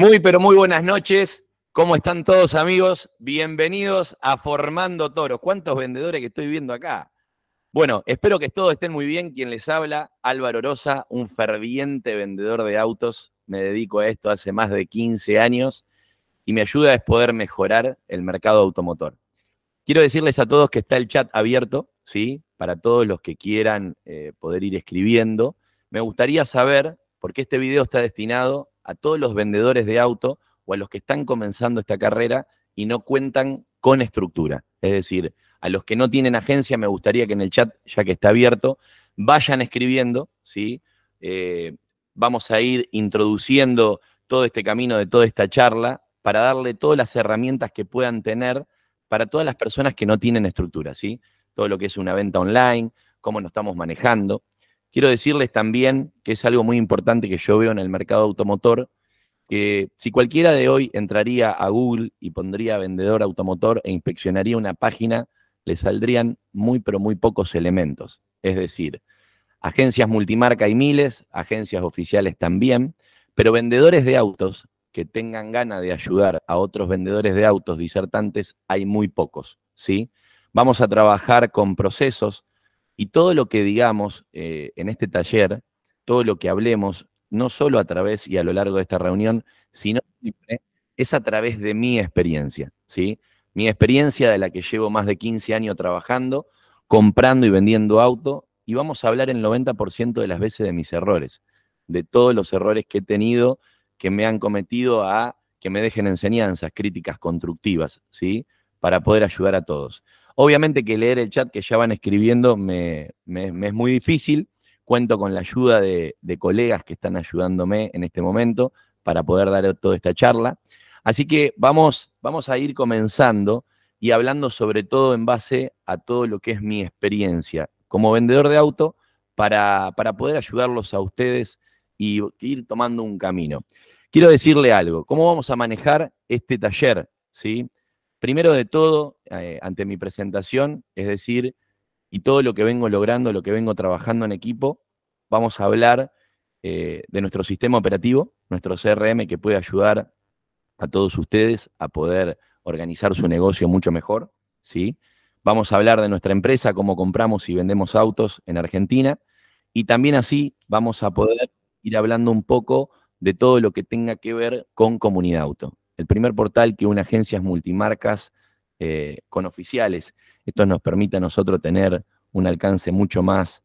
Muy, pero muy buenas noches. ¿Cómo están todos amigos? Bienvenidos a Formando Toros. ¿Cuántos vendedores que estoy viendo acá? Bueno, espero que todos estén muy bien. Quien les habla, Álvaro Rosa, un ferviente vendedor de autos. Me dedico a esto hace más de 15 años y mi ayuda es poder mejorar el mercado automotor. Quiero decirles a todos que está el chat abierto, ¿sí? Para todos los que quieran eh, poder ir escribiendo. Me gustaría saber, por qué este video está destinado a todos los vendedores de auto o a los que están comenzando esta carrera y no cuentan con estructura. Es decir, a los que no tienen agencia, me gustaría que en el chat, ya que está abierto, vayan escribiendo, ¿sí? Eh, vamos a ir introduciendo todo este camino de toda esta charla para darle todas las herramientas que puedan tener para todas las personas que no tienen estructura, ¿sí? Todo lo que es una venta online, cómo nos estamos manejando, Quiero decirles también que es algo muy importante que yo veo en el mercado automotor, que si cualquiera de hoy entraría a Google y pondría vendedor automotor e inspeccionaría una página, le saldrían muy pero muy pocos elementos. Es decir, agencias multimarca hay miles, agencias oficiales también, pero vendedores de autos que tengan ganas de ayudar a otros vendedores de autos disertantes hay muy pocos, ¿sí? Vamos a trabajar con procesos, y todo lo que digamos eh, en este taller, todo lo que hablemos, no solo a través y a lo largo de esta reunión, sino es a través de mi experiencia, ¿sí? Mi experiencia de la que llevo más de 15 años trabajando, comprando y vendiendo auto, y vamos a hablar el 90% de las veces de mis errores, de todos los errores que he tenido, que me han cometido a que me dejen enseñanzas, críticas constructivas, ¿sí? Para poder ayudar a todos. Obviamente que leer el chat que ya van escribiendo me, es muy difícil. Cuento con la ayuda de, colegas que están ayudándome en este momento para poder dar toda esta charla. Así que vamos, vamos a ir comenzando y hablando sobre todo en base a todo lo que es mi experiencia como vendedor de auto para, para poder ayudarlos a ustedes y ir tomando un camino. Quiero decirle algo, ¿cómo vamos a manejar este taller? ¿Sí? Primero de todo, eh, ante mi presentación, es decir, y todo lo que vengo logrando, lo que vengo trabajando en equipo, vamos a hablar eh, de nuestro sistema operativo, nuestro CRM que puede ayudar a todos ustedes a poder organizar su negocio mucho mejor, ¿sí? Vamos a hablar de nuestra empresa, cómo compramos y vendemos autos en Argentina, y también así vamos a poder ir hablando un poco de todo lo que tenga que ver con comunidad auto el primer portal que una agencia es multimarcas eh, con oficiales. Esto nos permite a nosotros tener un alcance mucho más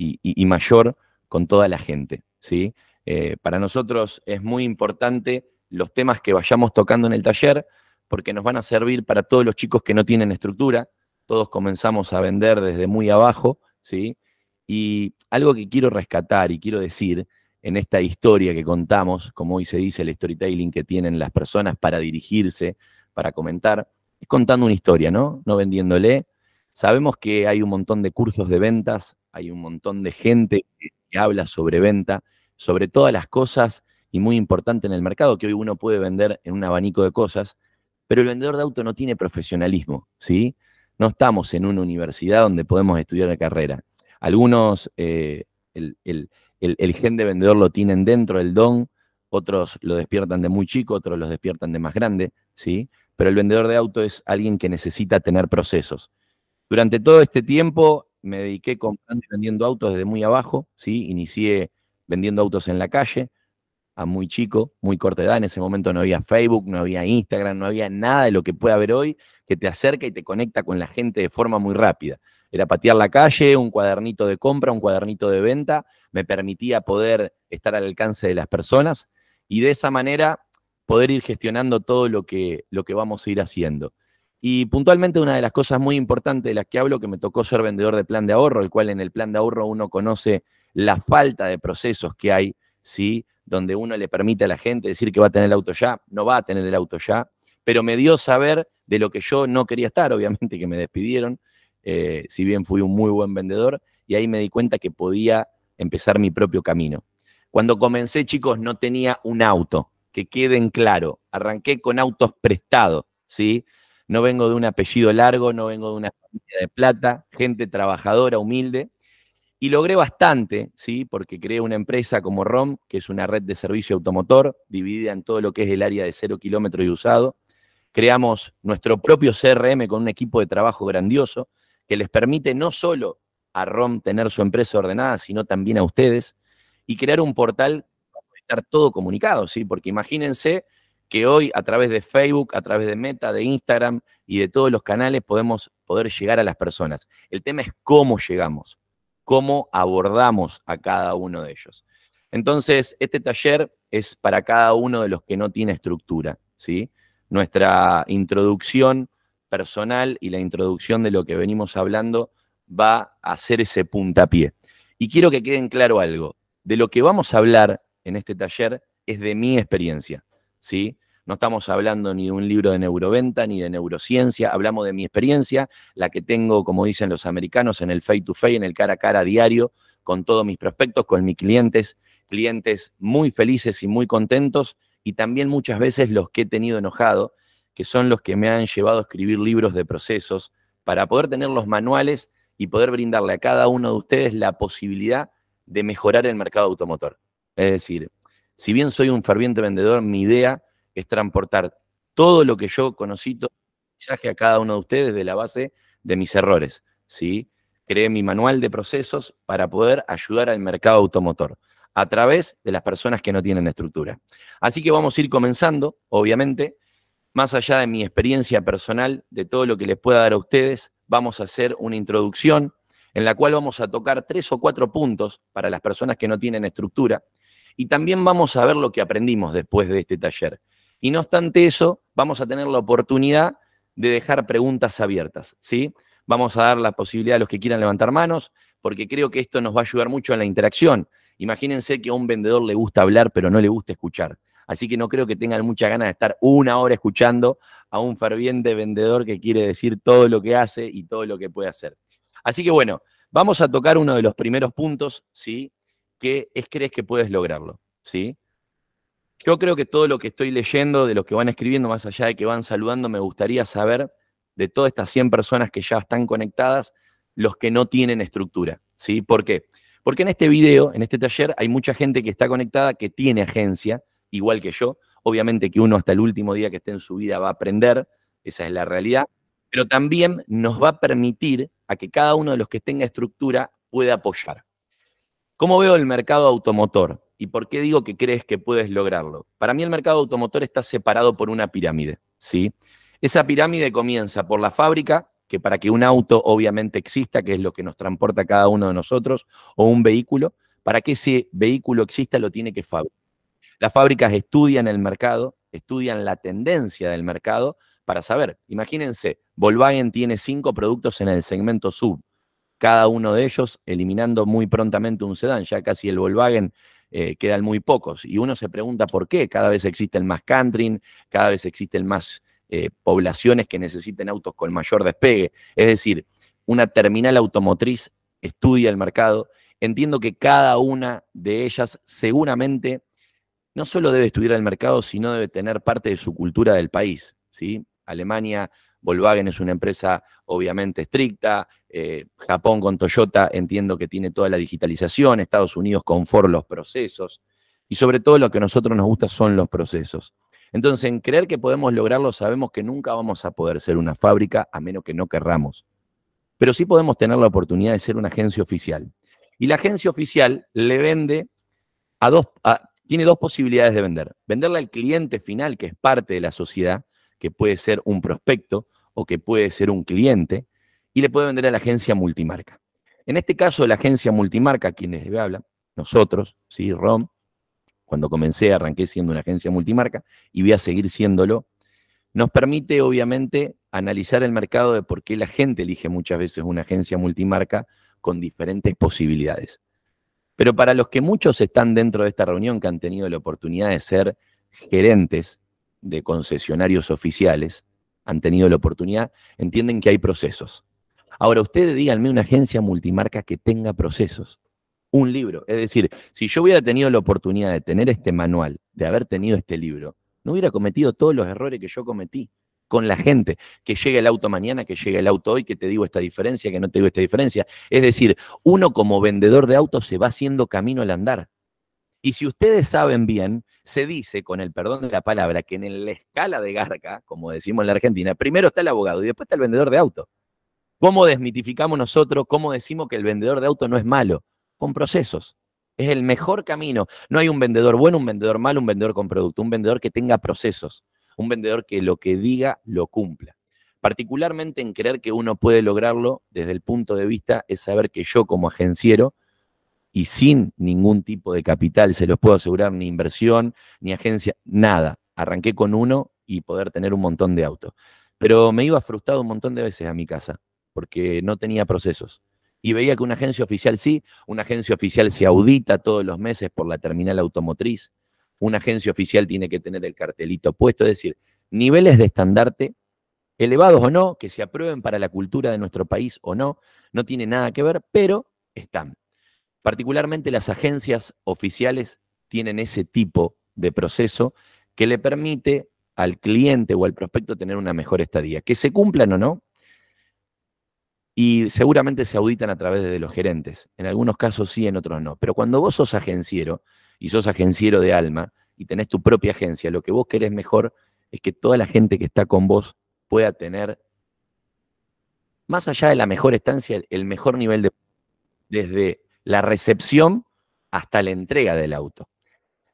y, mayor con toda la gente. ¿sí? Eh, para nosotros es muy importante los temas que vayamos tocando en el taller porque nos van a servir para todos los chicos que no tienen estructura. Todos comenzamos a vender desde muy abajo, ¿sí? Y algo que quiero rescatar y quiero decir en esta historia que contamos, como hoy se dice, el storytelling que tienen las personas para dirigirse, para comentar, es contando una historia, ¿no? No vendiéndole. Sabemos que hay un montón de cursos de ventas, hay un montón de gente que, habla sobre venta, sobre todas las cosas y muy importante en el mercado, que hoy uno puede vender en un abanico de cosas, pero el vendedor de auto no tiene profesionalismo, ¿sí? No estamos en una universidad donde podemos estudiar la carrera. Algunos eh, el, gen de vendedor lo tienen dentro, el don, otros lo despiertan de muy chico, otros los despiertan de más grande, ¿sí? Pero el vendedor de auto es alguien que necesita tener procesos. Durante todo este tiempo me dediqué comprando y vendiendo autos desde muy abajo, ¿sí? Inicié vendiendo autos en la calle, a muy chico, muy corta edad. En ese momento no había Facebook, no había Instagram, no había nada de lo que pueda haber hoy que te acerca y te conecta con la gente de forma muy rápida era patear la calle, un cuadernito de compra, un cuadernito de venta, me permitía poder estar al alcance de las personas y de esa manera poder ir gestionando todo lo que, lo que vamos a ir haciendo. Y puntualmente una de las cosas muy importantes de las que hablo, que me tocó ser vendedor de plan de ahorro, el cual en el plan de ahorro uno conoce la falta de procesos que hay, ¿sí? donde uno le permite a la gente decir que va a tener el auto ya, no va a tener el auto ya, pero me dio saber de lo que yo no quería estar, obviamente que me despidieron, eh, si bien fui un muy buen vendedor, y ahí me di cuenta que podía empezar mi propio camino. Cuando comencé, chicos, no tenía un auto, que queden claro, arranqué con autos prestados, ¿sí? No vengo de un apellido largo, no vengo de una familia de plata, gente trabajadora, humilde, y logré bastante, ¿sí? Porque creé una empresa como ROM, que es una red de servicio automotor, dividida en todo lo que es el área de cero kilómetros y usado. Creamos nuestro propio CRM con un equipo de trabajo grandioso que les permite no solo a ROM tener su empresa ordenada, sino también a ustedes, y crear un portal para estar todo comunicado, ¿sí? Porque imagínense que hoy a través de Facebook, a través de Meta, de Instagram y de todos los canales podemos poder llegar a las personas. El tema es cómo llegamos, cómo abordamos a cada uno de ellos. Entonces, este taller es para cada uno de los que no tiene estructura, ¿sí? Nuestra introducción personal y la introducción de lo que venimos hablando va a ser ese puntapié. Y quiero que queden claro algo. De lo que vamos a hablar en este taller es de mi experiencia, ¿sí? No estamos hablando ni de un libro de neuroventa ni de neurociencia, hablamos de mi experiencia, la que tengo, como dicen los americanos, en el face to face, en el cara a cara diario, con todos mis prospectos, con mis clientes, clientes muy felices y muy contentos, y también muchas veces los que he tenido enojado, que son los que me han llevado a escribir libros de procesos, para poder tener los manuales y poder brindarle a cada uno de ustedes la posibilidad de mejorar el mercado automotor. Es decir, si bien soy un ferviente vendedor, mi idea es transportar todo lo que yo conocí, a cada uno de ustedes de la base de mis errores. ¿sí? Creé mi manual de procesos para poder ayudar al mercado automotor a través de las personas que no tienen estructura. Así que vamos a ir comenzando, obviamente. Más allá de mi experiencia personal, de todo lo que les pueda dar a ustedes, vamos a hacer una introducción en la cual vamos a tocar tres o cuatro puntos para las personas que no tienen estructura y también vamos a ver lo que aprendimos después de este taller. Y no obstante eso, vamos a tener la oportunidad de dejar preguntas abiertas, ¿sí? Vamos a dar la posibilidad a los que quieran levantar manos, porque creo que esto nos va a ayudar mucho en la interacción. Imagínense que a un vendedor le gusta hablar, pero no le gusta escuchar. Así que no creo que tengan mucha ganas de estar una hora escuchando a un ferviente vendedor que quiere decir todo lo que hace y todo lo que puede hacer. Así que bueno, vamos a tocar uno de los primeros puntos, ¿sí? Que es crees que puedes lograrlo, ¿sí? Yo creo que todo lo que estoy leyendo, de los que van escribiendo, más allá de que van saludando, me gustaría saber de todas estas 100 personas que ya están conectadas, los que no tienen estructura, ¿sí? ¿Por qué? Porque en este video, en este taller, hay mucha gente que está conectada que tiene agencia, igual que yo. Obviamente que uno hasta el último día que esté en su vida va a aprender, esa es la realidad, pero también nos va a permitir a que cada uno de los que tenga estructura pueda apoyar. ¿Cómo veo el mercado automotor? ¿Y por qué digo que crees que puedes lograrlo? Para mí el mercado automotor está separado por una pirámide, ¿sí? Esa pirámide comienza por la fábrica, que para que un auto obviamente exista, que es lo que nos transporta cada uno de nosotros, o un vehículo, para que ese vehículo exista lo tiene que fabricar las fábricas estudian el mercado, estudian la tendencia del mercado para saber. Imagínense, Volkswagen tiene cinco productos en el segmento sub, cada uno de ellos eliminando muy prontamente un sedán, ya casi el Volkswagen eh, quedan muy pocos. Y uno se pregunta por qué, cada vez existen más country, cada vez existen más eh, poblaciones que necesiten autos con mayor despegue. Es decir, una terminal automotriz estudia el mercado, entiendo que cada una de ellas seguramente no solo debe estudiar el mercado, sino debe tener parte de su cultura del país. ¿sí? Alemania, Volkswagen es una empresa obviamente estricta, eh, Japón con Toyota entiendo que tiene toda la digitalización, Estados Unidos con Ford los procesos, y sobre todo lo que a nosotros nos gusta son los procesos. Entonces, en creer que podemos lograrlo, sabemos que nunca vamos a poder ser una fábrica a menos que no querramos. Pero sí podemos tener la oportunidad de ser una agencia oficial. Y la agencia oficial le vende a dos, tiene dos posibilidades de vender. Venderle al cliente final, que es parte de la sociedad, que puede ser un prospecto o que puede ser un cliente, y le puede vender a la agencia multimarca. En este caso, la agencia multimarca, quienes le habla, nosotros, ¿sí? ROM, cuando comencé arranqué siendo una agencia multimarca y voy a seguir siéndolo, nos permite obviamente analizar el mercado de por qué la gente elige muchas veces una agencia multimarca con diferentes posibilidades. Pero para los que muchos están dentro de esta reunión, que han tenido la oportunidad de ser gerentes de concesionarios oficiales, han tenido la oportunidad, entienden que hay procesos. Ahora, ustedes díganme una agencia multimarca que tenga procesos. Un libro. Es decir, si yo hubiera tenido la oportunidad de tener este manual, de haber tenido este libro, no hubiera cometido todos los errores que yo cometí con la gente. Que llegue el auto mañana, que llegue el auto hoy, que te digo esta diferencia, que no te digo esta diferencia. Es decir, uno como vendedor de auto se va haciendo camino al andar. Y si ustedes saben bien, se dice, con el perdón de la palabra, que en la escala de garca, como decimos en la Argentina, primero está el abogado y después está el vendedor de auto. ¿Cómo desmitificamos nosotros? ¿Cómo decimos que el vendedor de auto no es malo? Con procesos. Es el mejor camino. No hay un vendedor bueno, un vendedor malo, un vendedor con producto, un vendedor que tenga procesos un vendedor que lo que diga lo cumpla. Particularmente en creer que uno puede lograrlo desde el punto de vista es saber que yo como agenciero y sin ningún tipo de capital, se los puedo asegurar, ni inversión, ni agencia, nada. Arranqué con uno y poder tener un montón de autos. Pero me iba frustrado un montón de veces a mi casa porque no tenía procesos y veía que una agencia oficial sí, una agencia oficial se audita todos los meses por la terminal automotriz, una agencia oficial tiene que tener el cartelito puesto, es decir, niveles de estandarte, elevados o no, que se aprueben para la cultura de nuestro país o no, no tiene nada que ver, pero están. Particularmente las agencias oficiales tienen ese tipo de proceso que le permite al cliente o al prospecto tener una mejor estadía, que se cumplan o no, y seguramente se auditan a través de los gerentes. En algunos casos sí, en otros no. Pero cuando vos sos agenciero, y sos agenciero de alma y tenés tu propia agencia, lo que vos querés mejor es que toda la gente que está con vos pueda tener, más allá de la mejor estancia, el mejor nivel de... desde la recepción hasta la entrega del auto.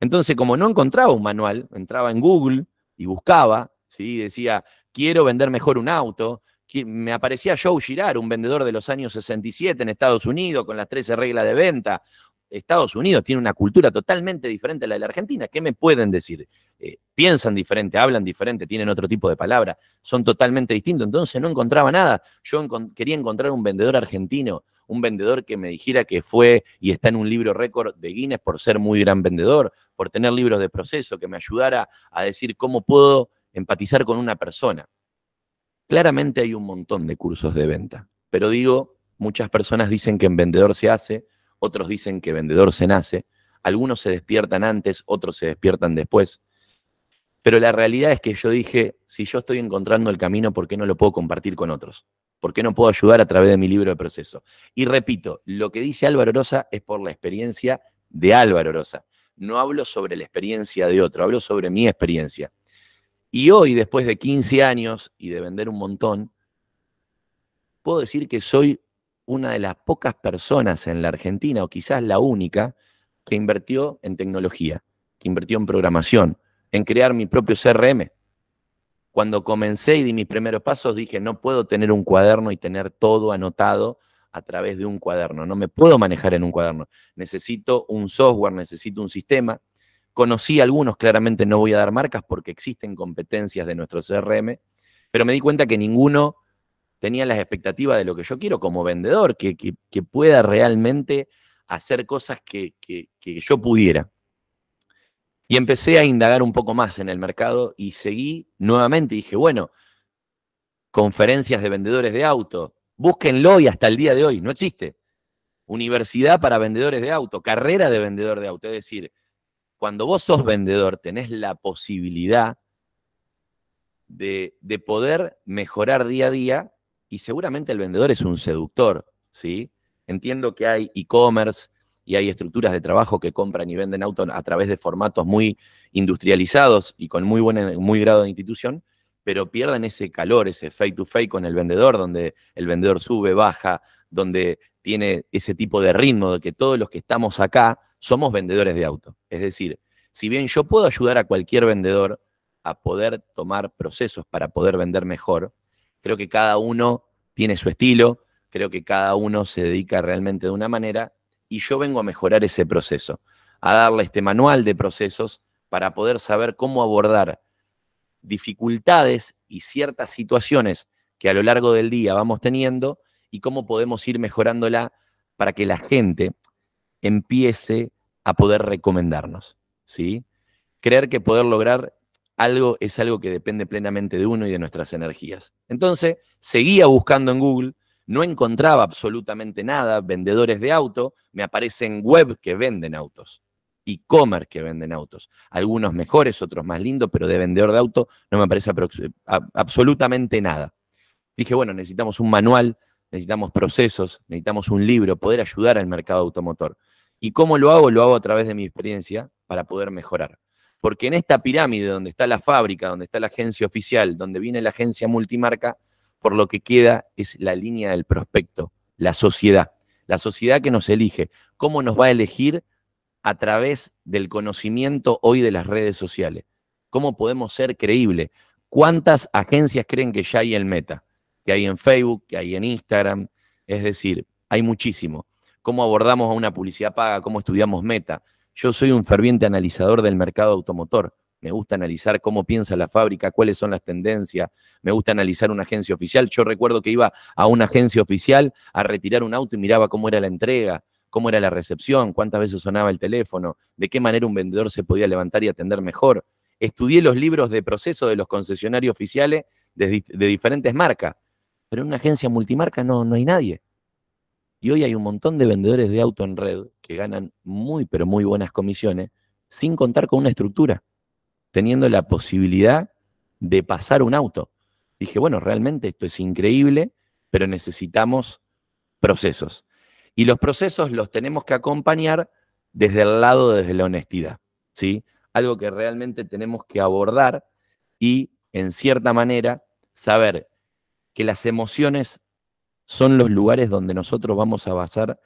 Entonces, como no encontraba un manual, entraba en Google y buscaba, ¿sí? decía, quiero vender mejor un auto. Me aparecía Joe Girard, un vendedor de los años 67 en Estados Unidos, con las 13 reglas de venta. Estados Unidos tiene una cultura totalmente diferente a la de la Argentina. ¿Qué me pueden decir? Eh, piensan diferente, hablan diferente, tienen otro tipo de palabra, son totalmente distintos. Entonces no encontraba nada. Yo quería encontrar un vendedor argentino, un vendedor que me dijera que fue y está en un libro récord de Guinness por ser muy gran vendedor, por tener libros de proceso, que me ayudara a decir cómo puedo empatizar con una persona. Claramente hay un montón de cursos de venta, pero digo, muchas personas dicen que en vendedor se hace, otros dicen que vendedor se nace, algunos se despiertan antes, otros se despiertan después. Pero la realidad es que yo dije, si yo estoy encontrando el camino, ¿por qué no lo puedo compartir con otros? ¿Por qué no puedo ayudar a través de mi libro de proceso? Y repito, lo que dice Álvaro Rosa es por la experiencia de Álvaro Rosa. No hablo sobre la experiencia de otro, hablo sobre mi experiencia. Y hoy, después de 15 años y de vender un montón, puedo decir que soy una de las pocas personas en la Argentina, o quizás la única, que invirtió en tecnología, que invirtió en programación, en crear mi propio CRM. Cuando comencé y di mis primeros pasos, dije, no puedo tener un cuaderno y tener todo anotado a través de un cuaderno. No me puedo manejar en un cuaderno. Necesito un software, necesito un sistema. Conocí algunos, claramente no voy a dar marcas porque existen competencias de nuestro CRM, pero me di cuenta que ninguno tenía las expectativas de lo que yo quiero como vendedor, que, pueda realmente hacer cosas que, yo pudiera. Y empecé a indagar un poco más en el mercado y seguí nuevamente. Dije, bueno, conferencias de vendedores de auto, búsquenlo y hasta el día de hoy no existe. Universidad para vendedores de auto, carrera de vendedor de auto. Es decir, cuando vos sos vendedor, tenés la posibilidad de poder mejorar día a día y seguramente el vendedor es un seductor, ¿sí? Entiendo que hay e-commerce y hay estructuras de trabajo que compran y venden auto a través de formatos muy industrializados y con muy buen muy grado de institución, pero pierden ese calor, ese face to face con el vendedor, donde el vendedor sube, baja, donde tiene ese tipo de ritmo de que todos los que estamos acá somos vendedores de auto. Es decir, si bien yo puedo ayudar a cualquier vendedor a poder tomar procesos para poder vender mejor, Creo que cada uno tiene su estilo, creo que cada uno se dedica realmente de una manera y yo vengo a mejorar ese proceso, a darle este manual de procesos para poder saber cómo abordar dificultades y ciertas situaciones que a lo largo del día vamos teniendo y cómo podemos ir mejorándola para que la gente empiece a poder recomendarnos, ¿sí? Creer que poder lograr algo es algo que depende plenamente de uno y de nuestras energías. Entonces, seguía buscando en Google, no encontraba absolutamente nada, vendedores de auto, me aparecen web que venden autos, y commerce que venden autos, algunos mejores, otros más lindos, pero de vendedor de auto no me aparece absolutamente nada. Dije, bueno, necesitamos un manual, necesitamos procesos, necesitamos un libro, poder ayudar al mercado automotor. ¿Y cómo lo hago? Lo hago a través de mi experiencia para poder mejorar. Porque en esta pirámide donde está la fábrica, donde está la agencia oficial, donde viene la agencia multimarca, por lo que queda es la línea del prospecto, la sociedad. La sociedad que nos elige. ¿Cómo nos va a elegir? A través del conocimiento hoy de las redes sociales. ¿Cómo podemos ser creíbles? ¿Cuántas agencias creen que ya hay el Meta? Que hay en Facebook, que hay en Instagram. Es decir, hay muchísimo. ¿Cómo abordamos a una publicidad paga? ¿Cómo estudiamos Meta? Yo soy un ferviente analizador del mercado automotor. Me gusta analizar cómo piensa la fábrica, cuáles son las tendencias. Me gusta analizar una agencia oficial. Yo recuerdo que iba a una agencia oficial a retirar un auto y miraba cómo era la entrega, cómo era la recepción, cuántas veces sonaba el teléfono, de qué manera un vendedor se podía levantar y atender mejor. Estudié los libros de proceso de los concesionarios oficiales de, diferentes marcas, pero en una agencia multimarca no, no hay nadie. Y hoy hay un montón de vendedores de auto en red que ganan muy, pero muy buenas comisiones sin contar con una estructura, teniendo la posibilidad de pasar un auto. Dije, bueno, realmente esto es increíble, pero necesitamos procesos. Y los procesos los tenemos que acompañar desde el lado, desde la honestidad, ¿sí? Algo que realmente tenemos que abordar y, en cierta manera, saber que las emociones son los lugares donde nosotros vamos a basar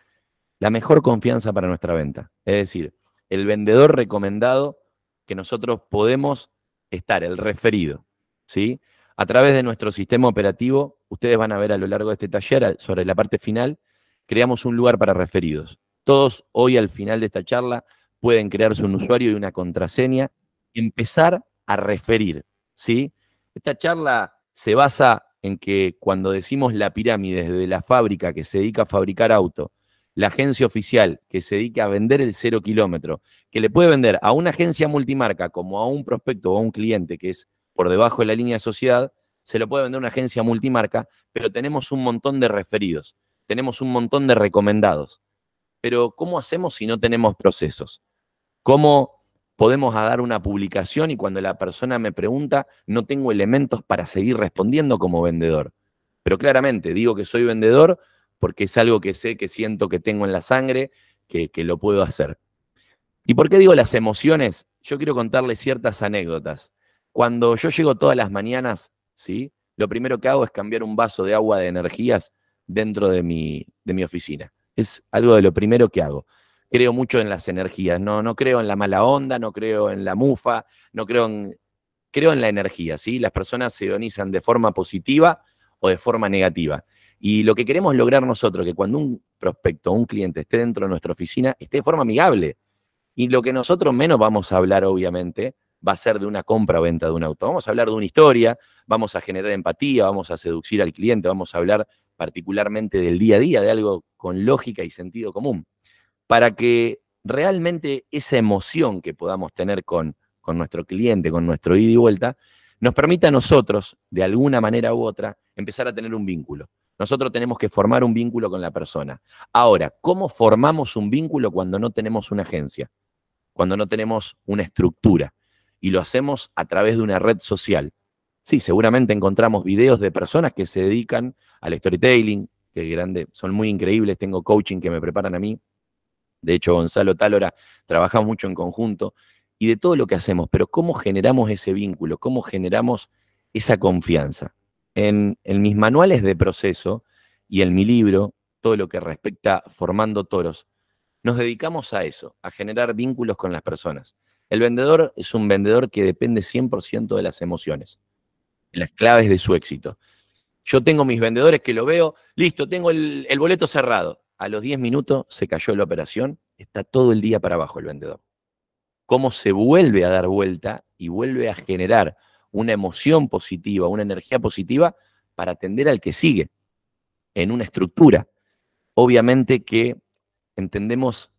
la mejor confianza para nuestra venta. Es decir, el vendedor recomendado que nosotros podemos estar, el referido. ¿sí? A través de nuestro sistema operativo, ustedes van a ver a lo largo de este taller, sobre la parte final, creamos un lugar para referidos. Todos hoy al final de esta charla pueden crearse un usuario y una contraseña y empezar a referir. ¿sí? Esta charla se basa en que cuando decimos la pirámide desde la fábrica que se dedica a fabricar auto, la agencia oficial que se dedica a vender el cero kilómetro, que le puede vender a una agencia multimarca como a un prospecto o a un cliente que es por debajo de la línea de sociedad, se lo puede vender a una agencia multimarca, pero tenemos un montón de referidos, tenemos un montón de recomendados. Pero ¿cómo hacemos si no tenemos procesos? ¿Cómo podemos dar una publicación y cuando la persona me pregunta, no tengo elementos para seguir respondiendo como vendedor. Pero claramente digo que soy vendedor porque es algo que sé, que siento, que tengo en la sangre, que, que lo puedo hacer. ¿Y por qué digo las emociones? Yo quiero contarles ciertas anécdotas. Cuando yo llego todas las mañanas, ¿sí? lo primero que hago es cambiar un vaso de agua de energías dentro de mi, de mi oficina. Es algo de lo primero que hago creo mucho en las energías, no, no creo en la mala onda, no creo en la mufa, no creo en, creo en la energía, ¿sí? Las personas se ionizan de forma positiva o de forma negativa. Y lo que queremos lograr nosotros, que cuando un prospecto, un cliente esté dentro de nuestra oficina, esté de forma amigable. Y lo que nosotros menos vamos a hablar, obviamente, va a ser de una compra o venta de un auto. Vamos a hablar de una historia, vamos a generar empatía, vamos a seducir al cliente, vamos a hablar particularmente del día a día, de algo con lógica y sentido común para que realmente esa emoción que podamos tener con, con nuestro cliente, con nuestro ida y vuelta, nos permita a nosotros, de alguna manera u otra, empezar a tener un vínculo. Nosotros tenemos que formar un vínculo con la persona. Ahora, ¿cómo formamos un vínculo cuando no tenemos una agencia? Cuando no tenemos una estructura. Y lo hacemos a través de una red social. Sí, seguramente encontramos videos de personas que se dedican al storytelling, que grande, son muy increíbles, tengo coaching que me preparan a mí de hecho Gonzalo Tálora trabaja mucho en conjunto, y de todo lo que hacemos, pero cómo generamos ese vínculo, cómo generamos esa confianza. En, mis manuales de proceso y en mi libro, todo lo que respecta formando toros, nos dedicamos a eso, a generar vínculos con las personas. El vendedor es un vendedor que depende 100% de las emociones, las claves de su éxito. Yo tengo mis vendedores que lo veo, listo, tengo el boleto cerrado. A los 10 minutos se cayó la operación, está todo el día para abajo el vendedor. Cómo se vuelve a dar vuelta y vuelve a generar una emoción positiva, una energía positiva para atender al que sigue en una estructura. Obviamente que entendemos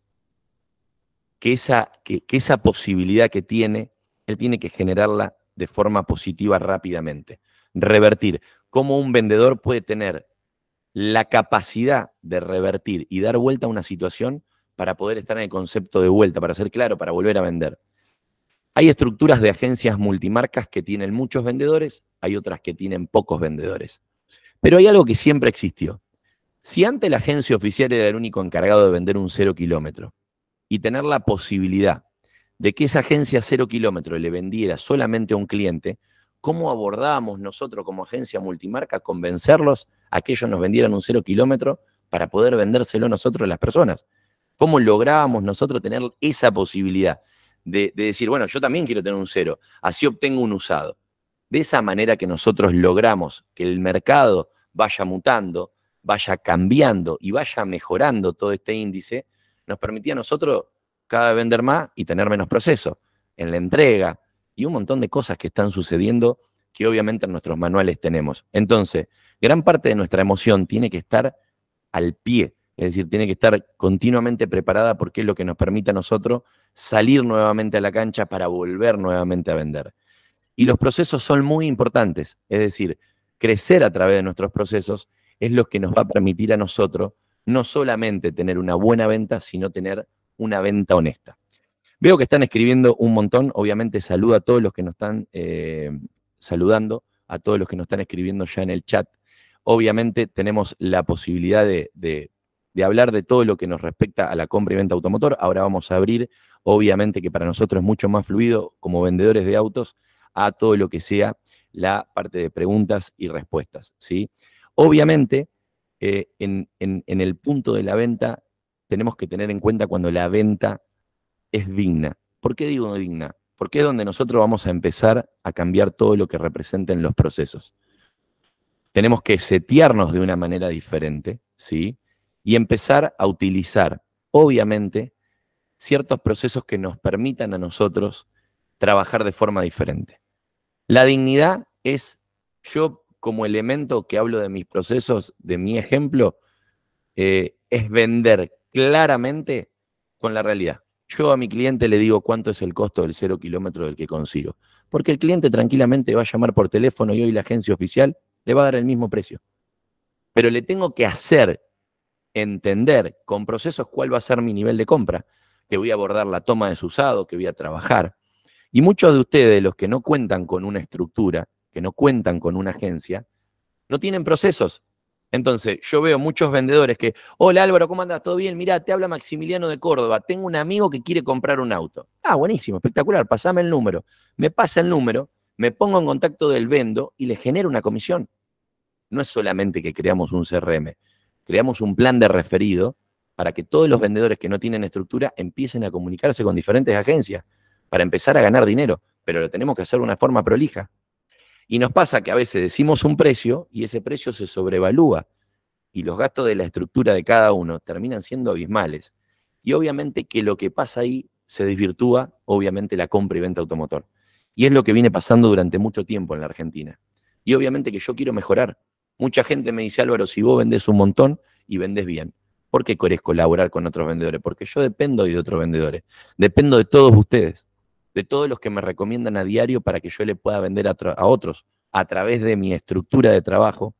que esa, esa posibilidad que tiene, él tiene que generarla de forma positiva rápidamente. Revertir cómo un vendedor puede tener la capacidad de revertir y dar vuelta a una situación para poder estar en el concepto de vuelta, para ser claro, para volver a vender. Hay estructuras de agencias multimarcas que tienen muchos vendedores, hay otras que tienen pocos vendedores. Pero hay algo que siempre existió. Si antes la agencia oficial era el único encargado de vender un cero kilómetro y tener la posibilidad de que esa agencia cero kilómetro le vendiera solamente a un cliente, ¿cómo abordábamos nosotros como agencia multimarca convencerlos aquellos nos vendieran un cero kilómetro para poder vendérselo nosotros a las personas. ¿Cómo lográbamos nosotros tener esa posibilidad de, de decir, bueno, yo también quiero tener un cero, así obtengo un usado? De esa manera que nosotros logramos que el mercado vaya mutando, vaya cambiando y vaya mejorando todo este índice, nos permitía a nosotros cada vez vender más y tener menos proceso en la entrega y un montón de cosas que están sucediendo que obviamente en nuestros manuales tenemos. Entonces, gran parte de nuestra emoción tiene que estar al pie, es decir, tiene que estar continuamente preparada porque es lo que nos permite a nosotros salir nuevamente a la cancha para volver nuevamente a vender. Y los procesos son muy importantes, es decir, crecer a través de nuestros procesos es lo que nos va a permitir a nosotros no solamente tener una buena venta, sino tener una venta honesta. Veo que están escribiendo un montón, obviamente saludo a todos los que nos están eh, saludando a todos los que nos están escribiendo ya en el chat. Obviamente tenemos la posibilidad de, hablar de todo lo que nos respecta a la compra y venta automotor. Ahora vamos a abrir, obviamente que para nosotros es mucho más fluido como vendedores de autos, a todo lo que sea la parte de preguntas y respuestas. ¿sí? Obviamente, eh, en el punto de la venta, tenemos que tener en cuenta cuando la venta es digna. ¿Por qué digo digna? porque es donde nosotros vamos a empezar a cambiar todo lo que representen los procesos. Tenemos que setearnos de una manera diferente, ¿sí? Y empezar a utilizar, obviamente, ciertos procesos que nos permitan a nosotros trabajar de forma diferente. La dignidad es, yo como elemento que hablo de mis procesos, de mi ejemplo, eh, es vender claramente con la realidad. Yo a mi cliente le digo cuánto es el costo del cero kilómetro del que consigo. Porque el cliente tranquilamente va a llamar por teléfono y hoy la agencia oficial le va a dar el mismo precio. Pero le tengo que hacer entender con procesos cuál va a ser mi nivel de compra, que voy a abordar la toma de su usado, que voy a trabajar. Y muchos de ustedes, los que no cuentan con una estructura, que no cuentan con una agencia, no tienen procesos. Entonces, yo veo muchos vendedores que, hola Álvaro, ¿cómo andas? ¿Todo bien? Mirá, te habla Maximiliano de Córdoba, tengo un amigo que quiere comprar un auto. Ah, buenísimo, espectacular, pasame el número. Me pasa el número, me pongo en contacto del vendo y le genero una comisión. No es solamente que creamos un CRM, creamos un plan de referido para que todos los vendedores que no tienen estructura empiecen a comunicarse con diferentes agencias para empezar a ganar dinero, pero lo tenemos que hacer de una forma prolija. Y nos pasa que a veces decimos un precio y ese precio se sobrevalúa y los gastos de la estructura de cada uno terminan siendo abismales. Y obviamente que lo que pasa ahí se desvirtúa, obviamente, la compra y venta automotor. Y es lo que viene pasando durante mucho tiempo en la Argentina. Y obviamente que yo quiero mejorar. Mucha gente me dice, Álvaro, si vos vendés un montón y vendés bien, ¿por qué querés colaborar con otros vendedores? Porque yo dependo de otros vendedores, dependo de todos ustedes de todos los que me recomiendan a diario para que yo le pueda vender a, otros a través de mi estructura de trabajo,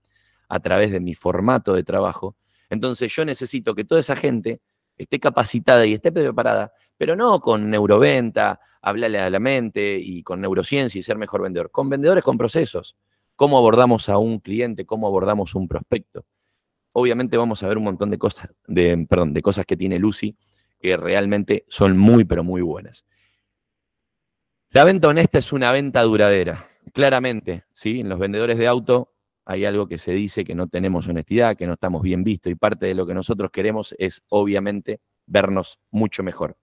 a través de mi formato de trabajo. Entonces yo necesito que toda esa gente esté capacitada y esté preparada, pero no con neuroventa, hablarle a la mente y con neurociencia y ser mejor vendedor, con vendedores con procesos, cómo abordamos a un cliente, cómo abordamos un prospecto. Obviamente vamos a ver un montón de cosas, perdón, de cosas que tiene Lucy que realmente son muy, pero muy buenas. La venta honesta es una venta duradera, claramente, ¿sí? En los vendedores de auto hay algo que se dice que no tenemos honestidad, que no estamos bien vistos y parte de lo que nosotros queremos es obviamente vernos mucho mejor.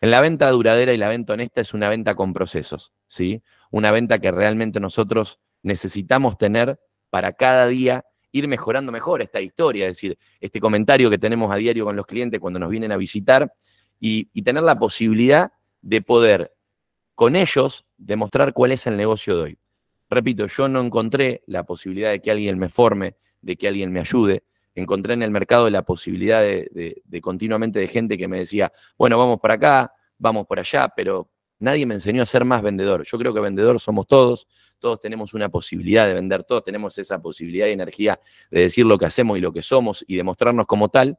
En la venta duradera y la venta honesta es una venta con procesos, ¿sí? Una venta que realmente nosotros necesitamos tener para cada día ir mejorando mejor esta historia, es decir, este comentario que tenemos a diario con los clientes cuando nos vienen a visitar y, y tener la posibilidad de poder con ellos demostrar cuál es el negocio de hoy. Repito, yo no encontré la posibilidad de que alguien me forme, de que alguien me ayude. Encontré en el mercado la posibilidad de, continuamente de gente que me decía, bueno, vamos para acá, vamos por allá, pero nadie me enseñó a ser más vendedor. Yo creo que vendedor somos todos, todos tenemos una posibilidad de vender, todos tenemos esa posibilidad y energía de decir lo que hacemos y lo que somos y demostrarnos como tal,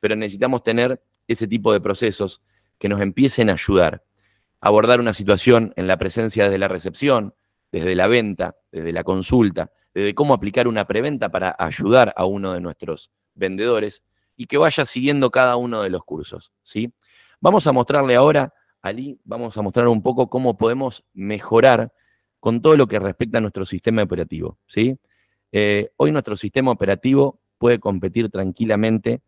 pero necesitamos tener ese tipo de procesos que nos empiecen a ayudar abordar una situación en la presencia desde la recepción, desde la venta, desde la consulta, desde cómo aplicar una preventa para ayudar a uno de nuestros vendedores y que vaya siguiendo cada uno de los cursos, ¿sí? Vamos a mostrarle ahora, Ali, vamos a mostrar un poco cómo podemos mejorar con todo lo que respecta a nuestro sistema operativo, ¿sí? Eh, hoy nuestro sistema operativo puede competir tranquilamente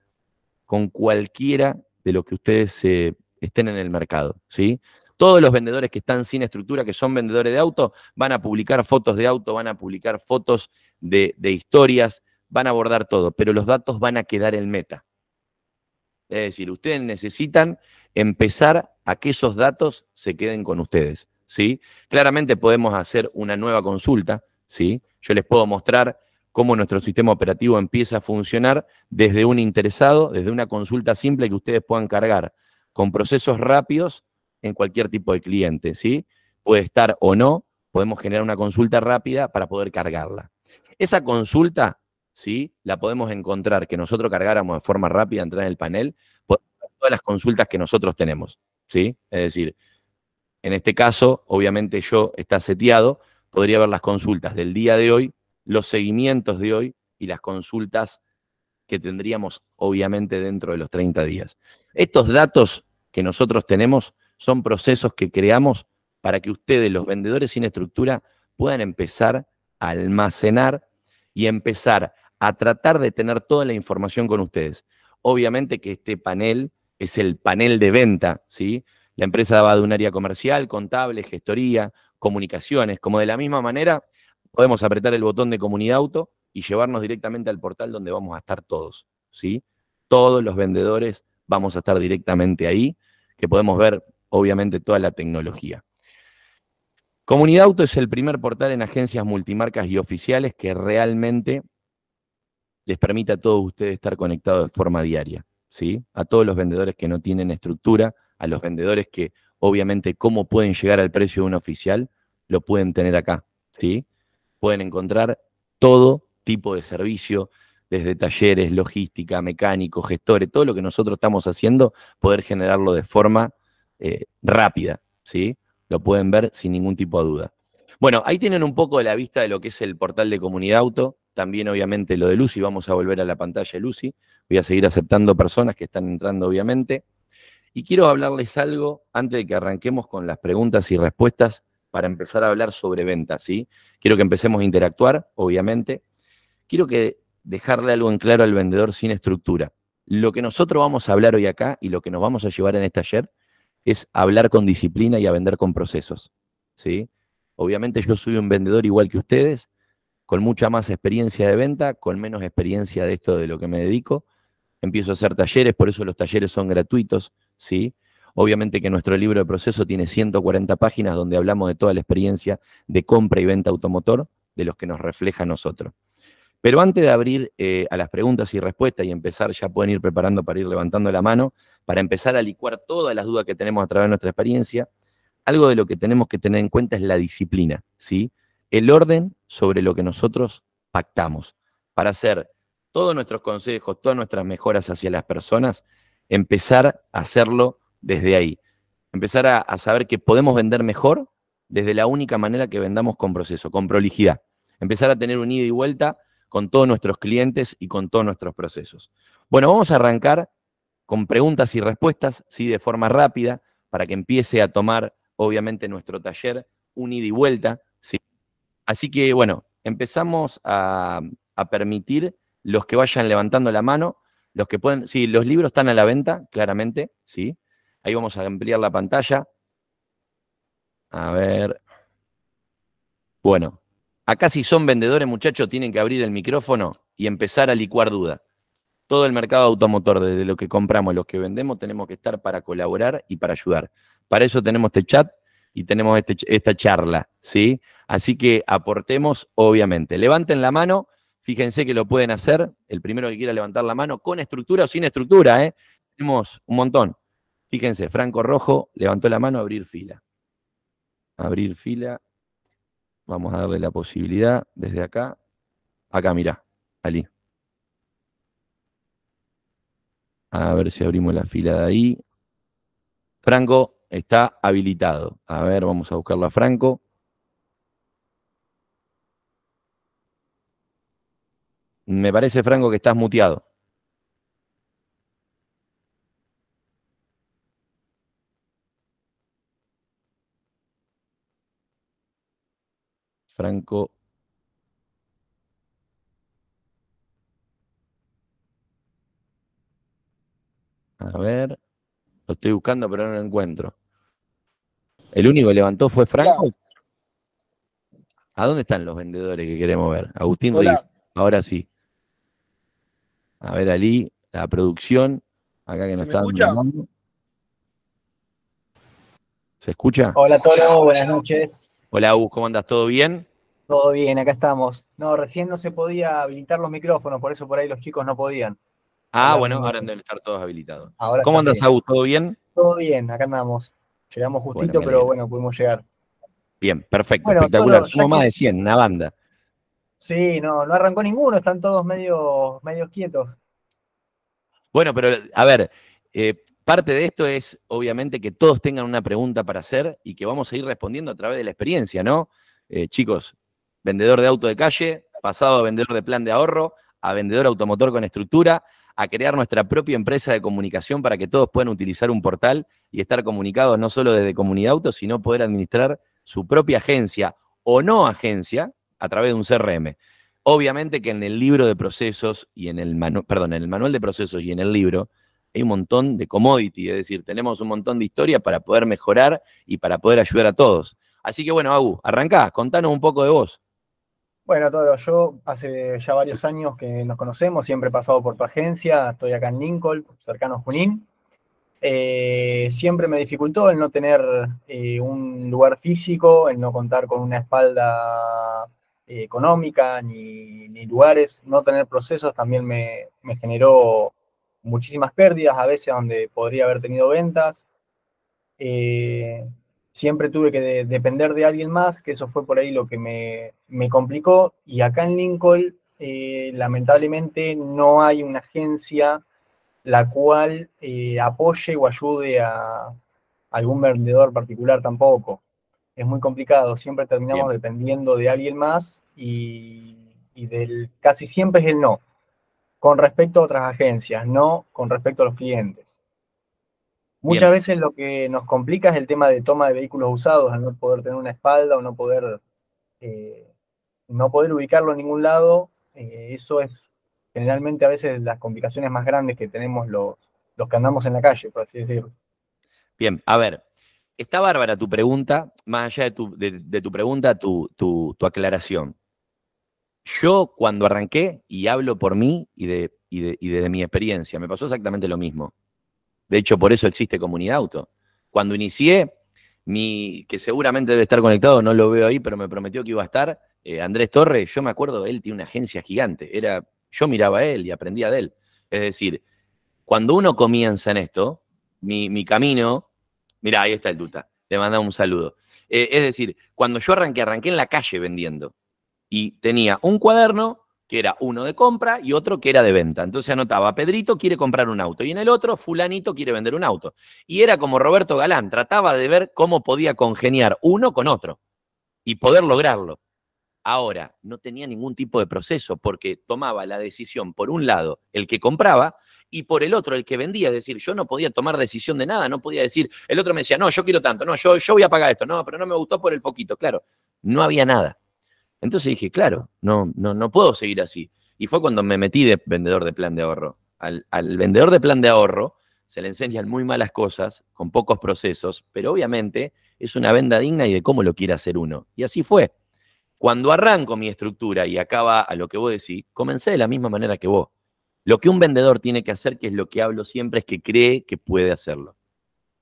con cualquiera de los que ustedes eh, estén en el mercado, ¿sí? Todos los vendedores que están sin estructura, que son vendedores de auto, van a publicar fotos de auto, van a publicar fotos de, historias, van a abordar todo, pero los datos van a quedar en meta. Es decir, ustedes necesitan empezar a que esos datos se queden con ustedes. ¿sí? Claramente podemos hacer una nueva consulta. ¿sí? Yo les puedo mostrar cómo nuestro sistema operativo empieza a funcionar desde un interesado, desde una consulta simple que ustedes puedan cargar con procesos rápidos en cualquier tipo de cliente, ¿sí? Puede estar o no, podemos generar una consulta rápida para poder cargarla. Esa consulta, ¿sí? La podemos encontrar, que nosotros cargáramos de forma rápida, entrar en el panel, todas las consultas que nosotros tenemos, ¿sí? Es decir, en este caso, obviamente yo está seteado, podría ver las consultas del día de hoy, los seguimientos de hoy y las consultas que tendríamos obviamente dentro de los 30 días. Estos datos que nosotros tenemos son procesos que creamos para que ustedes, los vendedores sin estructura, puedan empezar a almacenar y empezar a tratar de tener toda la información con ustedes. Obviamente que este panel es el panel de venta, ¿sí? La empresa va de un área comercial, contable, gestoría, comunicaciones, como de la misma manera podemos apretar el botón de comunidad auto y llevarnos directamente al portal donde vamos a estar todos, ¿sí? Todos los vendedores vamos a estar directamente ahí, que podemos ver obviamente toda la tecnología. Comunidad Auto es el primer portal en agencias multimarcas y oficiales que realmente les permite a todos ustedes estar conectados de forma diaria, ¿sí? A todos los vendedores que no tienen estructura, a los vendedores que obviamente cómo pueden llegar al precio de un oficial, lo pueden tener acá, ¿sí? Pueden encontrar todo tipo de servicio, desde talleres, logística, mecánicos, gestores, todo lo que nosotros estamos haciendo, poder generarlo de forma eh, rápida, ¿sí? Lo pueden ver sin ningún tipo de duda. Bueno, ahí tienen un poco de la vista de lo que es el portal de Comunidad Auto, también obviamente lo de Lucy, vamos a volver a la pantalla de Lucy, voy a seguir aceptando personas que están entrando obviamente, y quiero hablarles algo antes de que arranquemos con las preguntas y respuestas para empezar a hablar sobre ventas, ¿sí? Quiero que empecemos a interactuar, obviamente. Quiero que dejarle algo en claro al vendedor sin estructura. Lo que nosotros vamos a hablar hoy acá y lo que nos vamos a llevar en este taller es hablar con disciplina y a vender con procesos. ¿sí? Obviamente yo soy un vendedor igual que ustedes, con mucha más experiencia de venta, con menos experiencia de esto de lo que me dedico. Empiezo a hacer talleres, por eso los talleres son gratuitos. ¿sí? Obviamente que nuestro libro de proceso tiene 140 páginas donde hablamos de toda la experiencia de compra y venta automotor de los que nos refleja a nosotros. Pero antes de abrir eh, a las preguntas y respuestas y empezar, ya pueden ir preparando para ir levantando la mano, para empezar a licuar todas las dudas que tenemos a través de nuestra experiencia, algo de lo que tenemos que tener en cuenta es la disciplina, ¿sí? El orden sobre lo que nosotros pactamos. Para hacer todos nuestros consejos, todas nuestras mejoras hacia las personas, empezar a hacerlo desde ahí. Empezar a, a saber que podemos vender mejor desde la única manera que vendamos con proceso, con prolijidad. Empezar a tener un ida y vuelta con todos nuestros clientes y con todos nuestros procesos. Bueno, vamos a arrancar con preguntas y respuestas, sí, de forma rápida, para que empiece a tomar, obviamente, nuestro taller un ida y vuelta, sí. Así que, bueno, empezamos a, a permitir los que vayan levantando la mano, los que pueden, sí, los libros están a la venta, claramente, sí. Ahí vamos a ampliar la pantalla. A ver. Bueno, Acá si son vendedores, muchachos, tienen que abrir el micrófono y empezar a licuar duda. Todo el mercado automotor, desde lo que compramos, los que vendemos, tenemos que estar para colaborar y para ayudar. Para eso tenemos este chat y tenemos este esta charla, ¿sí? Así que aportemos, obviamente. Levanten la mano, fíjense que lo pueden hacer. El primero que quiera levantar la mano, con estructura o sin estructura, ¿eh? Tenemos un montón. Fíjense, Franco Rojo levantó la mano a abrir fila. Abrir fila, Vamos a darle la posibilidad desde acá. Acá, mirá, Ali. A ver si abrimos la fila de ahí. Franco está habilitado. A ver, vamos a buscarlo a Franco. Me parece, Franco, que estás muteado. Franco. A ver, lo estoy buscando, pero no lo encuentro. El único que levantó fue Franco. ¿A dónde están los vendedores que queremos ver? Agustín ahora sí. A ver, Ali, la producción, acá que nos están llamando. ¿Se escucha? Hola a buenas noches. Hola, Agus, ¿cómo andas? ¿Todo bien? Todo bien, acá estamos. No, recién no se podía habilitar los micrófonos, por eso por ahí los chicos no podían. Ah, bueno, ahora deben estar todos habilitados. ¿Cómo andas, Agus? ¿Todo bien? Todo bien, acá andamos. Llegamos justito, pero bueno, pudimos llegar. Bien, perfecto, espectacular. Son más de 100, una banda. Sí, no, no arrancó ninguno, están todos medio, quietos. Bueno, pero a ver, eh, parte de esto es obviamente que todos tengan una pregunta para hacer y que vamos a ir respondiendo a través de la experiencia, ¿no? Eh, chicos, vendedor de auto de calle, pasado a vendedor de plan de ahorro, a vendedor automotor con estructura, a crear nuestra propia empresa de comunicación para que todos puedan utilizar un portal y estar comunicados no solo desde Comunidad Auto, sino poder administrar su propia agencia o no agencia a través de un CRM. Obviamente que en el libro de procesos y en el manual, perdón, en el manual de procesos y en el libro hay un montón de commodity, es decir, tenemos un montón de historia para poder mejorar y para poder ayudar a todos. Así que bueno, Agu, arrancá, contanos un poco de vos. Bueno, todo yo hace ya varios años que nos conocemos, siempre he pasado por tu agencia, estoy acá en Lincoln, cercano a Junín. Eh, siempre me dificultó el no tener eh, un lugar físico, el no contar con una espalda eh, económica ni, lugares, no tener procesos también me, me, generó muchísimas pérdidas, a veces donde podría haber tenido ventas siempre tuve que depender de alguien más, que eso fue por ahí lo que me, complicó. Y acá en Lincoln, eh, lamentablemente, no hay una agencia la cual eh, apoye o ayude a algún vendedor particular tampoco. Es muy complicado, siempre terminamos dependiendo de alguien más y, y, del, casi siempre es el no, con respecto a otras agencias, no con respecto a los clientes. Muchas veces lo que nos complica es el tema de toma de vehículos usados, al no poder tener una espalda o no poder, eh, no poder ubicarlo en ningún lado. Eh, eso es generalmente a veces las complicaciones más grandes que tenemos los, los que andamos en la calle, por así decirlo. Bien, a ver, está bárbara tu pregunta, más allá de tu, pregunta, tu, aclaración. Yo cuando arranqué, y hablo por mí y de, y de mi experiencia, me pasó exactamente lo mismo de hecho, por eso existe Comunidad Auto. Cuando inicié, mi, que seguramente debe estar conectado, no lo veo ahí, pero me prometió que iba a estar, eh, Andrés Torres, yo me acuerdo, él tiene una agencia gigante. Era, yo miraba a él y aprendía de él. Es decir, cuando uno comienza en esto, mi, camino, mira, ahí está el Duta le mandaba un saludo. Eh, es decir, cuando yo arranqué, arranqué en la calle vendiendo y tenía un cuaderno que era uno de compra y otro que era de venta. Entonces anotaba, Pedrito quiere comprar un auto y en el otro, fulanito quiere vender un auto. Y era como Roberto Galán, trataba de ver cómo podía congeniar uno con otro y poder lograrlo. Ahora, no tenía ningún tipo de proceso porque tomaba la decisión, por un lado, el que compraba y por el otro, el que vendía. Es decir, yo no podía tomar decisión de nada, no podía decir, el otro me decía, no, yo quiero tanto, no, yo, yo voy a pagar esto, no, pero no me gustó por el poquito. Claro, no había nada. Entonces dije, claro, no, no, no puedo seguir así. Y fue cuando me metí de vendedor de plan de ahorro. Al, vendedor de plan de ahorro se le enseñan muy malas cosas, con pocos procesos, pero obviamente es una venda digna y de cómo lo quiere hacer uno. Y así fue. Cuando arranco mi estructura y acaba a lo que vos decís, comencé de la misma manera que vos. Lo que un vendedor tiene que hacer, que es lo que hablo siempre, es que cree que puede hacerlo.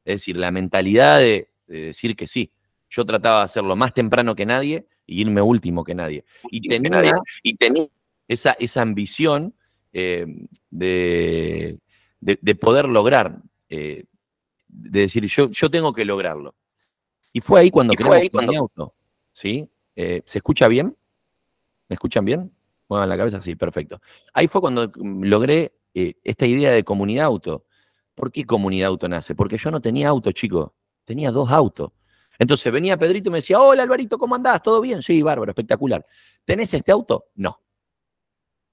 Es decir, la mentalidad de decir que sí. Yo trataba de hacerlo más temprano que nadie, y irme último que nadie. Y tenía, esa, esa ambición eh, de, poder lograr, eh, de decir, yo, yo tengo que lograrlo. Y fue ahí cuando creé Comunidad auto. ¿sí? Eh, ¿Se escucha bien? ¿Me escuchan bien? Muevan la cabeza, sí, perfecto. Ahí fue cuando mm, logré esta idea de comunidad auto. ¿Por qué comunidad auto nace? Porque yo no tenía auto, chico. Tenía dos autos. Entonces venía Pedrito y me decía, hola Alvarito, ¿cómo andás? ¿Todo bien? Sí, bárbaro, espectacular. ¿Tenés este auto? No.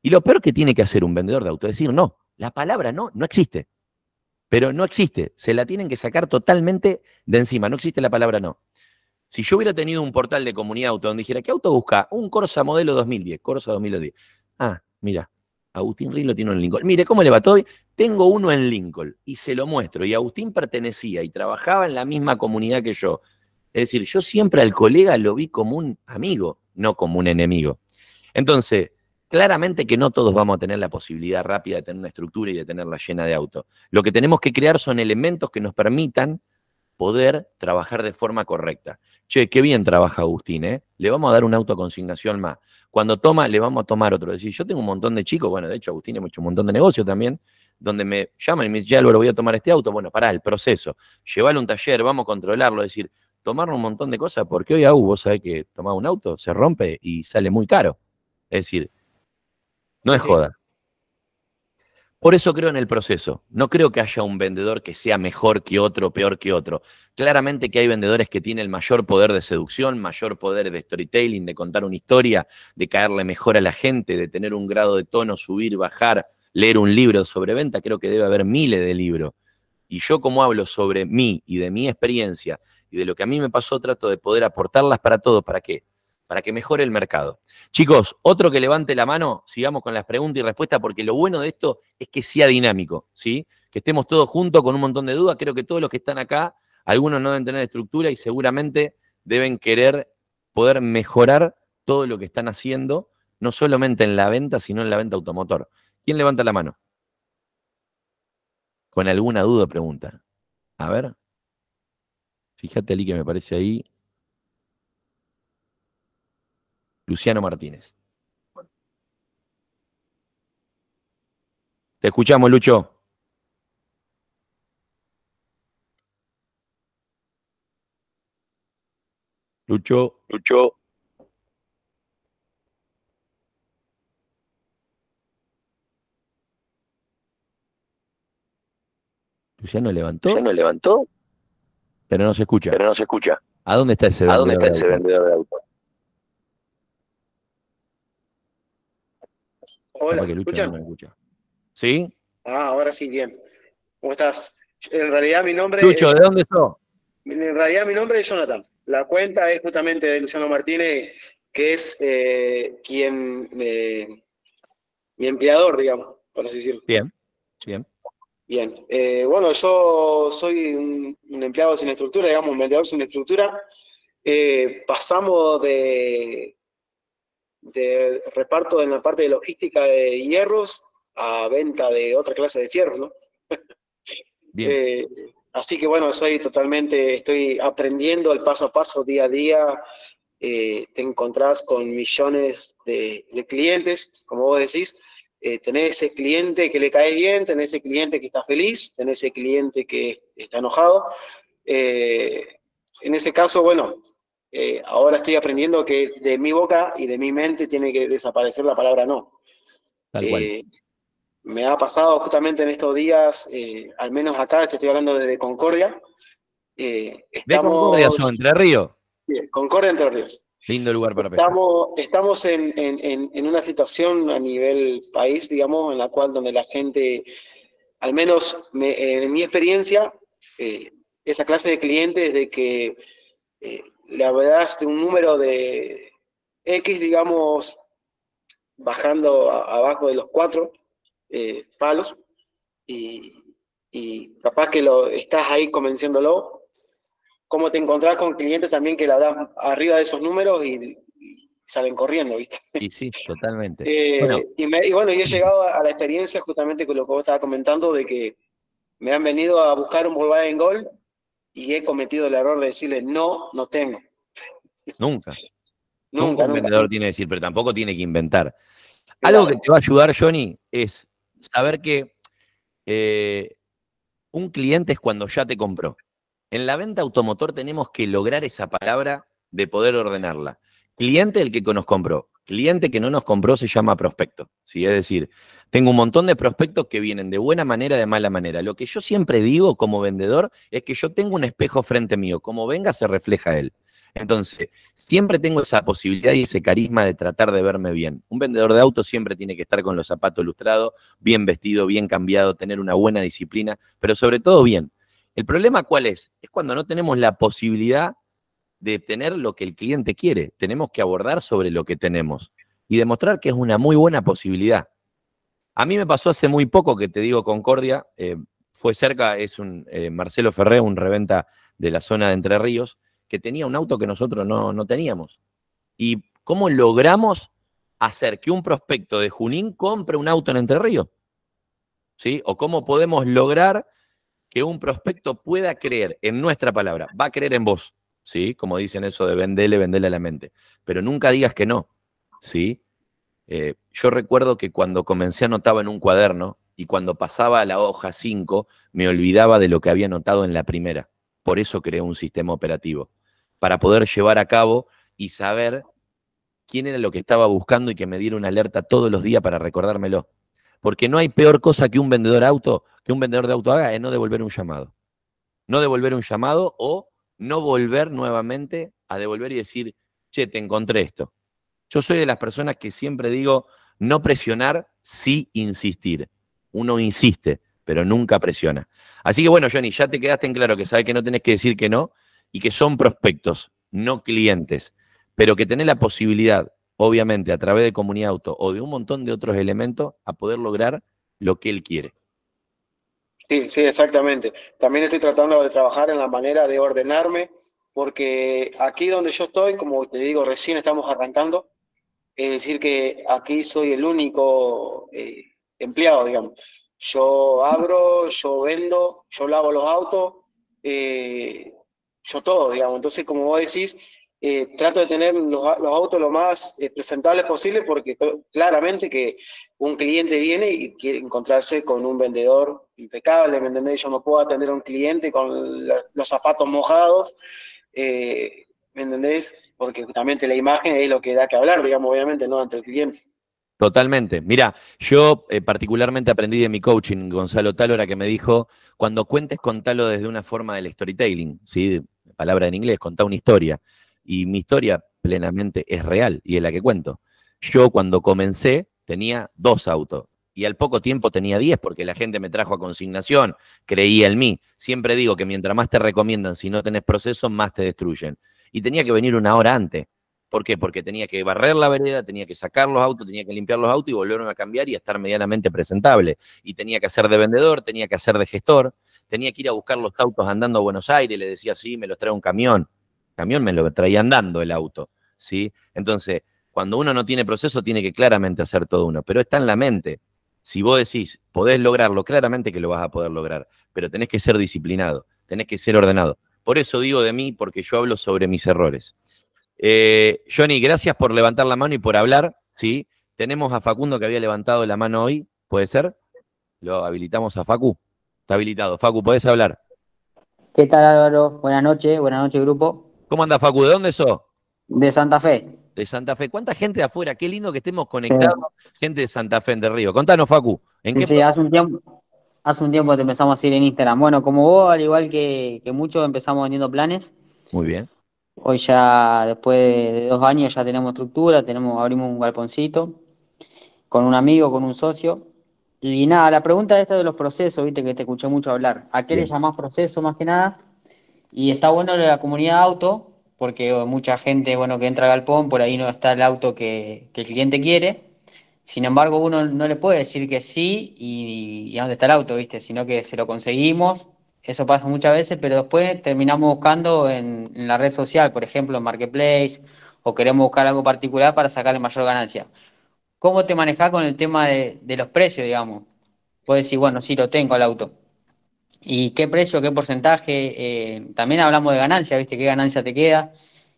Y lo peor que tiene que hacer un vendedor de auto es decir, no, la palabra no, no existe. Pero no existe, se la tienen que sacar totalmente de encima, no existe la palabra no. Si yo hubiera tenido un portal de comunidad auto donde dijera, ¿qué auto busca? Un Corsa modelo 2010, Corsa 2010. Ah, mira, Agustín Rin lo tiene en Lincoln. Mire, ¿cómo le va todo? Tengo uno en Lincoln y se lo muestro. Y Agustín pertenecía y trabajaba en la misma comunidad que yo. Es decir, yo siempre al colega lo vi como un amigo, no como un enemigo. Entonces, claramente que no todos vamos a tener la posibilidad rápida de tener una estructura y de tenerla llena de auto. Lo que tenemos que crear son elementos que nos permitan poder trabajar de forma correcta. Che, qué bien trabaja Agustín, ¿eh? Le vamos a dar un auto consignación más. Cuando toma, le vamos a tomar otro. Es decir, yo tengo un montón de chicos, bueno, de hecho Agustín hemos hecho un montón de negocios también, donde me llaman y me dicen, ya lo voy a tomar este auto. Bueno, pará, el proceso. Llevarlo a un taller, vamos a controlarlo, es decir, ...tomar un montón de cosas, porque hoy aún vos sabés que tomar un auto se rompe y sale muy caro. Es decir, no es joda. Por eso creo en el proceso. No creo que haya un vendedor que sea mejor que otro, peor que otro. Claramente que hay vendedores que tienen el mayor poder de seducción, mayor poder de storytelling, de contar una historia, de caerle mejor a la gente, de tener un grado de tono, subir, bajar, leer un libro sobre venta. Creo que debe haber miles de libros. Y yo como hablo sobre mí y de mi experiencia y de lo que a mí me pasó trato de poder aportarlas para todos. ¿Para qué? Para que mejore el mercado. Chicos, otro que levante la mano, sigamos con las preguntas y respuestas, porque lo bueno de esto es que sea dinámico, ¿sí? Que estemos todos juntos con un montón de dudas. Creo que todos los que están acá, algunos no deben tener estructura y seguramente deben querer poder mejorar todo lo que están haciendo, no solamente en la venta, sino en la venta automotor. ¿Quién levanta la mano? Con alguna duda o pregunta. A ver. Fíjate, Ali, que me parece ahí. Luciano Martínez. Te escuchamos, Lucho. Lucho. Lucho. Luciano levantó. Luciano levantó. Pero no se escucha. Pero no se escucha. ¿A dónde está ese vendedor? dónde está ese vendedor de Hola, ¿Sí? Ah, ahora sí, bien. ¿Cómo estás? En realidad mi nombre Lucho, ¿de dónde sos? En realidad mi nombre es Jonathan. La cuenta es justamente de Luciano Martínez, que es eh, quien... Eh, mi empleador, digamos, por así decirlo. Bien, bien. Bien, eh, bueno, yo soy un, empleado sin estructura, digamos, un vendedor sin estructura. Eh, pasamos de, reparto en la parte de logística de hierros a venta de otra clase de fierros, ¿no? Bien. Eh, así que bueno, soy totalmente, estoy aprendiendo el paso a paso, día a día. te encontrás con millones de, clientes, como vos decís, eh, tenés ese cliente que le cae bien, tenés ese cliente que está feliz, tenés ese cliente que está enojado. Eh, en ese caso, bueno, eh, ahora estoy aprendiendo que de mi boca y de mi mente tiene que desaparecer la palabra no. Tal eh, me ha pasado justamente en estos días, al menos acá, estoy hablando desde Concordia. ¿De Concordia Entre Ríos? Concordia Entre Ríos. Lindo lugar para Estamos, en, una situación a nivel país, digamos, en la cual donde la gente, al menos en mi experiencia, eh, esa clase de clientes de que le eh, la verdad un número de X, digamos, bajando abajo de los cuatro eh, palos y, y capaz que lo estás ahí convenciéndolo cómo te encontrás con clientes también que la dan arriba de esos números y, salen corriendo, ¿viste? Sí, sí, totalmente. Eh, y, bueno, yo he llegado a la experiencia justamente con lo que vos estabas comentando de que me han venido a buscar un en Gol y he cometido el error de decirle, no, no tengo. Nunca. Nunca, un vendedor tiene que decir, pero tampoco tiene que inventar. Algo que te va a ayudar, Johnny, es saber que eh, un cliente es cuando ya te compró. En la venta automotor tenemos que lograr esa palabra de poder ordenarla. Cliente el que nos compró, cliente que no nos compró se llama prospecto. ¿sí? Es decir, tengo un montón de prospectos que vienen de buena manera, de mala manera. Lo que yo siempre digo como vendedor es que yo tengo un espejo frente mío. Como venga, se refleja él. Entonces, siempre tengo esa posibilidad y ese carisma de tratar de verme bien. Un vendedor de auto siempre tiene que estar con los zapatos lustrados, bien vestido, bien cambiado, tener una buena disciplina, pero sobre todo bien. El problema cuál es? Es cuando no tenemos la posibilidad de tener lo que el cliente quiere. Tenemos que abordar sobre lo que tenemos y demostrar que es una muy buena posibilidad. A mí me pasó hace muy poco que te digo Concordia, eh, fue cerca, es un eh, Marcelo Ferré, un reventa de la zona de Entre Ríos, que tenía un auto que nosotros no, no teníamos. ¿Y cómo logramos hacer que un prospecto de Junín compre un auto en Entre Ríos? ¿Sí? ¿O cómo podemos lograr que un prospecto pueda creer en nuestra palabra, va a creer en vos, ¿sí? Como dicen eso de vendele, vendele a la mente. Pero nunca digas que no, ¿sí? Eh, yo recuerdo que cuando comencé anotaba en un cuaderno y cuando pasaba a la hoja 5 me olvidaba de lo que había anotado en la primera. Por eso creé un sistema operativo, para poder llevar a cabo y saber quién era lo que estaba buscando y que me diera una alerta todos los días para recordármelo. Porque no hay peor cosa que un vendedor auto, que un vendedor de auto haga es no devolver un llamado. No devolver un llamado o no volver nuevamente a devolver y decir, che, te encontré esto. Yo soy de las personas que siempre digo, no presionar, sí insistir. Uno insiste, pero nunca presiona. Así que bueno, Johnny, ya te quedaste en claro que sabes que no tenés que decir que no y que son prospectos, no clientes, pero que tenés la posibilidad obviamente a través de comunidad auto o de un montón de otros elementos, a poder lograr lo que él quiere. Sí, sí, exactamente. También estoy tratando de trabajar en la manera de ordenarme, porque aquí donde yo estoy, como te digo, recién estamos arrancando, es decir, que aquí soy el único eh, empleado, digamos. Yo abro, yo vendo, yo lavo los autos, eh, yo todo, digamos. Entonces, como vos decís, eh, trato de tener los, autos lo más eh, presentables posible porque claramente que un cliente viene y quiere encontrarse con un vendedor impecable, ¿me entendés? Yo no puedo atender a un cliente con los zapatos mojados, eh, ¿me entendés? Porque justamente la imagen es lo que da que hablar, digamos, obviamente, ¿no? Ante el cliente. Totalmente. Mira, yo particularmente aprendí de mi coaching, Gonzalo Talora, que me dijo, cuando cuentes, contalo desde una forma del storytelling, ¿sí? Palabra en inglés, contá una historia. Y mi historia plenamente es real y es la que cuento. Yo cuando comencé tenía dos autos y al poco tiempo tenía diez porque la gente me trajo a consignación, creía en mí. Siempre digo que mientras más te recomiendan, si no tenés proceso, más te destruyen. Y tenía que venir una hora antes. ¿Por qué? Porque tenía que barrer la vereda, tenía que sacar los autos, tenía que limpiar los autos y volverme a cambiar y estar medianamente presentable. Y tenía que hacer de vendedor, tenía que hacer de gestor, tenía que ir a buscar los autos andando a Buenos Aires, le decía, sí, me los trae un camión camión me lo traía andando el auto, ¿sí? Entonces, cuando uno no tiene proceso, tiene que claramente hacer todo uno, pero está en la mente. Si vos decís, podés lograrlo, claramente que lo vas a poder lograr, pero tenés que ser disciplinado, tenés que ser ordenado. Por eso digo de mí, porque yo hablo sobre mis errores. Eh, Johnny, gracias por levantar la mano y por hablar, ¿sí? Tenemos a Facundo que había levantado la mano hoy, ¿puede ser? Lo habilitamos a Facu. Está habilitado. Facu, podés hablar. ¿Qué tal Álvaro? Buenas noches, buenas noches grupo. ¿Cómo anda Facu? ¿De dónde sos? De Santa Fe. De Santa Fe. ¿Cuánta gente de afuera? Qué lindo que estemos conectados. Gente de Santa Fe, de Río. Contanos, Facu. sí, hace un tiempo. Hace te empezamos a ir en Instagram. Bueno, como vos, al igual que, muchos, empezamos vendiendo planes. Muy bien. Hoy ya, después de dos años, ya tenemos estructura, tenemos, abrimos un galponcito con un amigo, con un socio. Y nada, la pregunta esta de los procesos, viste que te escuché mucho hablar. ¿A qué le llamás proceso más que nada? Y está bueno la comunidad auto, porque mucha gente bueno, que entra al galpón, por ahí no está el auto que, el cliente quiere. Sin embargo, uno no le puede decir que sí y, dónde está el auto, ¿viste? Sino que se lo conseguimos. Eso pasa muchas veces, pero después terminamos buscando en, la red social, por ejemplo, en Marketplace, o queremos buscar algo particular para sacarle mayor ganancia. ¿Cómo te manejas con el tema de, de los precios, digamos? Puedes decir, bueno, sí, lo tengo el auto ¿Y qué precio, qué porcentaje? Eh, también hablamos de ganancia, ¿viste? ¿Qué ganancia te queda?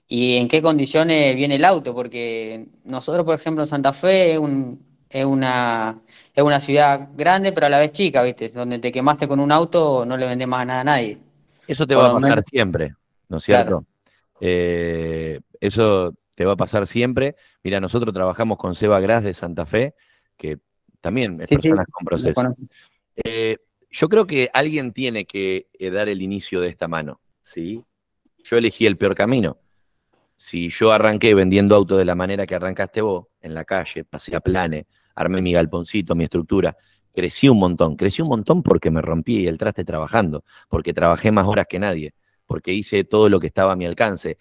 ¿Y en qué condiciones viene el auto? Porque nosotros, por ejemplo, en Santa Fe es, una, una ciudad grande, pero a la vez chica, ¿viste? Donde te quemaste con un auto, no le vendés más nada a nadie. Eso te va a pasar siempre, ¿no es cierto? Eh, eso te va a pasar siempre. Mira, nosotros trabajamos con Seba Gras de Santa Fe, que también es personas con proceso. Yo creo que alguien tiene que eh, dar el inicio de esta mano, ¿sí? Yo elegí el peor camino. Si yo arranqué vendiendo autos de la manera que arrancaste vos, en la calle, pasé a plane, armé mi galponcito, mi estructura, crecí un montón. Crecí un montón porque me rompí el traste trabajando, porque trabajé más horas que nadie, porque hice todo lo que estaba a mi alcance,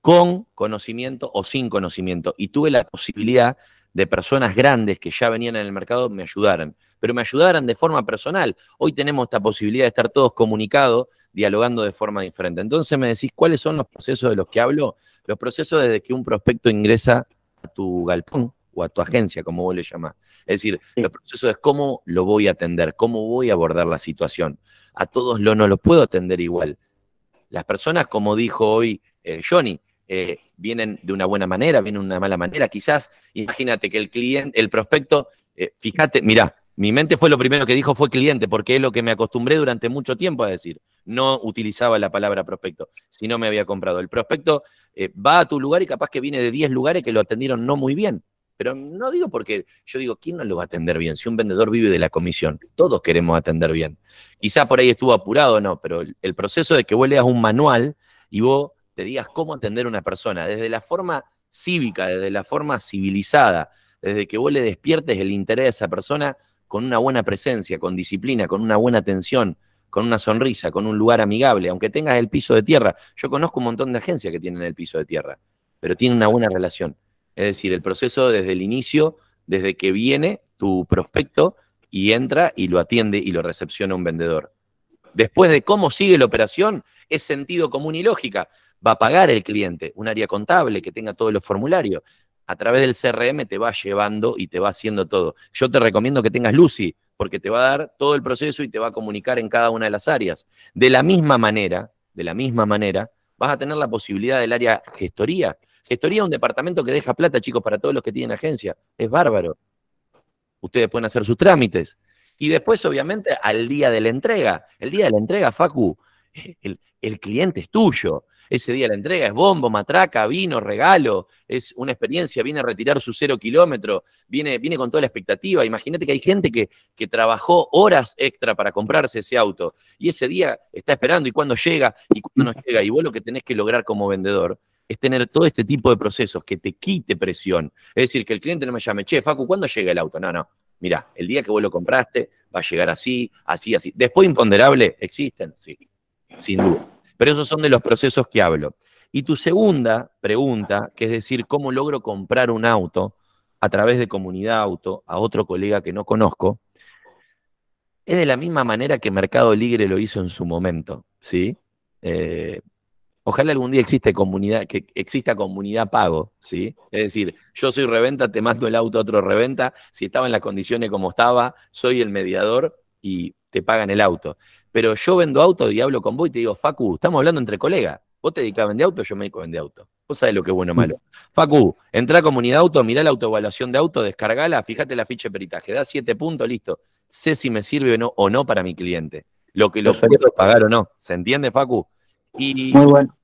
con conocimiento o sin conocimiento. Y tuve la posibilidad de personas grandes que ya venían en el mercado me ayudaran, pero me ayudaran de forma personal. Hoy tenemos esta posibilidad de estar todos comunicados, dialogando de forma diferente. Entonces me decís, ¿cuáles son los procesos de los que hablo? Los procesos desde que un prospecto ingresa a tu galpón o a tu agencia, como vos le llamás. Es decir, los procesos es cómo lo voy a atender, cómo voy a abordar la situación. A todos no los puedo atender igual. Las personas, como dijo hoy eh, Johnny, eh, vienen de una buena manera, vienen de una mala manera. Quizás, imagínate que el cliente, el prospecto, eh, fíjate, mira mi mente fue lo primero que dijo fue cliente, porque es lo que me acostumbré durante mucho tiempo a decir. No utilizaba la palabra prospecto, si no me había comprado. El prospecto eh, va a tu lugar y capaz que viene de 10 lugares que lo atendieron no muy bien. Pero no digo porque, yo digo, ¿quién no lo va a atender bien? Si un vendedor vive de la comisión, todos queremos atender bien. Quizás por ahí estuvo apurado, no, pero el proceso de que vos leas un manual y vos te digas cómo a una persona, desde la forma cívica, desde la forma civilizada, desde que vos le despiertes el interés de esa persona con una buena presencia, con disciplina, con una buena atención, con una sonrisa, con un lugar amigable, aunque tengas el piso de tierra. Yo conozco un montón de agencias que tienen el piso de tierra, pero tienen una buena relación. Es decir, el proceso desde el inicio, desde que viene tu prospecto y entra y lo atiende y lo recepciona un vendedor después de cómo sigue la operación, es sentido común y lógica. Va a pagar el cliente un área contable que tenga todos los formularios. A través del CRM te va llevando y te va haciendo todo. Yo te recomiendo que tengas Lucy, porque te va a dar todo el proceso y te va a comunicar en cada una de las áreas. De la misma manera, de la misma manera, vas a tener la posibilidad del área gestoría. Gestoría es un departamento que deja plata, chicos, para todos los que tienen agencia. Es bárbaro. Ustedes pueden hacer sus trámites. Y después, obviamente, al día de la entrega. El día de la entrega, Facu, el, cliente es tuyo. Ese día de la entrega es bombo, matraca, vino, regalo, es una experiencia, viene a retirar su cero kilómetro, viene, viene con toda la expectativa. Imagínate que hay gente que, que trabajó horas extra para comprarse ese auto y ese día está esperando y cuando llega y cuando no llega. Y vos lo que tenés que lograr como vendedor es tener todo este tipo de procesos que te quite presión. Es decir, que el cliente no me llame, che, Facu, ¿cuándo llega el auto? No, no, mira, el día que vos lo compraste va a llegar así, así, así. Después imponderable, existen, sí, sin duda. Pero esos son de los procesos que hablo. Y tu segunda pregunta, que es decir, ¿cómo logro comprar un auto a través de comunidad auto a otro colega que no conozco? Es de la misma manera que Mercado Libre lo hizo en su momento, ¿sí? Eh, Ojalá algún día existe comunidad, que exista comunidad pago, ¿sí? Es decir, yo soy reventa, te mando el auto a otro reventa, si estaba en las condiciones como estaba, soy el mediador y te pagan el auto. Pero yo vendo auto y hablo con vos y te digo, Facu, estamos hablando entre colegas. Vos te dedicás a vender auto, yo me dedico a vender auto. Vos sabés lo que es bueno o malo. Mm. Facu, entra a comunidad auto, mirá la autoevaluación de auto, descargala, fíjate la ficha de peritaje, da siete puntos, listo. Sé si me sirve o no, o no para mi cliente. Lo que lo puedo pagar o no. ¿Se entiende, Facu? Y bueno.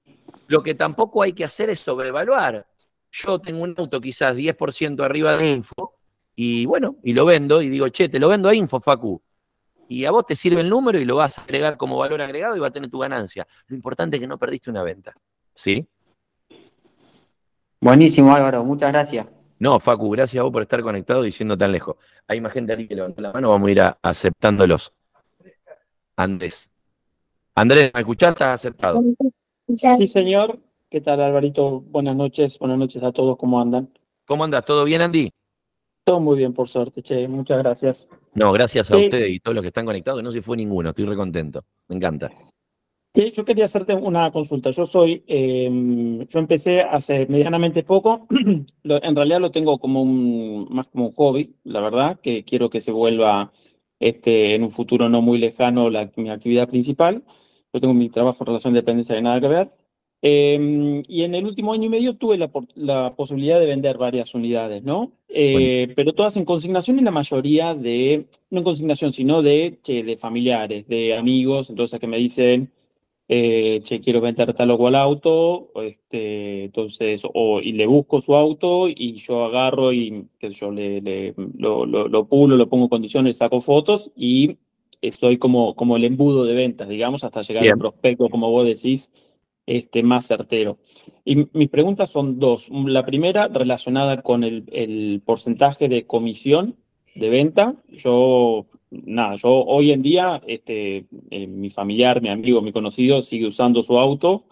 lo que tampoco hay que hacer es sobrevaluar. Yo tengo un auto quizás 10% arriba de Info y bueno, y lo vendo y digo, che, te lo vendo a Info, Facu. Y a vos te sirve el número y lo vas a agregar como valor agregado y va a tener tu ganancia. Lo importante es que no perdiste una venta. ¿Sí? Buenísimo, Álvaro. Muchas gracias. No, Facu, gracias a vos por estar conectado y siendo tan lejos. Hay más gente ahí que levantó la mano, vamos a ir aceptándolos. Andrés. Andrés, ¿me escuchaste? ¿Estás Sí, señor. ¿Qué tal, Alvarito? Buenas noches, buenas noches a todos, ¿cómo andan? ¿Cómo andas? ¿Todo bien, Andy? Todo muy bien, por suerte, che, muchas gracias. No, gracias a usted ustedes y todos los que están conectados, que no se fue ninguno, estoy recontento, me encanta. yo quería hacerte una consulta, yo soy, em, yo empecé hace medianamente poco, en realidad lo tengo como un, más como un hobby, la verdad, que quiero que se vuelva este, en un futuro no muy lejano mi actividad principal, tengo mi trabajo en relación de dependencia de nada que ver em, y en el último año y medio tuve la, posibilidad de vender varias unidades, ¿no? Eh, pero todas en consignación y la mayoría de, no en consignación, sino de, de familiares, de amigos, entonces que me dicen, eh, che, quiero vender tal o cual auto, este, entonces, o, y le busco su auto y yo agarro y, que yo, le, lo, lo, pulo, lo pongo en condiciones, saco fotos y Estoy como, como el embudo de ventas, digamos, hasta llegar al prospecto, como vos decís, este, más certero. Y mis preguntas son dos. Mm, la primera relacionada con el, porcentaje de comisión de venta. Yo, nada, yo hoy en día, este, eh, mi familiar, mi amigo, mi conocido sigue usando su auto.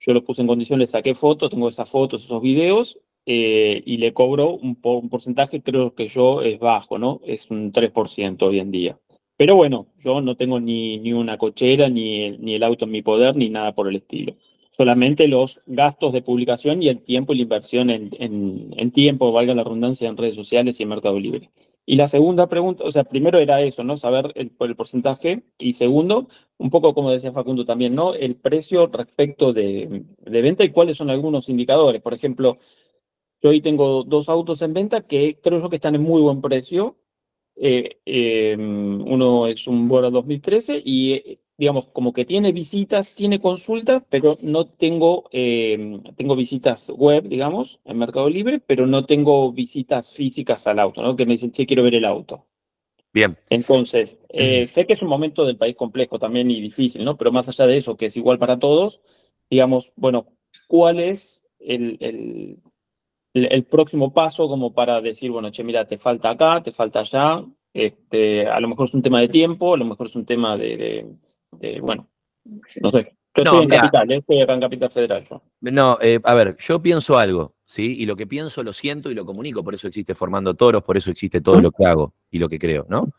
Yo lo puse en condición, le saqué fotos, tengo esas fotos, esos videos, eh, y le cobro un, un, porcentaje, creo que yo es bajo, ¿no? Es un 3% hoy en día. Pero bueno, yo no tengo ni, una cochera, ni el, auto en mi poder, ni nada por el estilo. Solamente los gastos de publicación y el tiempo y la inversión en, tiempo, valga la redundancia, en redes sociales y en Mercado Libre. Y la segunda pregunta, o sea, primero era eso, ¿no? Saber el, el, porcentaje. Y segundo, un poco como decía Facundo también, ¿no? El precio respecto de, de, venta y cuáles son algunos indicadores. Por ejemplo, yo hoy tengo dos autos en venta que creo yo que están en muy buen precio eh, eh, uno es un Bora 2013 y, eh, digamos, como que tiene visitas, tiene consultas, pero no tengo, tengo visitas web, digamos, en Mercado Libre, pero no tengo visitas físicas al auto, ¿no? Que me dicen, che, quiero ver el auto. Bien. Entonces, sé que es un momento del país complejo también y difícil, ¿no? Pero más allá de eso, que es igual para todos, digamos, bueno, ¿cuál es el, el el, próximo paso como para decir, bueno, che, mira, te falta acá, te falta allá, este, a lo mejor es un tema de tiempo, a lo mejor es un tema de, bueno, no sé. Yo estoy en Capital, ¿eh? estoy acá en Capital Federal. Yo. No, eh, a ver, yo pienso algo, ¿sí? Y lo que pienso lo siento y lo comunico, por eso existe Formando Toros, por eso existe todo lo que hago y lo que creo, ¿no?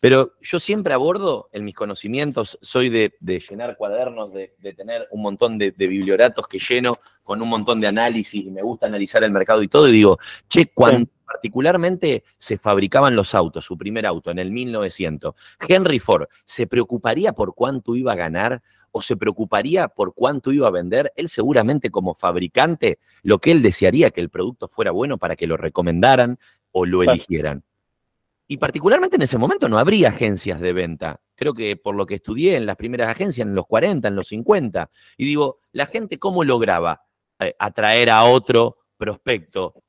Pero yo siempre abordo en mis conocimientos, soy de, llenar cuadernos, de, tener un montón de, biblioratos que lleno con un montón de análisis y me gusta analizar el mercado y todo. Y digo, che, cuando particularmente se fabricaban los autos, su primer auto en el 1900, Henry Ford, ¿se preocuparía por cuánto iba a ganar o se preocuparía por cuánto iba a vender? Él seguramente como fabricante, lo que él desearía que el producto fuera bueno para que lo recomendaran o lo eligieran. Y particularmente en ese momento no habría agencias de venta. Creo que por lo que estudié en las primeras agencias, en los 40, en los 50. Y digo, la gente cómo lograba eh, atraer a otro prospecto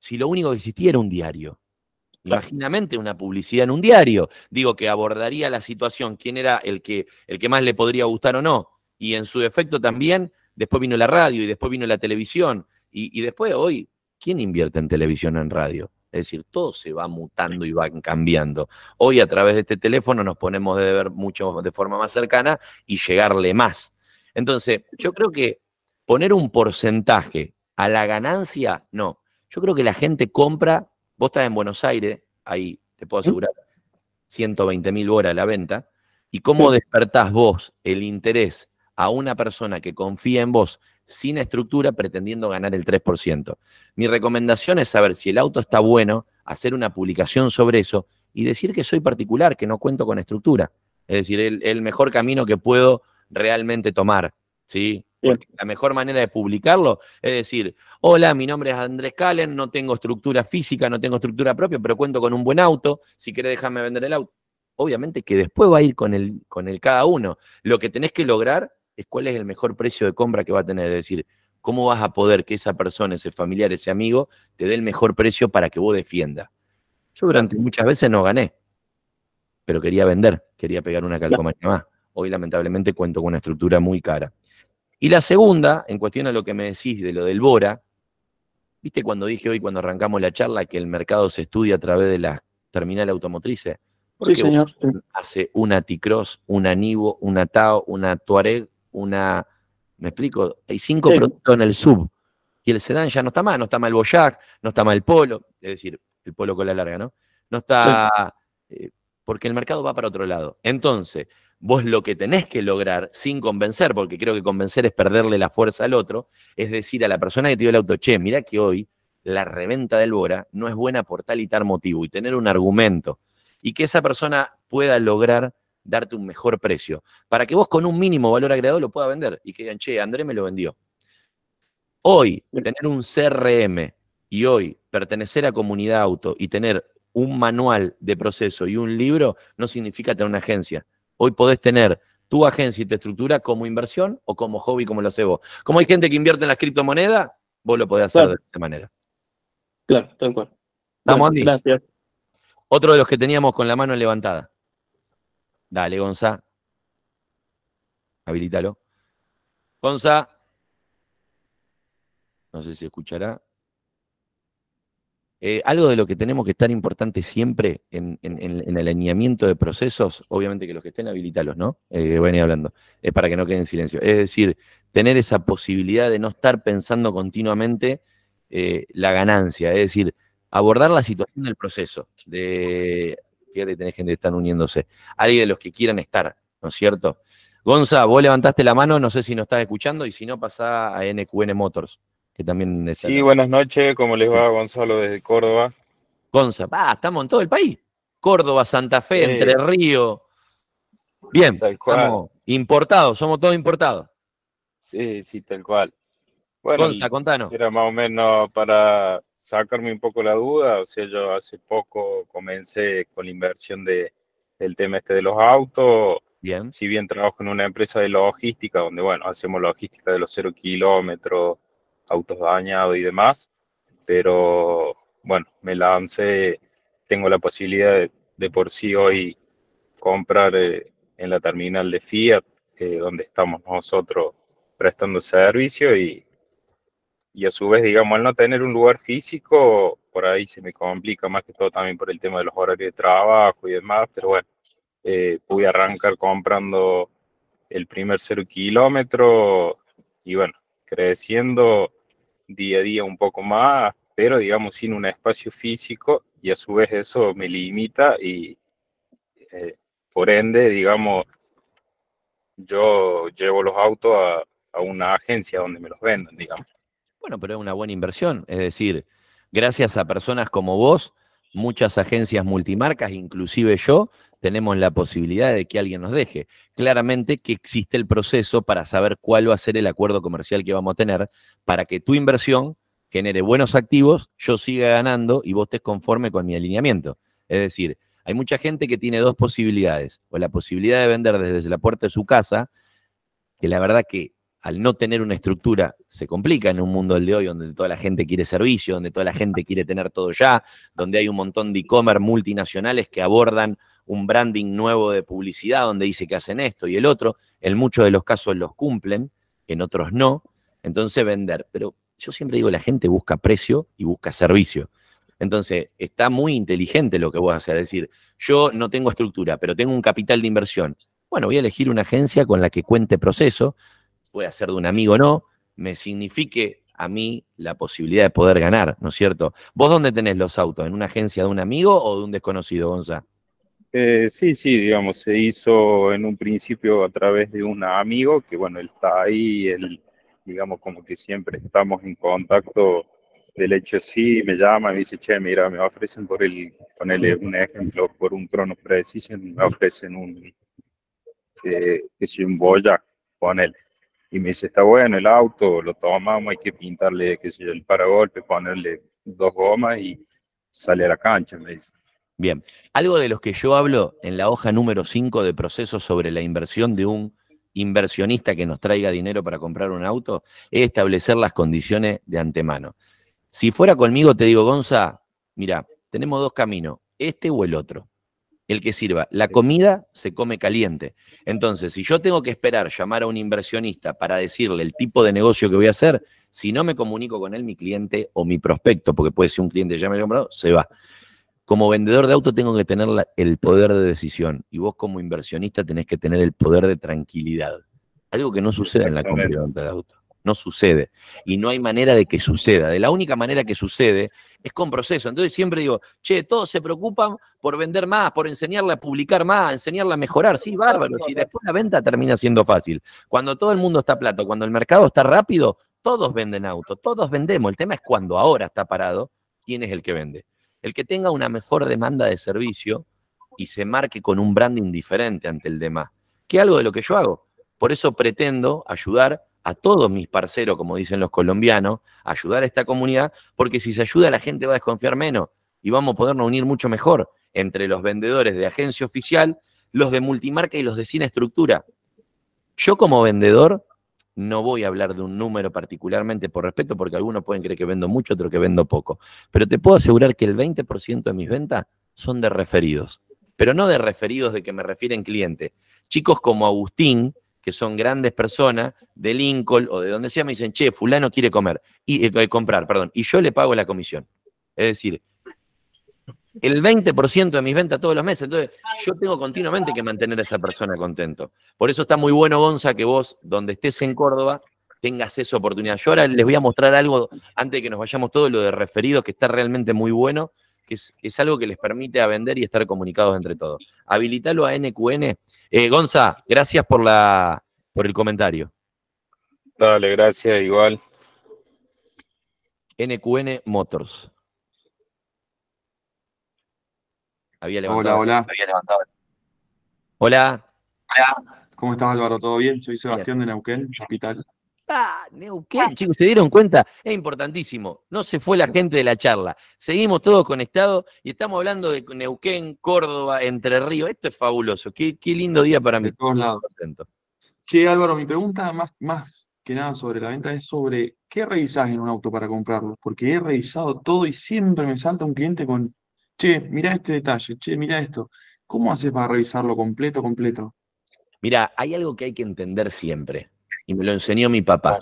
si lo único que existía era un diario. Imaginamente una publicidad en un diario. Digo que abordaría la situación, quién era el que, el que más le podría gustar o no. Y en su defecto también, después vino la radio y después vino la televisión. Y, y después hoy, ¿quién invierte en televisión en radio? Es decir, todo se va mutando y van cambiando. Hoy a través de este teléfono nos ponemos de ver mucho de forma más cercana y llegarle más. Entonces, yo creo que poner un porcentaje a la ganancia, no. Yo creo que la gente compra, vos estás en Buenos Aires, ahí te puedo asegurar, 120 mil horas la venta, y cómo despertás vos el interés a una persona que confía en vos sin estructura pretendiendo ganar el 3%. Mi recomendación es saber si el auto está bueno, hacer una publicación sobre eso y decir que soy particular, que no cuento con estructura. Es decir, el, mejor camino que puedo realmente tomar. ¿sí? la mejor manera de publicarlo es decir, hola, mi nombre es Andrés Calen, no tengo estructura física, no tengo estructura propia, pero cuento con un buen auto, si querés déjame vender el auto. Obviamente que después va a ir con el, con el cada uno. Lo que tenés que lograr es cuál es el mejor precio de compra que va a tener. Es decir, cómo vas a poder que esa persona, ese familiar, ese amigo, te dé el mejor precio para que vos defiendas. Yo durante muchas veces no gané, pero quería vender, quería pegar una calcomanía más. Hoy lamentablemente cuento con una estructura muy cara. Y la segunda, en cuestión a lo que me decís de lo del Bora, ¿viste cuando dije hoy cuando arrancamos la charla que el mercado se estudia a través de la terminal automotrices? sí, señor. Hace una T-Cross, una Nivo, una Tao, una Tuareg una, me explico, hay cinco productos en el sub y el sedán ya no está mal no está mal el Boyac, no está mal el Polo, es decir, el Polo con la larga, ¿no? No está, eh, porque el mercado va para otro lado. Entonces, vos lo que tenés que lograr sin convencer, porque creo que convencer es perderle la fuerza al otro, es decir a la persona que te dio el auto, che, mira que hoy la reventa del Bora no es buena por tal y tal motivo, y tener un argumento, y que esa persona pueda lograr darte un mejor precio, para que vos con un mínimo valor agregado lo puedas vender y que digan, che, André me lo vendió. Hoy, tener un CRM y hoy pertenecer a comunidad auto y tener un manual de proceso y un libro no significa tener una agencia. Hoy podés tener tu agencia y tu estructura como inversión o como hobby, como lo hace vos. Como hay gente que invierte en las criptomonedas, vos lo podés hacer de esta manera. Claro, tal cual. Vamos, Andy. Gracias. Otro de los que teníamos con la mano levantada. Dale, Gonza. Habilítalo. Gonza. No sé si escuchará. Eh, algo de lo que tenemos que estar importante siempre en, el alineamiento de procesos, obviamente que los que estén habilítalos, ¿no? Eh, venía hablando, es para que no queden en silencio. Es decir, tener esa posibilidad de no estar pensando continuamente eh, la ganancia, es decir, abordar la situación del proceso, de fíjate que tenés gente que están uniéndose. Alguien de los que quieran estar, ¿no es cierto? Gonza, vos levantaste la mano, no sé si nos estás escuchando y si no, pasá a NQN Motors, que también... sí, buenas noches, ¿cómo les va Gonzalo desde Córdoba? Gonza, estamos en todo el país. Córdoba, Santa Fe, Entre Río. Bien, estamos importados, somos todos importados. Sí, sí, tal cual. Bueno, Conta, Era más o menos para sacarme un poco la duda, o sea, yo hace poco comencé con la inversión de, del tema este de los autos. Bien. Si bien trabajo en una empresa de logística, donde, bueno, hacemos logística de los cero kilómetros, autos dañados y demás, pero, bueno, me lancé, tengo la posibilidad de, por sí hoy comprar eh, en la terminal de Fiat, eh, donde estamos nosotros prestando servicio y y a su vez, digamos, al no tener un lugar físico, por ahí se me complica, más que todo también por el tema de los horarios de trabajo y demás, pero bueno, eh, pude arrancar comprando el primer cero kilómetro y bueno, creciendo día a día un poco más, pero digamos sin un espacio físico y a su vez eso me limita y eh, por ende, digamos, yo llevo los autos a, a, una agencia donde me los venden, digamos. Bueno, pero es una buena inversión. Es decir, gracias a personas como vos, muchas agencias multimarcas, inclusive yo, tenemos la posibilidad de que alguien nos deje. Claramente que existe el proceso para saber cuál va a ser el acuerdo comercial que vamos a tener para que tu inversión genere buenos activos, yo siga ganando y vos estés conforme con mi alineamiento. Es decir, hay mucha gente que tiene dos posibilidades, o la posibilidad de vender desde la puerta de su casa, que la verdad que al no tener una estructura, se complica en un mundo del de hoy donde toda la gente quiere servicio, donde toda la gente quiere tener todo ya, donde hay un montón de e-commerce multinacionales que abordan un branding nuevo de publicidad donde dice que hacen esto y el otro. En muchos de los casos los cumplen, en otros no. Entonces vender. Pero yo siempre digo, la gente busca precio y busca servicio. Entonces, está muy inteligente lo que vos a Es decir, yo no tengo estructura, pero tengo un capital de inversión. Bueno, voy a elegir una agencia con la que cuente proceso, a ser de un amigo o no, me signifique a mí la posibilidad de poder ganar, ¿no es cierto? ¿Vos dónde tenés los autos? ¿En una agencia de un amigo o de un desconocido, Gonza? Eh, sí, sí, digamos, se hizo en un principio a través de un amigo que, bueno, él está ahí, él, digamos, como que siempre estamos en contacto del hecho, sí, me llama, me dice, che, mira, me ofrecen por el, ponele un ejemplo, por un crono Precision, me ofrecen un, eh, si un Boya, ponele y me dice, está bueno el auto, lo tomamos, hay que pintarle, qué sé yo, el paragolpe, ponerle dos gomas y sale a la cancha, me dice. Bien, algo de los que yo hablo en la hoja número 5 de procesos sobre la inversión de un inversionista que nos traiga dinero para comprar un auto es establecer las condiciones de antemano. Si fuera conmigo, te digo, Gonza, mira, tenemos dos caminos, este o el otro el que sirva. La comida se come caliente. Entonces, si yo tengo que esperar llamar a un inversionista para decirle el tipo de negocio que voy a hacer, si no me comunico con él, mi cliente o mi prospecto, porque puede ser un cliente ya me ha se va. Como vendedor de auto tengo que tener el poder de decisión y vos como inversionista tenés que tener el poder de tranquilidad. Algo que no sucede en la compra de auto no sucede. Y no hay manera de que suceda. De la única manera que sucede es con proceso. Entonces siempre digo, che, todos se preocupan por vender más, por enseñarla a publicar más, enseñarla a mejorar. Sí, bárbaro. Y después la venta termina siendo fácil. Cuando todo el mundo está plato, cuando el mercado está rápido, todos venden auto, todos vendemos. El tema es cuando ahora está parado, ¿quién es el que vende? El que tenga una mejor demanda de servicio y se marque con un branding diferente ante el demás, que algo de lo que yo hago. Por eso pretendo ayudar a todos mis parceros, como dicen los colombianos, ayudar a esta comunidad, porque si se ayuda la gente va a desconfiar menos y vamos a podernos unir mucho mejor entre los vendedores de agencia oficial, los de multimarca y los de sin estructura. Yo como vendedor no voy a hablar de un número particularmente por respeto, porque algunos pueden creer que vendo mucho, otros que vendo poco, pero te puedo asegurar que el 20% de mis ventas son de referidos, pero no de referidos de que me refieren clientes. Chicos como Agustín, que son grandes personas de Lincoln o de donde sea, me dicen, che, fulano quiere comer, y eh, eh, comprar, perdón, y yo le pago la comisión. Es decir, el 20% de mis ventas todos los meses. Entonces, yo tengo continuamente que mantener a esa persona contento. Por eso está muy bueno, Gonza, que vos, donde estés en Córdoba, tengas esa oportunidad. Yo ahora les voy a mostrar algo antes de que nos vayamos todo lo de referidos, que está realmente muy bueno que es, algo que les permite a vender y estar comunicados entre todos. Habilitalo a NQN. Eh, Gonza, gracias por, la, por el comentario. Dale, gracias, igual. NQN Motors. Había levantado, hola, hola. Había Hola. Hola. ¿Cómo estás, Álvaro? ¿Todo bien? Soy Sebastián de Neuquén, Hospital. Ah, neuquén, chicos, se dieron cuenta, es importantísimo. No se fue la gente de la charla. Seguimos todos conectados y estamos hablando de Neuquén, Córdoba, Entre Ríos. Esto es fabuloso. Qué, lindo día para mí. todos lados. Che, Álvaro, mi pregunta más, más que nada sobre la venta es sobre qué revisás en un auto para comprarlo. Porque he revisado todo y siempre me salta un cliente con, che, mira este detalle, che, mira esto. ¿Cómo haces para revisarlo completo, completo? Mira, hay algo que hay que entender siempre y me lo enseñó mi papá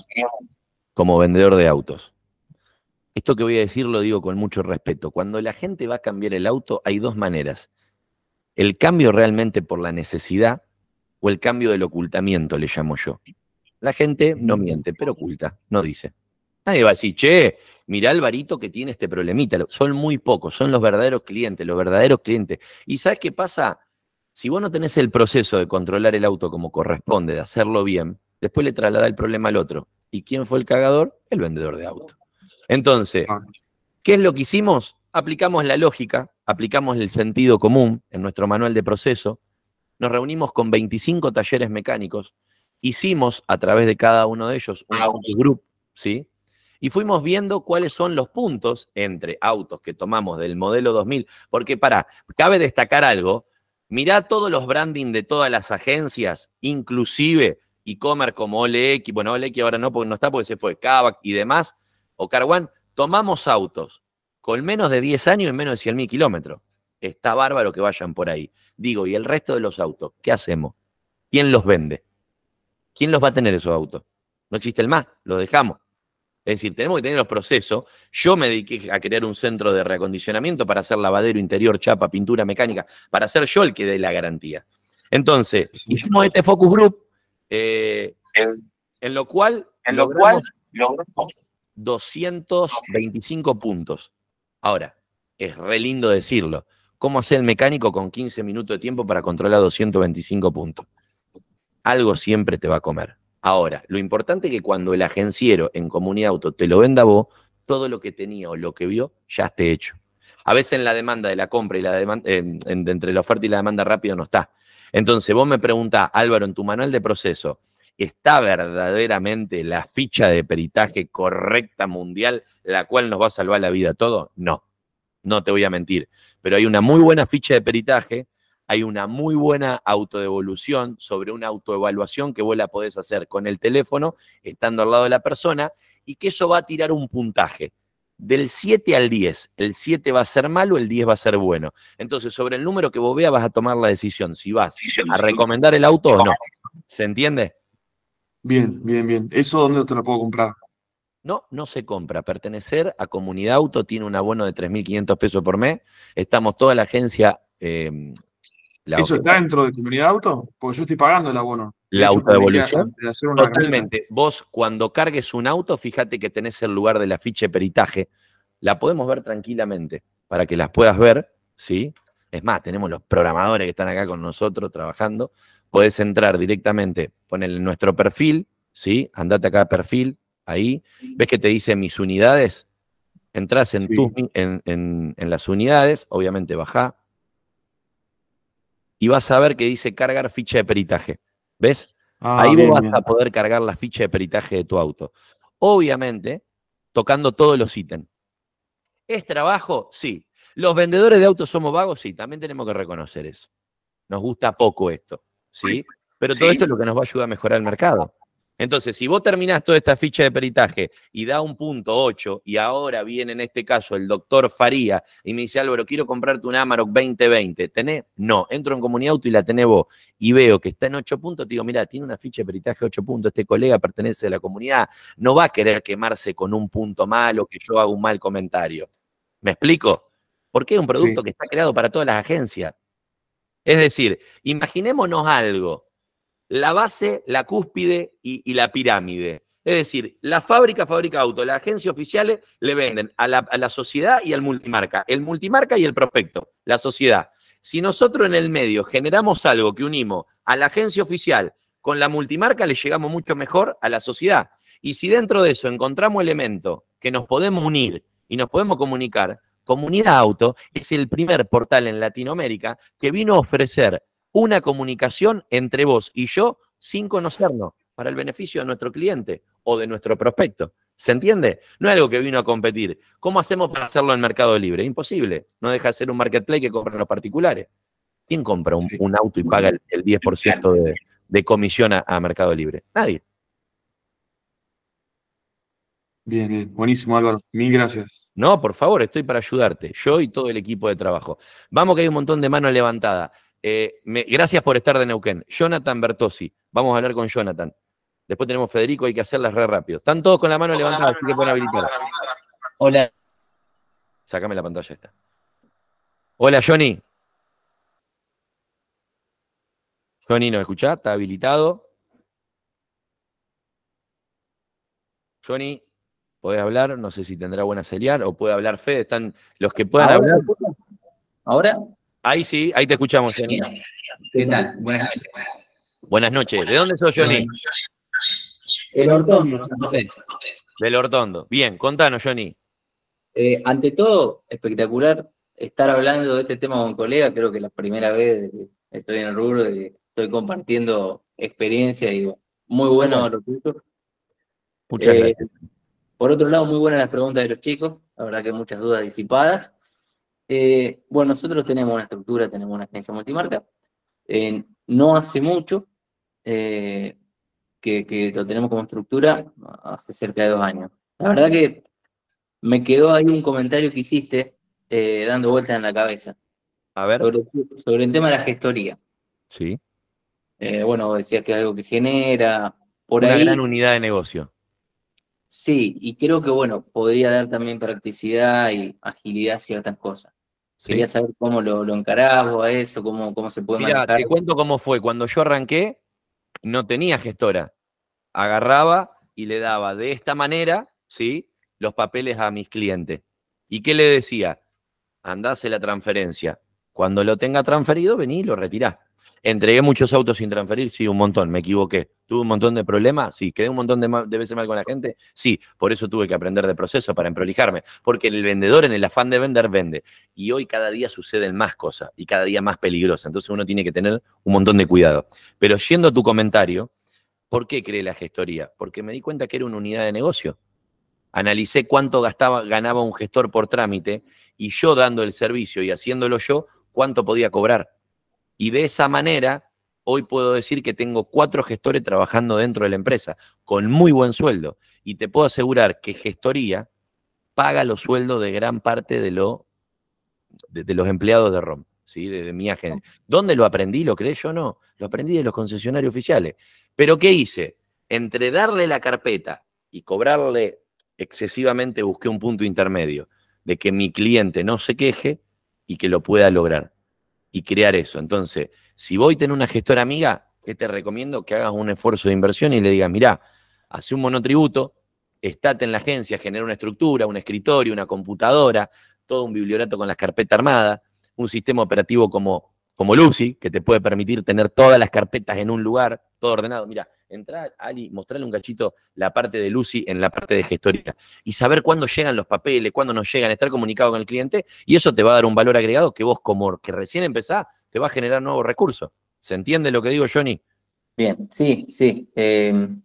como vendedor de autos. Esto que voy a decir lo digo con mucho respeto. Cuando la gente va a cambiar el auto hay dos maneras. El cambio realmente por la necesidad o el cambio del ocultamiento, le llamo yo. La gente no miente, pero oculta, no dice. Nadie va a decir, che, mirá el varito que tiene este problemita. Son muy pocos, son los verdaderos clientes, los verdaderos clientes. ¿Y sabes qué pasa? Si vos no tenés el proceso de controlar el auto como corresponde, de hacerlo bien, Después le traslada el problema al otro. ¿Y quién fue el cagador? El vendedor de auto. Entonces, ah. ¿qué es lo que hicimos? Aplicamos la lógica, aplicamos el sentido común en nuestro manual de proceso, nos reunimos con 25 talleres mecánicos, hicimos a través de cada uno de ellos un focus ah, group, ¿sí? Y fuimos viendo cuáles son los puntos entre autos que tomamos del modelo 2000, porque para, cabe destacar algo, mirá todos los branding de todas las agencias, inclusive e-commerce como OLX, bueno, OLX ahora no, porque no está porque se fue Kavak y demás, o Carwan, tomamos autos con menos de 10 años y menos de 100.000 kilómetros. Está bárbaro que vayan por ahí. Digo, y el resto de los autos, ¿qué hacemos? ¿Quién los vende? ¿Quién los va a tener esos autos? No existe el más, los dejamos. Es decir, tenemos que tener los procesos. Yo me dediqué a crear un centro de reacondicionamiento para hacer lavadero interior, chapa, pintura mecánica, para ser yo el que dé la garantía. Entonces, hicimos este focus group eh, en, lo cual, en lo cual 225 puntos. Ahora, es re lindo decirlo. ¿Cómo hace el mecánico con 15 minutos de tiempo para controlar 225 puntos? Algo siempre te va a comer. Ahora, lo importante es que cuando el agenciero en Comunidad Auto te lo venda a vos, todo lo que tenía o lo que vio ya esté hecho. A veces en la demanda de la compra y la demanda, entre la oferta y la demanda rápido no está. Entonces, vos me preguntás, Álvaro, en tu manual de proceso, ¿está verdaderamente la ficha de peritaje correcta mundial, la cual nos va a salvar la vida todo? No, no te voy a mentir. Pero hay una muy buena ficha de peritaje, hay una muy buena autodevolución sobre una autoevaluación que vos la podés hacer con el teléfono, estando al lado de la persona, y que eso va a tirar un puntaje del 7 al 10. El 7 va a ser malo, el 10 va a ser bueno. Entonces, sobre el número que vos veas, vas a tomar la decisión, si vas a recomendar el auto o no. ¿Se entiende? Bien, bien, bien. ¿Eso dónde te lo puedo comprar? No, no se compra. Pertenecer a Comunidad Auto tiene un abono de 3.500 pesos por mes. Estamos toda la agencia. Eh, ¿Eso está dentro de Comunidad Auto? Porque yo estoy pagando el abono la autoevolución. Totalmente. Vos cuando cargues un auto, fíjate que tenés el lugar de la ficha de peritaje. La podemos ver tranquilamente para que las puedas ver, ¿sí? Es más, tenemos los programadores que están acá con nosotros trabajando. Podés entrar directamente, ponen nuestro perfil, ¿sí? Andate acá a perfil, ahí. ¿Ves que te dice mis unidades? Entrás en, en, en las unidades, obviamente bajá. Y vas a ver que dice cargar ficha de peritaje ¿Ves? Ah, Ahí vas a poder cargar la ficha de peritaje de tu auto. Obviamente, tocando todos los ítems. ¿Es trabajo? Sí. ¿Los vendedores de autos somos vagos? Sí, también tenemos que reconocer eso. Nos gusta poco esto, ¿sí? Pero todo esto es lo que nos va a ayudar a mejorar el mercado. Entonces, si vos terminás toda esta ficha de peritaje y da un punto 8, y ahora viene en este caso el doctor Faría y me dice, Álvaro, quiero comprarte un Amarok 2020, ¿tenés? No, entro en comunidad auto y la tenés vos y veo que está en 8 puntos, te digo, mira, tiene una ficha de peritaje 8 puntos, este colega pertenece a la comunidad, no va a querer quemarse con un punto malo que yo haga un mal comentario. ¿Me explico? Porque es un producto que está creado para todas las agencias. Es decir, imaginémonos algo la base, la cúspide y, la pirámide. Es decir, la fábrica, fábrica auto, la agencia oficiales le venden a la, a la sociedad y al multimarca, el multimarca y el prospecto, la sociedad. Si nosotros en el medio generamos algo que unimos a la agencia oficial con la multimarca, le llegamos mucho mejor a la sociedad. Y si dentro de eso encontramos elementos que nos podemos unir y nos podemos comunicar, Comunidad Auto es el primer portal en Latinoamérica que vino a ofrecer una comunicación entre vos y yo sin conocernos, para el beneficio de nuestro cliente o de nuestro prospecto. ¿Se entiende? No es algo que vino a competir. ¿Cómo hacemos para hacerlo en Mercado Libre? Imposible. No deja de ser un marketplace que compran los particulares. ¿Quién compra un, auto y paga el, 10% de, de, comisión a, Mercado Libre? Nadie. Bien, bien, buenísimo Álvaro, mil gracias. No, por favor, estoy para ayudarte, yo y todo el equipo de trabajo. Vamos que hay un montón de manos levantadas. Eh, gracias por estar de Neuquén. Jonathan Bertosi. Vamos a hablar con Jonathan. Después tenemos Federico, hay que hacerlas re rápido. Están todos con la mano levantada, así que pueden Hola. Sácame la pantalla esta. Hola, Johnny. Johnny, ¿nos escucha ¿Está habilitado? Johnny, podés hablar, no sé si tendrá buena celiar o puede hablar Fede, están los que puedan hablar. ¿Ahora? Ahí sí, ahí te escuchamos, Johnny. ¿Qué tal? Buenas noches. Buenas noches. ¿De dónde sos, Johnny? El Hortondo, Santa Del Hortondo. Bien, contanos, Johnny. Eh, ante todo, espectacular estar hablando de este tema con colega. Creo que es la primera vez que estoy en el rubro, y estoy compartiendo experiencia y muy bueno lo hizo. Muchas eh, gracias. Por otro lado, muy buenas las preguntas de los chicos. La verdad que muchas dudas disipadas. Eh, bueno, nosotros tenemos una estructura, tenemos una agencia multimarca. Eh, no hace mucho eh, que, lo tenemos como estructura, hace cerca de dos años. La verdad que me quedó ahí un comentario que hiciste dando vueltas en la cabeza. A ver. Sobre, el tema de la gestoría. Sí. bueno, decías que es algo que genera. Por una gran unidad de negocio. Sí, y creo que, bueno, podría dar también practicidad y agilidad a ciertas cosas. Quería saber cómo lo, lo encarás a eso, cómo, cómo se puede Mira, te cuento cómo fue. Cuando yo arranqué, no tenía gestora. Agarraba y le daba de esta manera, ¿sí? Los papeles a mis clientes. ¿Y qué le decía? Andase la transferencia. Cuando lo tenga transferido, vení y lo retirás. Entregué muchos autos sin transferir, sí, un montón, me equivoqué. Tuve un montón de problemas, sí. Quedé un montón de, veces mal con la gente, sí. Por eso tuve que aprender de proceso para emprolijarme. Porque el vendedor, en el afán de vender, vende. Y hoy cada día suceden más cosas y cada día más peligrosas. Entonces uno tiene que tener un montón de cuidado. Pero yendo a tu comentario, ¿por qué creé la gestoría? Porque me di cuenta que era una unidad de negocio analicé cuánto gastaba, ganaba un gestor por trámite y yo dando el servicio y haciéndolo yo, cuánto podía cobrar. Y de esa manera, hoy puedo decir que tengo cuatro gestores trabajando dentro de la empresa, con muy buen sueldo. Y te puedo asegurar que gestoría paga los sueldos de gran parte de, lo, los empleados de ROM, ¿sí? de, mi agencia. ¿Dónde lo aprendí? ¿Lo crees yo? No, lo aprendí de los concesionarios oficiales. Pero ¿qué hice? Entre darle la carpeta y cobrarle excesivamente, busqué un punto intermedio de que mi cliente no se queje y que lo pueda lograr y crear eso. Entonces, si voy a tener una gestora amiga, que te recomiendo? Que hagas un esfuerzo de inversión y le digas, mirá, hace un monotributo, estate en la agencia, genera una estructura, un escritorio, una computadora, todo un bibliorato con las carpetas armadas, un sistema operativo como, como Lucy, que te puede permitir tener todas las carpetas en un lugar, todo ordenado. Mira, Entrar, Ali, mostrarle un cachito la parte de Lucy en la parte de gestoría y saber cuándo llegan los papeles, cuándo nos llegan, estar comunicado con el cliente y eso te va a dar un valor agregado que vos, como que recién empezás, te va a generar nuevos recursos. ¿Se entiende lo que digo, Johnny? Bien, sí, sí. Em,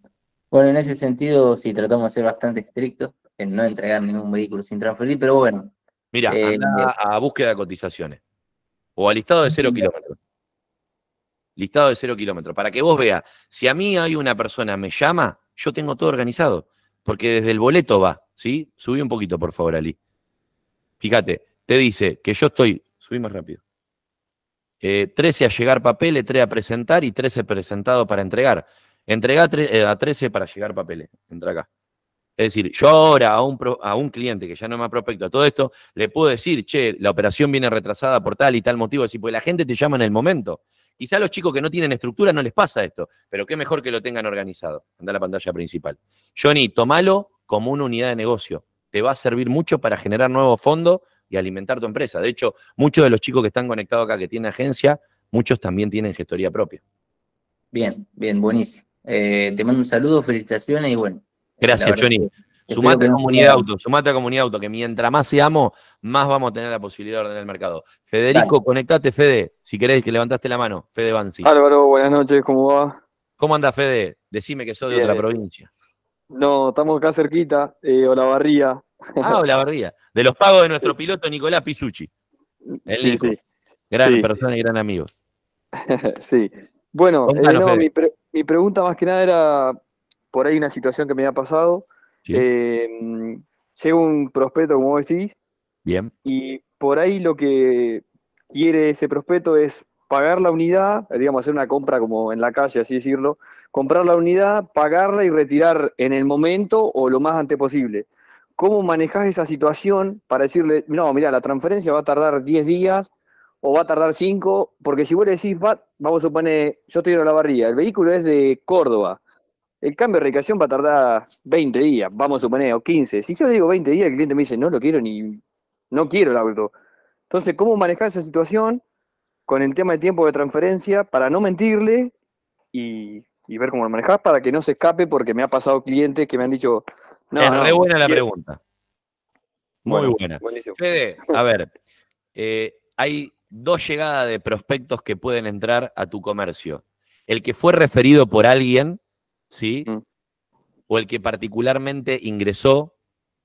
bueno, en ese sentido, sí, tratamos de ser bastante estrictos en no entregar ningún vehículo sin transferir, pero bueno. Mira, eh, a búsqueda de cotizaciones o al listado de cero kilómetros listado de cero kilómetros, para que vos veas, si a mí hay una persona me llama, yo tengo todo organizado, porque desde el boleto va, ¿sí? Subí un poquito, por favor, Ali. Fíjate, te dice que yo estoy, subí más rápido, 13 eh, a llegar papeles, 3 a presentar y 13 presentado para entregar. Entrega eh, a 13 para llegar papeles, entra acá. Es decir, yo ahora a un, a un cliente que ya no me prospecto a todo esto, le puedo decir, che, la operación viene retrasada por tal y tal motivo, si pues la gente te llama en el momento. Quizá a los chicos que no tienen estructura no les pasa esto, pero qué mejor que lo tengan organizado. Anda a la pantalla principal. Johnny, tomalo como una unidad de negocio. Te va a servir mucho para generar nuevos fondos y alimentar tu empresa. De hecho, muchos de los chicos que están conectados acá que tienen agencia, muchos también tienen gestoría propia. Bien, bien, buenísimo. Eh, te mando un saludo, felicitaciones y bueno. Gracias, Johnny. Sumate a Comunidad Auto, sumate a Comunidad Auto, que mientras más seamos, más vamos a tener la posibilidad de ordenar el mercado. Federico, conectate, Fede, si querés que levantaste la mano, Fede Bansi. Álvaro, buenas noches, ¿cómo va? ¿Cómo anda, Fede? Decime que sos de otra provincia. No, estamos acá cerquita, eh, Olavarría. Ah, Olavarría. De los pagos de nuestro piloto Nicolás Pisucci. él sí, Gran persona y gran amigo. sí. Bueno, eh, mi, mi pregunta más que nada era por ahí una situación que me había pasado. Eh, llega un prospecto, como decís. Bien. Y por ahí lo que quiere ese prospecto es pagar la unidad, digamos, hacer una compra como en la calle, así decirlo, comprar la unidad, pagarla y retirar en el momento o lo más antes posible. ¿Cómo manejas esa situación para decirle, no, mira, la transferencia va a tardar 10 días o va a tardar 5? Porque si vos le decís, vamos a suponer, yo estoy en la barría, el vehículo es de Córdoba, el cambio de recreación va a tardar 20 días, vamos a suponer, o 15. Si yo digo 20 días, el cliente me dice, no lo quiero ni, no quiero el auto. Entonces, ¿cómo manejar esa situación con el tema de tiempo de transferencia para no mentirle y, ver cómo lo manejas para que no se escape? Porque me ha pasado clientes que me han dicho, no, es buena la pregunta. Muy buena. Fede, a ver, eh, hay dos llegadas de prospectos que pueden entrar a tu comercio. El que fue referido por alguien, ¿sí? Mm. O el que particularmente ingresó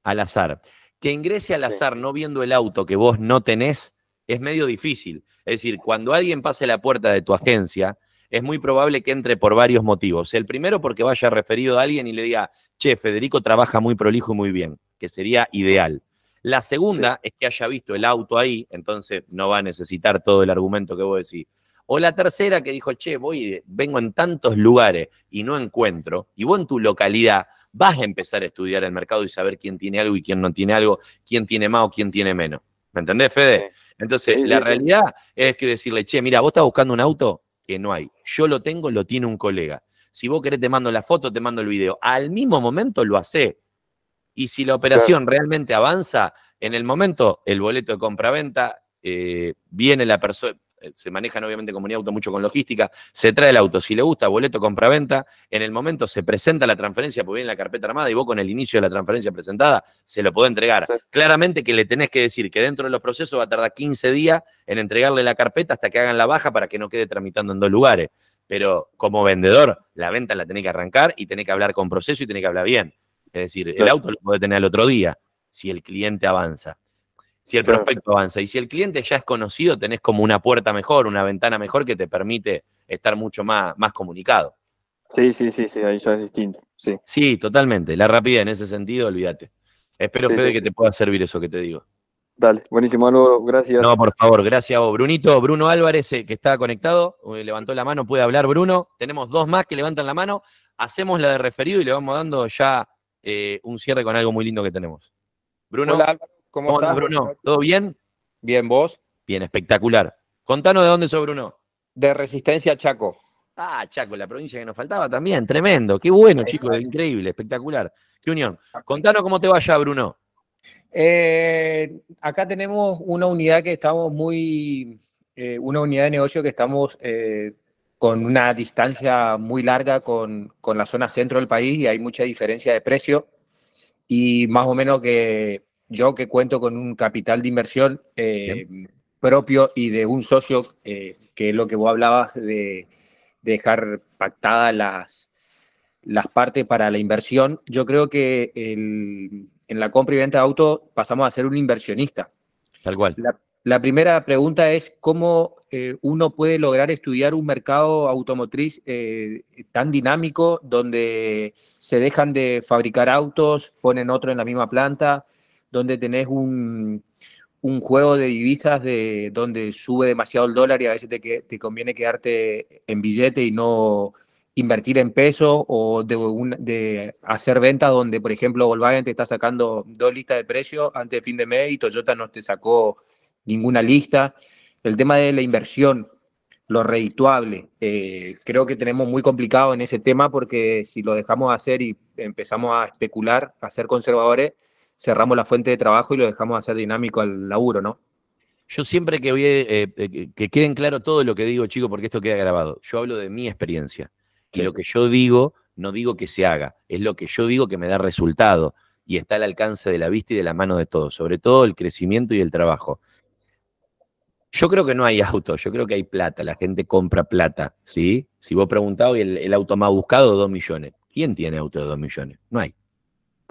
al azar. Que ingrese al azar no viendo el auto que vos no tenés es medio difícil. Es decir, cuando alguien pase la puerta de tu agencia, es muy probable que entre por varios motivos. El primero, porque vaya referido a alguien y le diga, che, Federico trabaja muy prolijo y muy bien, que sería ideal. La segunda es que haya visto el auto ahí, entonces no va a necesitar todo el argumento que vos decís. O la tercera que dijo, che, voy, eh, vengo en tantos lugares y no encuentro, y vos en tu localidad vas a empezar a estudiar el mercado y saber quién tiene algo y quién no tiene algo, quién tiene más o quién tiene menos. ¿Me entendés, Fede? Entonces, la realidad es que decirle, che, mira, vos estás buscando un auto que no hay. Yo lo tengo, lo tiene un colega. Si vos querés, te mando la foto, te mando el video. Al mismo momento lo hace. Y si la operación realmente avanza, en el momento el boleto de compra-venta, eh, viene la persona, eh, se manejan obviamente como un auto mucho con logística, se trae el auto, si le gusta, boleto compra-venta, en el momento se presenta la transferencia, pues viene la carpeta armada y vos con el inicio de la transferencia presentada se lo podés entregar. Claramente que le tenés que decir que dentro de los procesos va a tardar 15 días en entregarle la carpeta hasta que hagan la baja para que no quede tramitando en dos lugares. Pero como vendedor, la venta la tenés que arrancar y tenés que hablar con proceso y tenés que hablar bien. Es decir, el auto lo puede tener el otro día si el cliente avanza. Si el prospecto avanza y si el cliente ya es conocido, tenés como una puerta mejor, una ventana mejor que te permite estar mucho más, más comunicado. Sí, sí, sí, sí, ahí ya es distinto. Sí. sí, totalmente. La rapidez en ese sentido, olvídate. Espero, que te pueda servir eso que te digo. Dale, buenísimo, gracias. No, por favor, gracias a vos. Brunito, Bruno Álvarez, eh, que está conectado, eh, levantó la mano, puede hablar Bruno. Tenemos dos más que levantan la mano. Hacemos la de referido y le vamos dando ya eh, un cierre con algo muy lindo que tenemos. Bruno. ¿Cómo, estás, Bruno? ¿Todo bien? Bien, ¿vos? Bien, espectacular. Contanos de dónde sos, Bruno. De Resistencia Chaco. Ah, Chaco, la provincia que nos faltaba también, tremendo. Qué bueno, chicos, increíble, espectacular. Qué unión. Contanos cómo te vaya, Bruno. Eh, acá tenemos una unidad que estamos muy, eh, una unidad de negocio que estamos eh, con una distancia muy larga con, con la zona centro del país y hay mucha diferencia de precio y más o menos que yo que cuento con un capital de inversión eh, propio y de un socio, eh, que es lo que vos hablabas de, dejar pactadas las, partes para la inversión, yo creo que en la compra y venta de auto pasamos a ser un inversionista. Tal cual. La, primera pregunta es cómo eh, uno puede lograr estudiar un mercado automotriz tan dinámico donde se dejan de fabricar autos, ponen otro en la misma planta, donde tenés un, juego de divisas de donde sube demasiado el dólar y a veces te, te conviene quedarte en billete y no invertir en peso o de, hacer ventas donde, por ejemplo, Volkswagen te está sacando dos listas de precios antes de fin de mes y Toyota no te sacó ninguna lista. El tema de la inversión, lo redituable, eh, creo que tenemos muy complicado en ese tema porque si lo dejamos hacer y empezamos a especular, a ser conservadores, cerramos la fuente de trabajo y lo dejamos hacer dinámico al laburo, ¿no? Yo siempre que voy, eh, eh, que queden claro todo lo que digo, chicos, porque esto queda grabado. Yo hablo de mi experiencia. Y lo que yo digo, no digo que se haga, es lo que yo digo que me da resultado y está al alcance de la vista y de la mano de todos, sobre todo el crecimiento y el trabajo. Yo creo que no hay autos, yo creo que hay plata, la gente compra plata, ¿sí? Si vos preguntás y el, el auto más buscado, 2 millones. ¿Quién tiene auto de 2 millones? No hay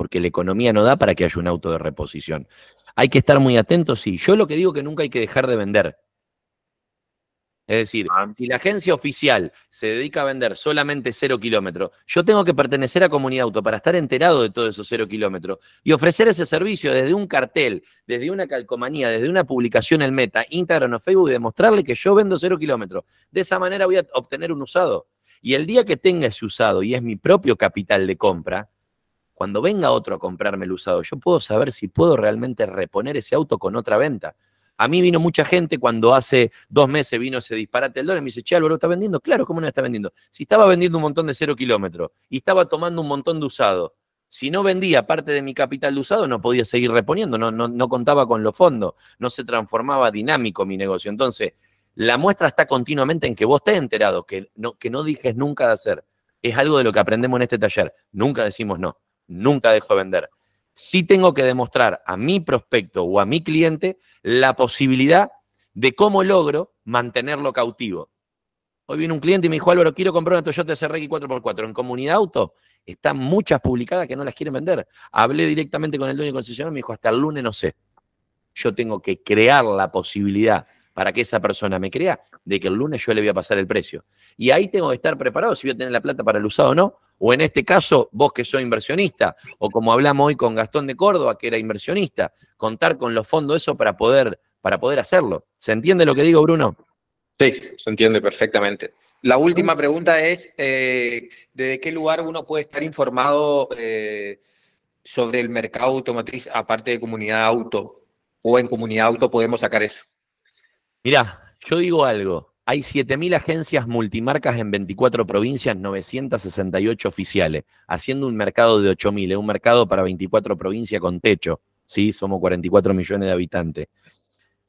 porque la economía no da para que haya un auto de reposición. Hay que estar muy atentos, sí. Yo lo que digo es que nunca hay que dejar de vender. Es decir, ah. si la agencia oficial se dedica a vender solamente cero kilómetros, yo tengo que pertenecer a Comunidad Auto para estar enterado de todo esos cero kilómetros y ofrecer ese servicio desde un cartel, desde una calcomanía, desde una publicación en Meta, Instagram o Facebook y demostrarle que yo vendo cero kilómetros. De esa manera voy a obtener un usado. Y el día que tenga ese usado y es mi propio capital de compra, cuando venga otro a comprarme el usado, yo puedo saber si puedo realmente reponer ese auto con otra venta. A mí vino mucha gente cuando hace dos meses vino ese disparate del dólar y me dice, che, Álvaro, ¿está vendiendo? Claro, ¿cómo no está vendiendo? Si estaba vendiendo un montón de cero kilómetros y estaba tomando un montón de usado, si no vendía parte de mi capital de usado, no podía seguir reponiendo, no, no, contaba con los fondos, no se transformaba dinámico mi negocio. Entonces, la muestra está continuamente en que vos estés enterado, que no, que no dijes nunca de hacer. Es algo de lo que aprendemos en este taller. Nunca decimos no nunca dejo de vender. Sí tengo que demostrar a mi prospecto o a mi cliente la posibilidad de cómo logro mantenerlo cautivo. Hoy viene un cliente y me dijo, Álvaro, quiero comprar una Toyota CRX 4x4. En comunidad auto están muchas publicadas que no las quieren vender. Hablé directamente con el dueño de concesionario y me dijo, hasta el lunes no sé. Yo tengo que crear la posibilidad para que esa persona me crea de que el lunes yo le voy a pasar el precio. Y ahí tengo que estar preparado si voy a tener la plata para el usado o no, o en este caso, vos que sos inversionista, o como hablamos hoy con Gastón de Córdoba, que era inversionista, contar con los fondos eso para poder, para poder hacerlo. ¿Se entiende lo que digo, Bruno? Sí, se entiende perfectamente. La última pregunta es, eh, ¿desde qué lugar uno puede estar informado eh, sobre el mercado automotriz, aparte de comunidad auto? ¿O en comunidad auto podemos sacar eso? Mirá, yo digo algo, hay 7.000 agencias multimarcas en 24 provincias, 968 oficiales, haciendo un mercado de 8.000, es ¿eh? un mercado para 24 provincias con techo. ¿sí? Somos 44 millones de habitantes.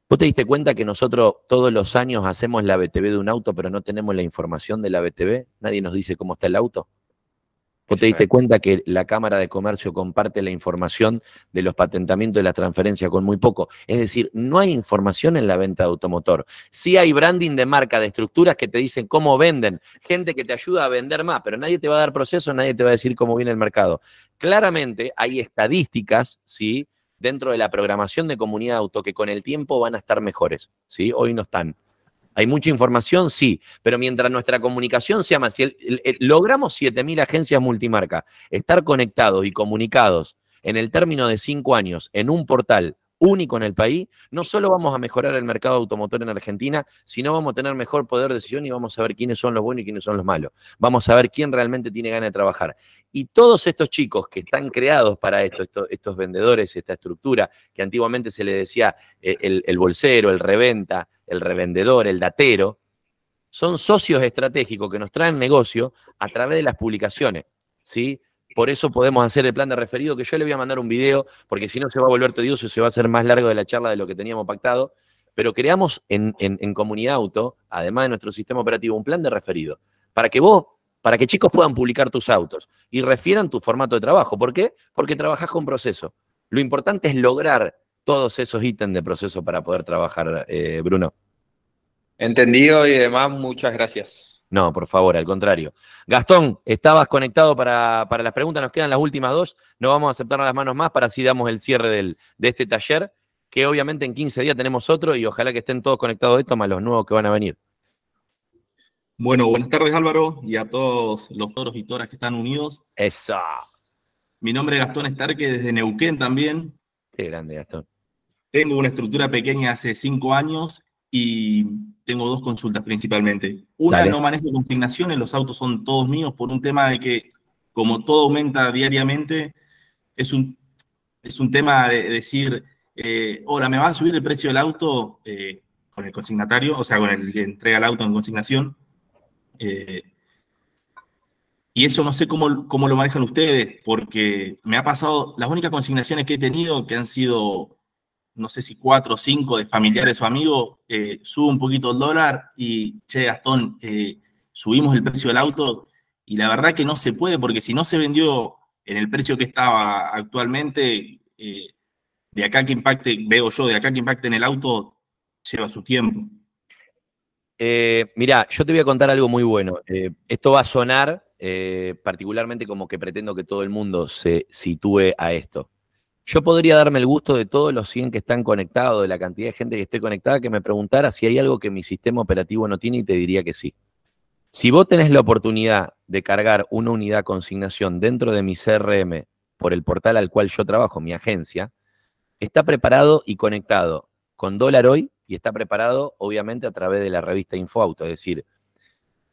¿Vos te diste cuenta que nosotros todos los años hacemos la BTV de un auto, pero no tenemos la información de la BTV? Nadie nos dice cómo está el auto. Vos te diste cuenta que la Cámara de Comercio comparte la información de los patentamientos y las transferencias con muy poco? Es decir, no hay información en la venta de automotor. Sí hay branding de marca, de estructuras que te dicen cómo venden, gente que te ayuda a vender más, pero nadie te va a dar proceso, nadie te va a decir cómo viene el mercado. Claramente hay estadísticas, ¿sí? Dentro de la programación de comunidad auto que con el tiempo van a estar mejores, ¿sí? Hoy no están. ¿Hay mucha información? Sí, pero mientras nuestra comunicación sea más, si logramos 7.000 agencias multimarca, estar conectados y comunicados en el término de 5 años en un portal único en el país, no solo vamos a mejorar el mercado automotor en Argentina, sino vamos a tener mejor poder de decisión y vamos a ver quiénes son los buenos y quiénes son los malos. Vamos a ver quién realmente tiene ganas de trabajar. Y todos estos chicos que están creados para esto, estos, vendedores, esta estructura, que antiguamente se le decía eh, el, el bolsero, el reventa, el revendedor, el datero, son socios estratégicos que nos traen negocio a través de las publicaciones, ¿sí? Por eso podemos hacer el plan de referido, que yo le voy a mandar un video, porque si no se va a volver tedioso y se va a hacer más largo de la charla de lo que teníamos pactado. Pero creamos en, Comunidad Auto, además de nuestro sistema operativo, un plan de referido, para que vos para que chicos puedan publicar tus autos y refieran tu formato de trabajo. ¿Por qué? Porque trabajás con proceso. Lo importante es lograr todos esos ítems de proceso para poder trabajar, eh, Bruno. Entendido y demás, muchas gracias. No, por favor, al contrario. Gastón, estabas conectado para, las preguntas, nos quedan las últimas dos, no vamos a aceptar las manos más para así damos el cierre de este taller, que obviamente en 15 días tenemos otro y ojalá que estén todos conectados de esto, más los nuevos que van a venir. Bueno, buenas tardes Álvaro y a todos los toros y toras que están unidos. Eso. Mi nombre es Gastón Estarque, desde Neuquén también. Qué grande, Gastón. Tengo una estructura pequeña hace cinco años y tengo dos consultas principalmente. Una, no manejo consignaciones, los autos son todos míos por un tema de que como todo aumenta diariamente, es un, es un tema de decir, ahora eh, hola, ¿me va a subir el precio del auto eh, con el consignatario? O sea, con el que entrega el auto en consignación. Eh, y eso no sé cómo, cómo lo manejan ustedes, porque me ha pasado, las únicas consignaciones que he tenido que han sido no sé si cuatro o cinco de familiares o amigos, eh, sube un poquito el dólar y, che, Gastón, eh, subimos el precio del auto y la verdad que no se puede porque si no se vendió en el precio que estaba actualmente, eh, de acá que impacte, veo yo, de acá que impacte en el auto, lleva su tiempo. Eh, mirá, yo te voy a contar algo muy bueno. esto va a sonar particularmente como que pretendo que todo el mundo se sitúe a esto. Yo podría darme el gusto de todos los 100 que están conectados, de la cantidad de gente que esté conectada, que me preguntara si hay algo que mi sistema operativo no tiene y te diría que sí. Si vos tenés la oportunidad de cargar una unidad consignación dentro de mi CRM por el portal al cual yo trabajo, mi agencia, está preparado y conectado con Dólar Hoy y está preparado obviamente a través de la revista InfoAuto, es decir,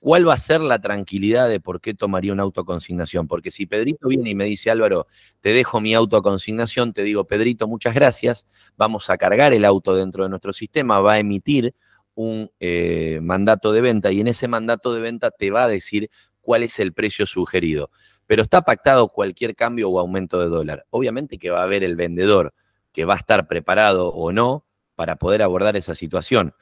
¿Cuál va a ser la tranquilidad de por qué tomaría una autoconsignación? Porque si Pedrito viene y me dice, Álvaro, te dejo mi autoconsignación, te digo, Pedrito, muchas gracias, vamos a cargar el auto dentro de nuestro sistema, va a emitir un eh, mandato de venta y en ese mandato de venta te va a decir cuál es el precio sugerido. Pero está pactado cualquier cambio o aumento de dólar. Obviamente que va a haber el vendedor que va a estar preparado o no para poder abordar esa situación.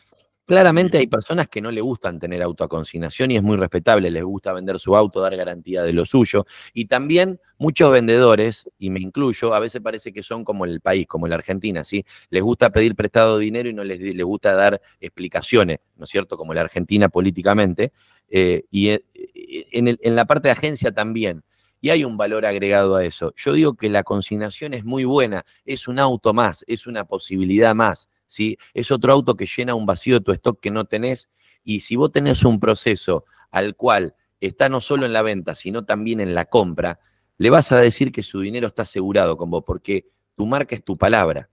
Claramente hay personas que no le gustan tener auto y es muy respetable, les gusta vender su auto, dar garantía de lo suyo. Y también muchos vendedores, y me incluyo, a veces parece que son como el país, como la Argentina, ¿sí? Les gusta pedir prestado dinero y no les, gusta dar explicaciones, ¿no es cierto? Como la Argentina políticamente. Eh, y eh, en, en la parte de agencia también. Y hay un valor agregado a eso. Yo digo que la consignación es muy buena, es un auto más, es una posibilidad más es otro auto que llena un vacío de tu stock que no tenés. Y si vos tenés un proceso al cual está no solo en la venta, sino también en la compra, le vas a decir que su dinero está asegurado con vos, porque tu marca es tu palabra.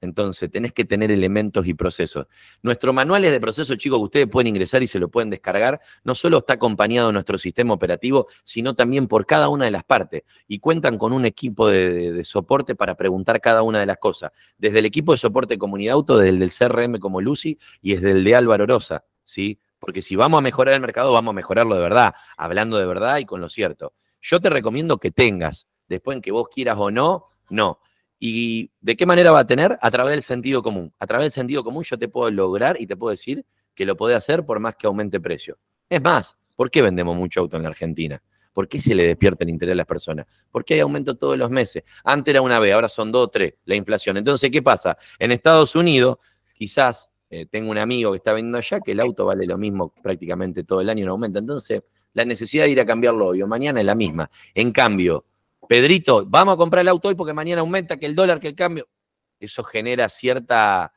Entonces, tenés que tener elementos y procesos. Nuestro manual es de proceso, chicos, que ustedes pueden ingresar y se lo pueden descargar. No solo está acompañado nuestro sistema operativo, sino también por cada una de las partes. Y cuentan con un equipo de, soporte para preguntar cada una de las cosas. Desde el equipo de soporte Comunidad Auto, desde el del CRM como Lucy y desde el de Álvaro Rosa, ¿sí? Porque si vamos a mejorar el mercado, vamos a mejorarlo de verdad, hablando de verdad y con lo cierto. Yo te recomiendo que tengas, después en que vos quieras o no, no. ¿Y de qué manera va a tener? A través del sentido común. A través del sentido común yo te puedo lograr y te puedo decir que lo puede hacer por más que aumente precio. Es más, ¿por qué vendemos mucho auto en la Argentina? ¿Por qué se le despierta el interés a las personas? ¿Por qué hay aumento todos los meses? Antes era una vez, ahora son dos o tres, la inflación. Entonces, ¿qué pasa? En Estados Unidos, quizás eh, tengo un amigo que está vendiendo allá, que el auto vale lo mismo prácticamente todo el año, y no aumenta. Entonces, la necesidad de ir a cambiarlo hoy mañana es la misma. En cambio, Pedrito, vamos a comprar el auto hoy porque mañana aumenta que el dólar, que el cambio. Eso genera cierta,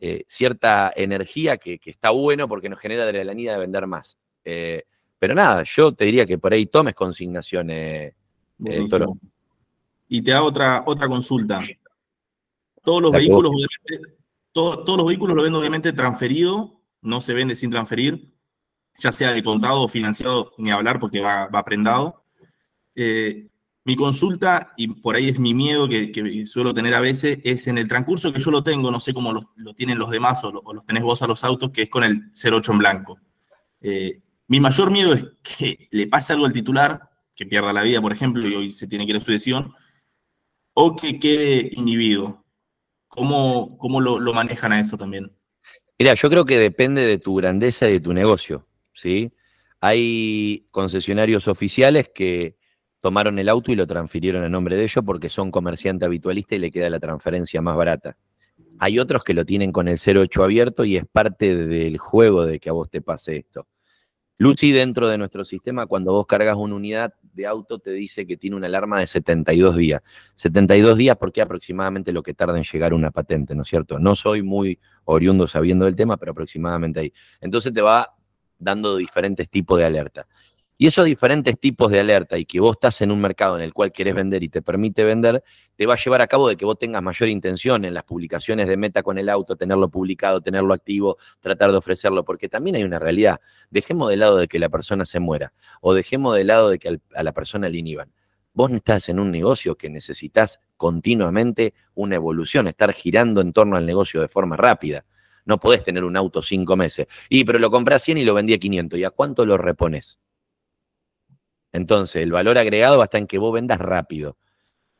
eh, cierta energía que, está bueno porque nos genera la adrenalina de vender más. Eh, pero nada, yo te diría que por ahí tomes consignaciones, eh, Toro. Y te hago otra, otra consulta. Todos los, vehículos, todos los vehículos lo venden obviamente transferido, no se vende sin transferir, ya sea de contado o financiado, ni hablar porque va, va prendado. Eh, mi consulta, y por ahí es mi miedo que, suelo tener a veces, es en el transcurso que yo lo tengo, no sé cómo lo, tienen los demás o, los tenés vos a los autos, que es con el 08 en blanco. Eh, mi mayor miedo es que le pase algo al titular, que pierda la vida, por ejemplo, y hoy se tiene que ir a su decisión, o que quede inhibido. ¿Cómo, lo, manejan a eso también? Mira, yo creo que depende de tu grandeza y de tu negocio, ¿sí? Hay concesionarios oficiales que tomaron el auto y lo transfirieron a nombre de ellos porque son comerciantes habitualista y le queda la transferencia más barata. Hay otros que lo tienen con el 08 abierto y es parte del juego de que a vos te pase esto. Lucy, dentro de nuestro sistema, cuando vos cargas una unidad de auto, te dice que tiene una alarma de 72 días. 72 días porque aproximadamente lo que tarda en llegar una patente, ¿no es cierto? No soy muy oriundo sabiendo del tema, pero aproximadamente ahí. Entonces te va dando diferentes tipos de alerta. Y esos diferentes tipos de alerta y que vos estás en un mercado en el cual querés vender y te permite vender, te va a llevar a cabo de que vos tengas mayor intención en las publicaciones de meta con el auto, tenerlo publicado, tenerlo activo, tratar de ofrecerlo, porque también hay una realidad. Dejemos de lado de que la persona se muera o dejemos de lado de que a la persona le inhiban. Vos estás en un negocio que necesitas continuamente una evolución, estar girando en torno al negocio de forma rápida. No podés tener un auto cinco meses. Y pero lo comprás 100 y lo vendí a 500. ¿Y a cuánto lo repones? Entonces, el valor agregado hasta en que vos vendas rápido.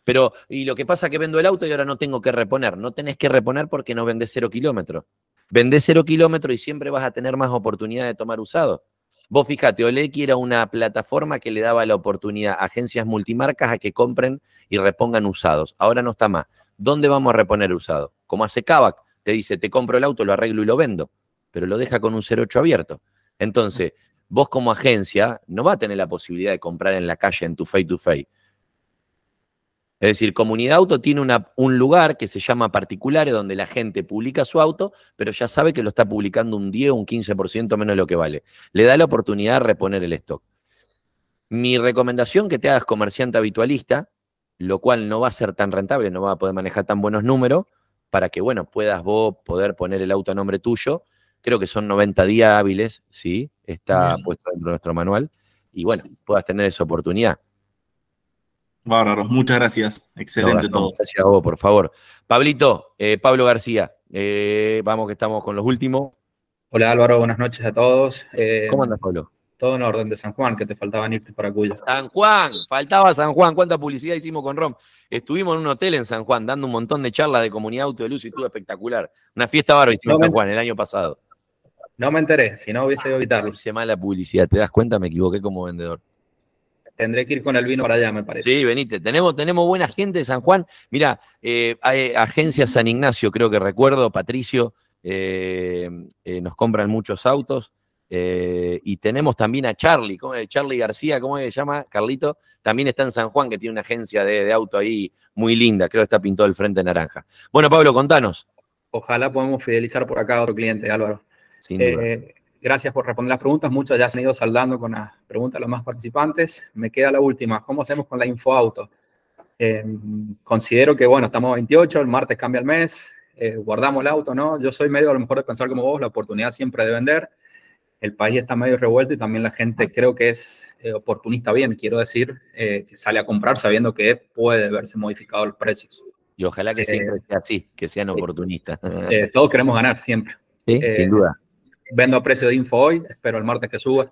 Pero, y lo que pasa es que vendo el auto y ahora no tengo que reponer. No tenés que reponer porque no vendés cero kilómetros. Vendés cero kilómetros y siempre vas a tener más oportunidad de tomar usado. Vos fíjate, Oleki era una plataforma que le daba la oportunidad a agencias multimarcas a que compren y repongan usados. Ahora no está más. ¿Dónde vamos a reponer usado? Como hace Kavak, te dice, te compro el auto, lo arreglo y lo vendo, pero lo deja con un 08 abierto. Entonces, vos como agencia no va a tener la posibilidad de comprar en la calle, en tu face to face. Es decir, Comunidad Auto tiene un lugar que se llama particulares donde la gente publica su auto, pero ya sabe que lo está publicando un 10 o un 15% menos de lo que vale. Le da la oportunidad de reponer el stock. Mi recomendación que te hagas comerciante habitualista, lo cual no va a ser tan rentable, no va a poder manejar tan buenos números, para que, bueno, puedas vos poder poner el auto a nombre tuyo. Creo que son 90 días hábiles, ¿sí? está puesto dentro de nuestro manual. Y bueno, puedas tener esa oportunidad. Bárbaros, muchas gracias. Excelente todo. Gracias a vos, por favor. Pablito, eh, Pablo García, eh, vamos que estamos con los últimos. Hola Álvaro, buenas noches a todos. Eh, ¿Cómo andas, Pablo? Todo en orden de San Juan, que te faltaban irte para Cuyo. San Juan, faltaba San Juan, cuánta publicidad hicimos con Rom. Estuvimos en un hotel en San Juan dando un montón de charlas de comunidad auto de luz y estuvo espectacular. Una fiesta bárbaro hicimos en San Juan el año pasado. No me enteré, si no hubiese ido a ah, evitarlo. Hice mala publicidad, te das cuenta, me equivoqué como vendedor. Tendré que ir con el vino para allá, me parece. Sí, venite. Tenemos, tenemos buena gente de San Juan. Mira, eh, hay agencia San Ignacio, creo que recuerdo, Patricio, eh, eh, nos compran muchos autos. y tenemos también a Charlie, ¿cómo es? Charlie García, ¿cómo se llama? Carlito, también está en San Juan, que tiene una agencia de, auto ahí muy linda, creo que está pintado el frente naranja. Bueno, Pablo, contanos. Ojalá podamos fidelizar por acá a otro cliente, Álvaro. Eh, gracias por responder las preguntas. Muchas ya han ido saldando con las preguntas de los más participantes. Me queda la última. ¿Cómo hacemos con la InfoAuto? auto? Eh, considero que, bueno, estamos a 28, el martes cambia el mes, eh, guardamos el auto, ¿no? Yo soy medio a lo mejor de pensar como vos, la oportunidad siempre de vender. El país está medio revuelto y también la gente creo que es oportunista bien, quiero decir, que sale a comprar sabiendo que puede verse modificado el precio Y ojalá que siempre sea así, que sean oportunistas. todos queremos ganar siempre. Sí, sin duda vendo a precio de info hoy, espero el martes que suba.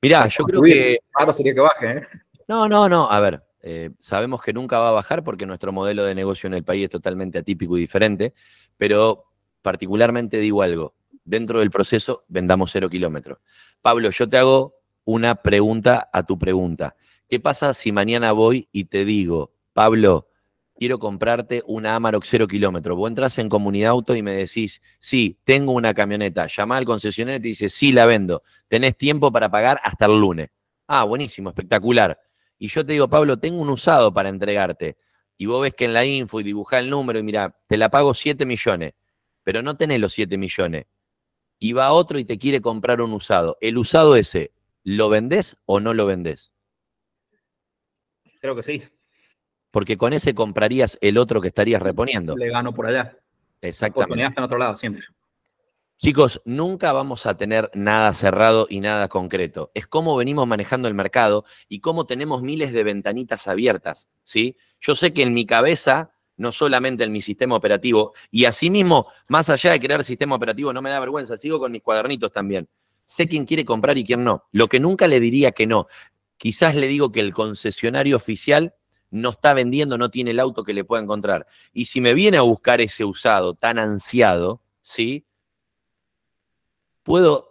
Mirá, yo creo que. sería que baje, ¿eh? No, no, no. A ver, eh, sabemos que nunca va a bajar porque nuestro modelo de negocio en el país es totalmente atípico y diferente, pero particularmente digo algo. Dentro del proceso vendamos cero kilómetros. Pablo, yo te hago una pregunta a tu pregunta. ¿Qué pasa si mañana voy y te digo, Pablo, quiero comprarte una Amarok 0 kilómetro. Vos entras en Comunidad Auto y me decís, sí, tengo una camioneta. Llamá al concesionario y te dice, sí, la vendo. Tenés tiempo para pagar hasta el lunes. Ah, buenísimo, espectacular. Y yo te digo, Pablo, tengo un usado para entregarte. Y vos ves que en la info y dibujá el número y mira, te la pago 7 millones, pero no tenés los 7 millones. Y va otro y te quiere comprar un usado. El usado ese, ¿lo vendés o no lo vendés? Creo que sí porque con ese comprarías el otro que estarías reponiendo. Le gano por allá. Exactamente. Oportunidad en otro lado siempre. Chicos, nunca vamos a tener nada cerrado y nada concreto. Es cómo venimos manejando el mercado y cómo tenemos miles de ventanitas abiertas, ¿sí? Yo sé que en mi cabeza, no solamente en mi sistema operativo, y asimismo, más allá de crear sistema operativo, no me da vergüenza, sigo con mis cuadernitos también. Sé quién quiere comprar y quién no. Lo que nunca le diría que no. Quizás le digo que el concesionario oficial no está vendiendo, no tiene el auto que le pueda encontrar. Y si me viene a buscar ese usado tan ansiado, ¿sí? ¿Puedo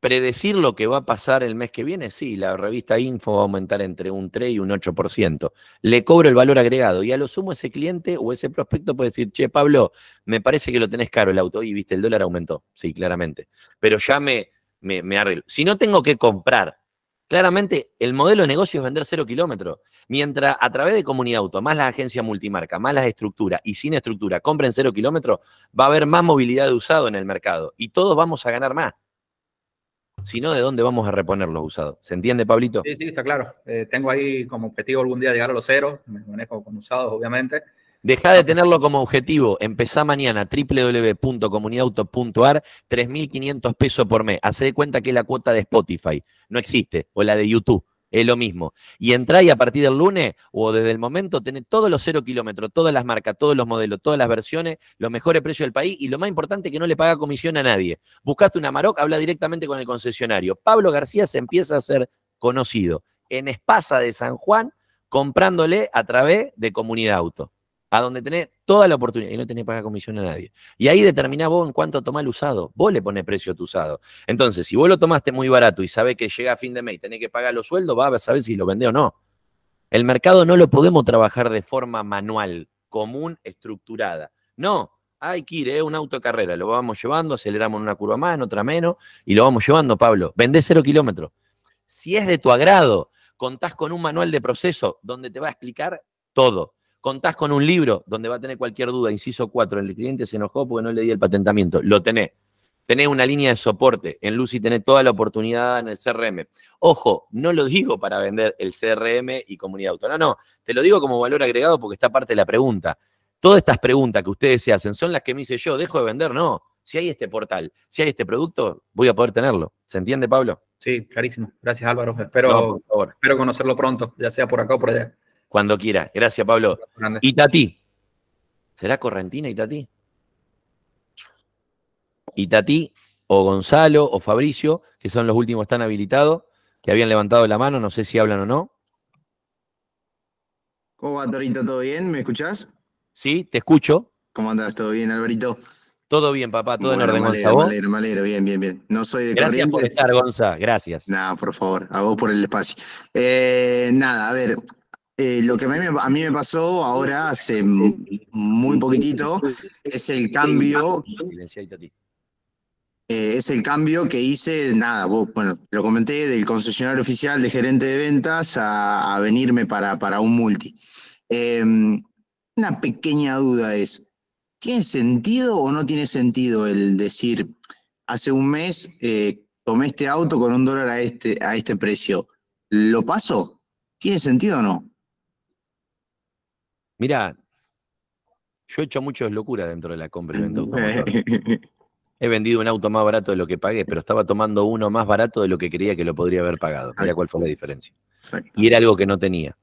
predecir lo que va a pasar el mes que viene? Sí, la revista Info va a aumentar entre un 3 y un 8%. Le cobro el valor agregado y a lo sumo ese cliente o ese prospecto puede decir, che, Pablo, me parece que lo tenés caro el auto y viste, el dólar aumentó, sí, claramente. Pero ya me, me, me arreglo. Si no tengo que comprar Claramente, el modelo de negocio es vender cero kilómetros. Mientras a través de Comunidad Auto, más las agencias multimarca, más las estructuras y sin estructura compren cero kilómetros, va a haber más movilidad de usado en el mercado y todos vamos a ganar más. Si no, ¿de dónde vamos a reponer los usados? ¿Se entiende, Pablito? Sí, sí, está claro. Eh, tengo ahí como objetivo algún día llegar a los ceros. Me manejo con usados, obviamente. Deja de tenerlo como objetivo. Empezá mañana www.comunidadauto.ar, 3.500 pesos por mes. Hacé de cuenta que la cuota de Spotify. No existe. O la de YouTube. Es lo mismo. Y entrá y a partir del lunes o desde el momento tenés todos los cero kilómetros, todas las marcas, todos los modelos, todas las versiones, los mejores precios del país y lo más importante que no le paga comisión a nadie. Buscaste una Maroc, habla directamente con el concesionario. Pablo García se empieza a ser conocido en Espasa de San Juan comprándole a través de Comunidad Auto a donde tenés toda la oportunidad y no tenés que pagar comisión a nadie. Y ahí determinás vos en cuánto tomás el usado. Vos le pones precio a tu usado. Entonces, si vos lo tomaste muy barato y sabés que llega a fin de mes y tenés que pagar los sueldos, va a saber si lo vendés o no. El mercado no lo podemos trabajar de forma manual, común, estructurada. No, hay que ir, es eh, un auto carrera. Lo vamos llevando, aceleramos una curva más, en otra menos, y lo vamos llevando, Pablo. Vendés cero kilómetros. Si es de tu agrado, contás con un manual de proceso donde te va a explicar todo contás con un libro donde va a tener cualquier duda, inciso 4, el cliente se enojó porque no le di el patentamiento, lo tenés. Tenés una línea de soporte, en Lucy tenés toda la oportunidad en el CRM. Ojo, no lo digo para vender el CRM y comunidad autónoma, no, no, te lo digo como valor agregado porque está parte de la pregunta. Todas estas preguntas que ustedes se hacen son las que me hice yo, dejo de vender, no. Si hay este portal, si hay este producto, voy a poder tenerlo. ¿Se entiende, Pablo? Sí, clarísimo. Gracias, Álvaro. Espero, espero conocerlo pronto, ya sea por acá o por allá. Cuando quiera. Gracias, Pablo. Y Tati. ¿Será Correntina y Tati? Y Tati o Gonzalo o Fabricio, que son los últimos tan están habilitados, que habían levantado la mano, no sé si hablan o no. ¿Cómo va, Torito? ¿Todo bien? ¿Me escuchás? Sí, te escucho. ¿Cómo andás? ¿Todo bien, Alberito? Todo bien, papá, todo en orden, me bien, bien, No soy de Gracias por estar, Gonzalo, gracias. Nada, por favor, a vos por el espacio. Eh, nada, a ver, eh, lo que a mí, me, pasó ahora hace muy poquitito es el cambio. Eh, es el cambio que hice, nada, bueno, lo comenté, del concesionario oficial de gerente de ventas a, venirme para, un multi. Em, una pequeña duda es, ¿tiene sentido o no tiene sentido el decir, hace un mes eh, tomé este auto con un dólar a este, a este precio? ¿Lo paso? ¿Tiene sentido o no? Mira, yo he hecho muchas locuras dentro de la compra y venta He vendido un auto más barato de lo que pagué, pero estaba tomando uno más barato de lo que creía que lo podría haber pagado. Mira cuál fue la diferencia. Y era algo que no tenía.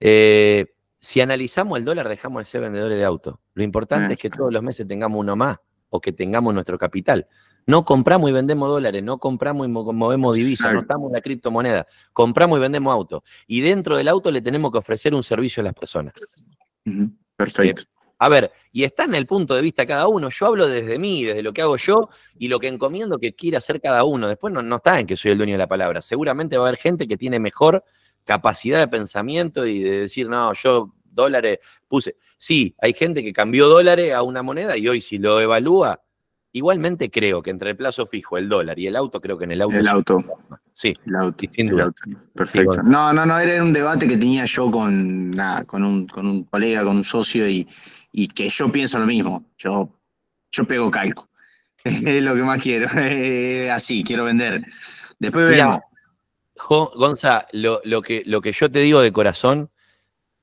Eh, si analizamos el dólar, dejamos de ser vendedores de auto. Lo importante ah, es que todos los meses tengamos uno más o que tengamos nuestro capital. No compramos y vendemos dólares, no compramos y movemos divisas, no estamos en la criptomoneda, compramos y vendemos auto. Y dentro del auto le tenemos que ofrecer un servicio a las personas. Perfecto. a ver, y está en el punto de vista cada uno. Yo hablo desde mí, desde lo que hago yo y lo que encomiendo que quiera hacer cada uno. Después no, no está en que soy el dueño de la palabra. Seguramente va a haber gente que tiene mejor capacidad de pensamiento y de decir, no, yo dólares puse. Sí, hay gente que cambió dólares a una moneda y hoy si lo evalúa, Igualmente creo que entre el plazo fijo, el dólar y el auto, creo que en el auto. El auto. Sí. El auto. Perfecto. No, no, no, era un debate que tenía yo con, un, colega, con un socio y, que yo pienso lo mismo. Yo, yo pego calco. es lo que más quiero. Así, quiero vender. Después vemos. Gonza, que, lo que yo te digo de corazón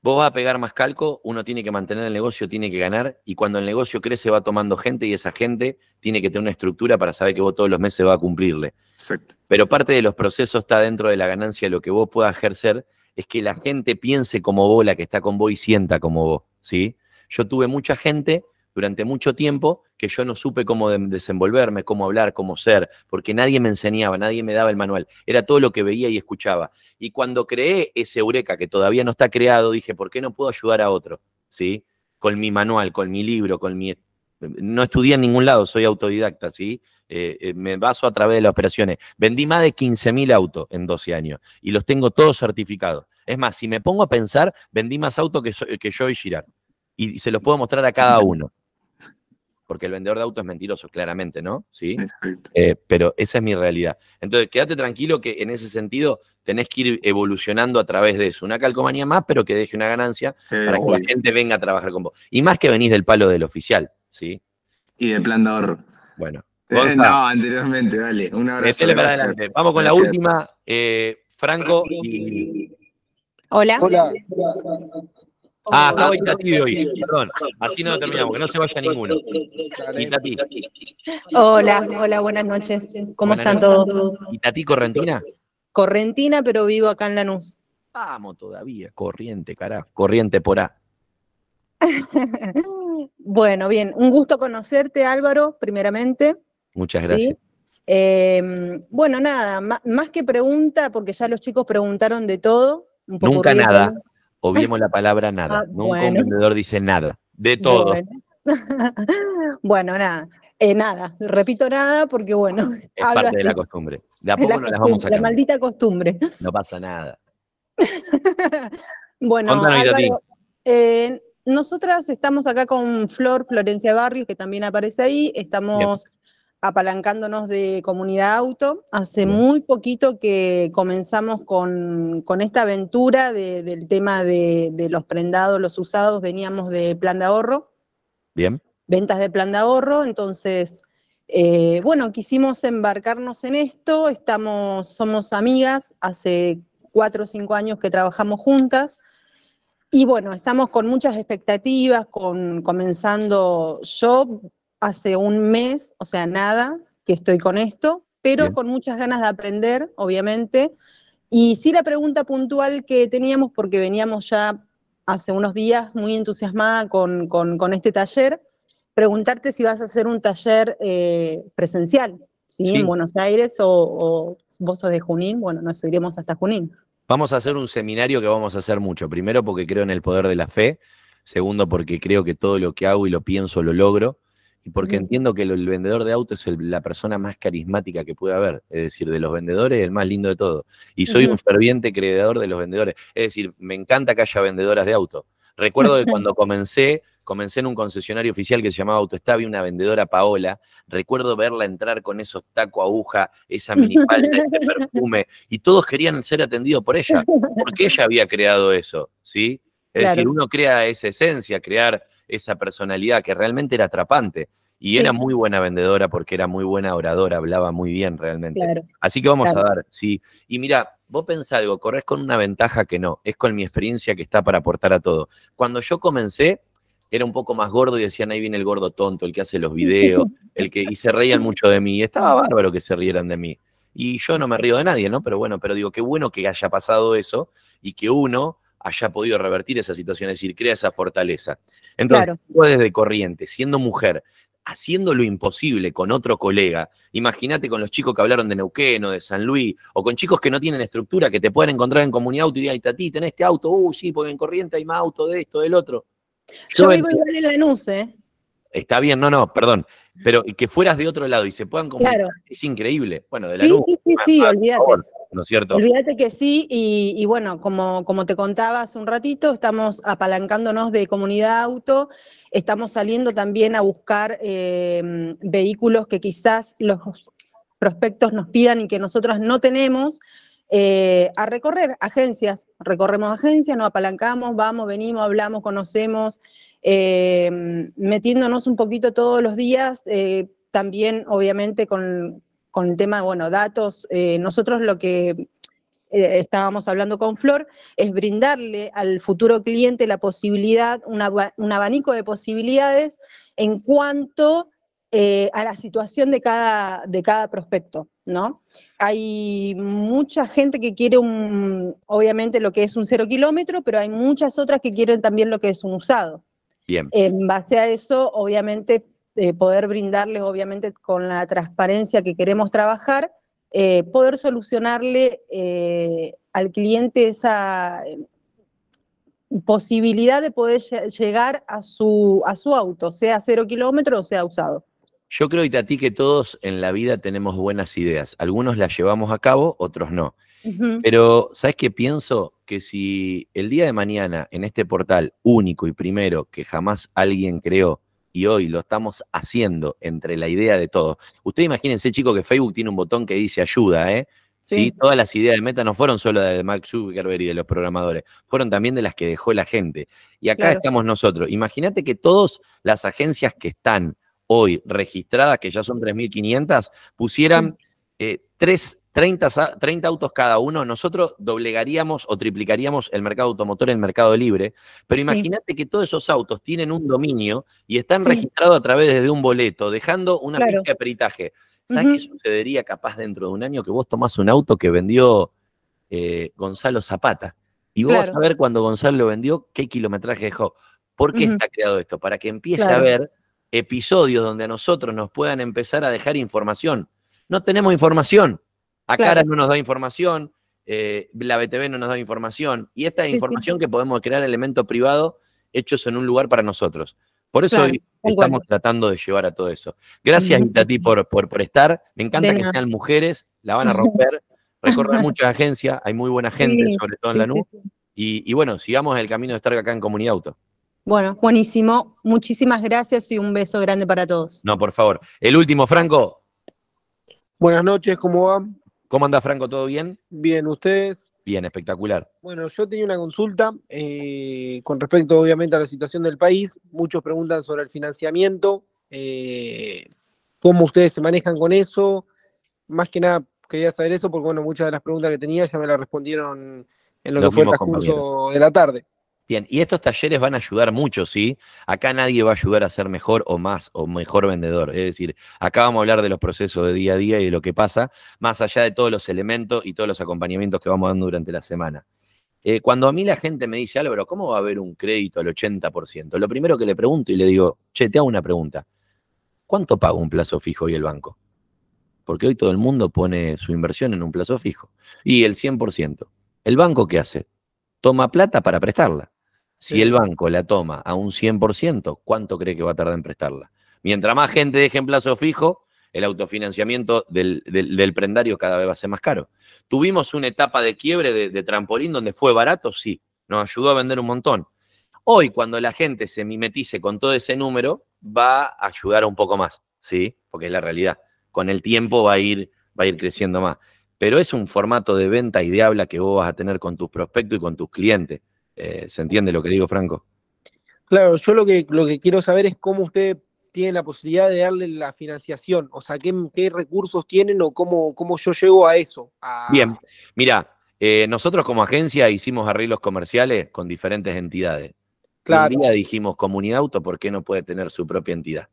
Vos vas a pegar más calco, uno tiene que mantener el negocio, tiene que ganar, y cuando el negocio crece va tomando gente y esa gente tiene que tener una estructura para saber que vos todos los meses va a cumplirle. Exacto. Pero parte de los procesos está dentro de la ganancia, lo que vos puedas ejercer es que la gente piense como vos, la que está con vos y sienta como vos, Yo tuve mucha gente durante mucho tiempo que yo no supe cómo desenvolverme, cómo hablar, cómo ser, porque nadie me enseñaba, nadie me daba el manual. Era todo lo que veía y escuchaba. Y cuando creé ese Eureka, que todavía no está creado, dije, ¿por qué no puedo ayudar a otro? ¿Sí? Con mi manual, con mi libro, con mi... No estudié en ningún lado, soy autodidacta, ¿sí? Eh, eh, me baso a través de las operaciones. Vendí más de 15.000 autos en 12 años y los tengo todos certificados. Es más, si me pongo a pensar, vendí más autos que, que yo y Girard. Y se los puedo mostrar a cada uno porque el vendedor de autos es mentiroso, claramente, ¿no? Sí. Eh, pero esa es mi realidad. Entonces, quédate tranquilo que en ese sentido tenés que ir evolucionando a través de eso. Una calcomanía más, pero que deje una ganancia para que la gente venga a trabajar con vos. Y más que venís del palo del oficial, ¿sí? Y del plan de ahorro. Bueno. Eh, no, anteriormente, dale. Un abrazo. Vamos con la última. Eh, Franco y... Hola. Hola. Ah, Itatí de hoy, perdón. Así no terminamos, que no se vaya ninguno. Hola, hola, buenas noches. ¿Cómo están todos? todos? ¿Itatí Correntina? Correntina, pero vivo acá en Lanús. Vamos todavía, corriente, carajo, corriente por A. bueno, bien, un gusto conocerte, Álvaro, primeramente. Muchas gracias. Em, bueno, nada, más que pregunta, porque ya los chicos preguntaron de todo. Nunca nada obviemos la palabra nada. Ah, Nunca un vendedor dice nada, de todo. Bueno, nada. Eh, nada, repito nada porque bueno. Es parte de la costumbre. De a poco no las vamos a La maldita costumbre. No pasa nada. bueno, eh, nosotras estamos acá con Flor Florencia Barrio, que también aparece ahí. Estamos apalancándonos de comunidad auto. Hace muy poquito que comenzamos con, esta aventura del tema de, los prendados, los usados, veníamos de plan de ahorro. Bien. Ventas de plan de ahorro, entonces, eh, bueno, quisimos embarcarnos en esto, estamos, somos amigas, hace cuatro o cinco años que trabajamos juntas. Y bueno, estamos con muchas expectativas, comenzando yo hace un mes, o sea, nada, que estoy con esto, pero con muchas ganas de aprender, obviamente. Y sí la pregunta puntual que teníamos, porque veníamos ya hace unos días muy entusiasmada con, este taller, preguntarte si vas a hacer un taller eh, presencial, ¿sí? En Buenos Aires o, o, vos sos de Junín, bueno, nos iremos hasta Junín. Vamos a hacer un seminario que vamos a hacer mucho. Primero porque creo en el poder de la fe, segundo porque creo que todo lo que hago y lo pienso lo logro y porque entiendo que el, vendedor de auto es la persona más carismática que puede haber, es decir, de los vendedores, el más lindo de todo Y soy un ferviente creador de los vendedores, es decir, me encanta que haya vendedoras de auto Recuerdo de cuando comencé, comencé en un concesionario oficial que se llamaba Autostab y una vendedora Paola. Recuerdo verla entrar con esos taco aguja, esa minifalda, ese perfume, y todos querían ser atendidos por ella, porque ella había creado eso, ¿sí? Es decir, uno crea esa esencia, crear esa personalidad que realmente era atrapante. Y era muy buena vendedora porque era muy buena oradora, hablaba muy bien realmente. Así que vamos a dar, sí. Y mira, vos pensás algo, corres con una ventaja que no, es con mi experiencia que está para aportar a todo. Cuando yo comencé, era un poco más gordo y decían, ahí viene el gordo tonto, el que hace los videos, el que... Y se reían mucho de mí. Estaba bárbaro que se rieran de mí. Y yo no me río de nadie, ¿no? Pero bueno, pero digo, qué bueno que haya pasado eso y que uno haya podido revertir esa situación, es decir, crea esa fortaleza. Entonces, claro. vos desde corriente, siendo mujer, haciendo lo imposible con otro colega, imagínate con los chicos que hablaron de Neuquén o de San Luis, o con chicos que no tienen estructura, que te pueden encontrar en comunidad auto y digan, ti, tenés este auto, uh, sí, porque en corriente hay más auto de esto, del otro. Yo, vivo igual en luz, ¿eh? Está bien, no, no, perdón. Pero que fueras de otro lado y se puedan comunicar claro. es increíble. Bueno, de la sí, Sí, sí, sí, olvídate. Olvídate que sí, y, bueno, como, como te contaba hace un ratito, estamos apalancándonos de comunidad auto, estamos saliendo también a buscar em, vehículos que quizás los prospectos nos pidan y que nosotros no tenemos, eh, a recorrer agencias, recorremos agencias, nos apalancamos, vamos, venimos, hablamos, conocemos, em, metiéndonos un poquito todos los días, eh, también obviamente con, con el tema, bueno, datos, eh, nosotros lo que eh, estábamos hablando con Flor, es brindarle al futuro cliente la posibilidad, un abanico de posibilidades en cuanto eh, a la situación de cada, de cada prospecto, ¿no? Hay mucha gente que quiere obviamente lo que es un cero kilómetro, pero hay muchas otras que quieren también lo que es un usado. Bien. En base a eso, obviamente, eh, poder brindarles, obviamente, con la transparencia que queremos trabajar, eh, poder solucionarle eh, al cliente esa posibilidad de poder llegar a su, a su auto, sea cero kilómetro o sea usado. Yo creo, a ti que todos en la vida tenemos buenas ideas. Algunos las llevamos a cabo, otros no. Pero, ¿sabes qué pienso? Que si el día de mañana en este portal único y primero que jamás alguien creó, y hoy lo estamos haciendo entre la idea de todo. Ustedes imagínense, chicos, que Facebook tiene un botón que dice ayuda, ¿eh? Sí. Todas las ideas de Meta no fueron solo de Mark Zuckerberg y de los programadores, fueron también de las que dejó la gente. Y acá estamos nosotros. Imagínate que todas las agencias que están hoy registradas, que ya son 3.500, pusieran eh, tres 30, autos cada uno, nosotros doblegaríamos o triplicaríamos el mercado automotor en el mercado libre, pero imagínate que todos esos autos tienen un dominio y están registrados a través de un boleto, dejando una ficha de peritaje. ¿Sabes qué sucedería capaz dentro de un año que vos tomás un auto que vendió eh, Gonzalo Zapata? Y vos vas a ver cuando Gonzalo lo vendió qué kilometraje dejó. ¿Por qué está creado esto? Para que empiece a ver episodios donde a nosotros nos puedan empezar a dejar información. No tenemos información. A no nos da información, eh, la BTV no nos da información. Y esta información que podemos crear elemento privado hechos en un lugar para nosotros. Por eso estamos tratando de llevar a todo eso. Gracias, a ti por, por estar. Me encanta que sean mujeres, la van a romper. Recorran muchas agencia, hay muy buena gente, sobre todo en la nube. Y, y, bueno, sigamos el camino de estar acá en Comunidad Auto. Bueno, buenísimo. Muchísimas gracias y un beso grande para todos. No, por favor. El último, Franco. Buenas noches, ¿cómo va? ¿Cómo anda Franco? ¿Todo bien? Bien, ¿ustedes? Bien, espectacular. Bueno, yo tenía una consulta eh, con respecto obviamente a la situación del país. Muchos preguntan sobre el financiamiento, eh, cómo ustedes se manejan con eso. Más que nada quería saber eso porque bueno, muchas de las preguntas que tenía ya me las respondieron en lo que fue el transcurso de la tarde. Bien, y estos talleres van a ayudar mucho, ¿sí? Acá nadie va a ayudar a ser mejor o más o mejor vendedor. Es decir, acá vamos a hablar de los procesos de día a día y de lo que pasa, más allá de todos los elementos y todos los acompañamientos que vamos dando durante la semana. Eh, cuando a mí la gente me dice, Álvaro, ¿cómo va a haber un crédito al 80%? Lo primero que le pregunto y le digo, che, te hago una pregunta. ¿Cuánto paga un plazo fijo hoy el banco? Porque hoy todo el mundo pone su inversión en un plazo fijo. Y el 100%. ¿El banco qué hace? Toma plata para prestarla. Si el banco la toma a un 100%, ¿cuánto cree que va a tardar en prestarla? Mientras más gente deje en plazo fijo, el autofinanciamiento del, prendario cada vez va a ser más caro. Tuvimos una etapa de quiebre de, trampolín donde fue barato, sí, nos ayudó a vender un montón. Hoy, cuando la gente se mimetice con todo ese número, va a ayudar un poco más, ¿sí? Porque es la realidad. Con el tiempo va a ir, va a ir creciendo más. Pero es un formato de venta y de habla que vos vas a tener con tus prospectos y con tus clientes. Eh, ¿Se entiende lo que digo, Franco? Claro, yo lo que, lo que quiero saber es cómo usted tiene la posibilidad de darle la financiación, o sea, qué, recursos tienen o cómo, yo llego a eso. Bien, mira, eh, nosotros como agencia hicimos arreglos comerciales con diferentes entidades. Claro. dijimos, Comunidad Auto, ¿por qué no puede tener su propia entidad?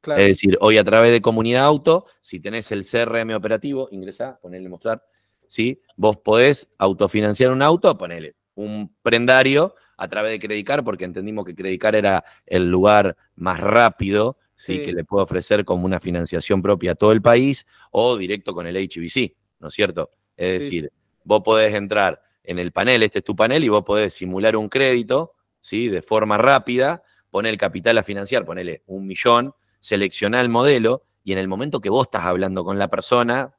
Claro. Es decir, hoy a través de Comunidad Auto, si tenés el CRM operativo, ingresá, ponele mostrar, ¿sí? Vos podés autofinanciar un auto, ponele un prendario a través de Credicar, porque entendimos que Credicar era el lugar más rápido sí. que le puede ofrecer como una financiación propia a todo el país o directo con el HBC, ¿no es cierto? Es decir, vos podés entrar en el panel, este es tu panel, y vos podés simular un crédito ¿sí? de forma rápida, poner el capital a financiar, ponele un millón, seleccionar el modelo y en el momento que vos estás hablando con la persona,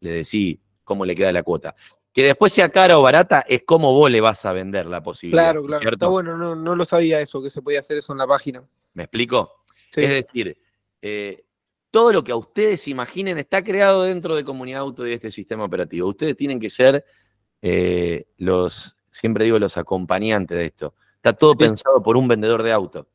le decís cómo le queda la cuota que después sea cara o barata, es como vos le vas a vender la posibilidad. Claro, claro. Está bueno, no, lo sabía eso, que se podía hacer eso en la página. ¿Me explico? Es decir, eh, todo lo que a ustedes imaginen está creado dentro de Comunidad Auto y de este sistema operativo. Ustedes tienen que ser eh, los, siempre digo, los acompañantes de esto. Está todo pensado por un vendedor de auto.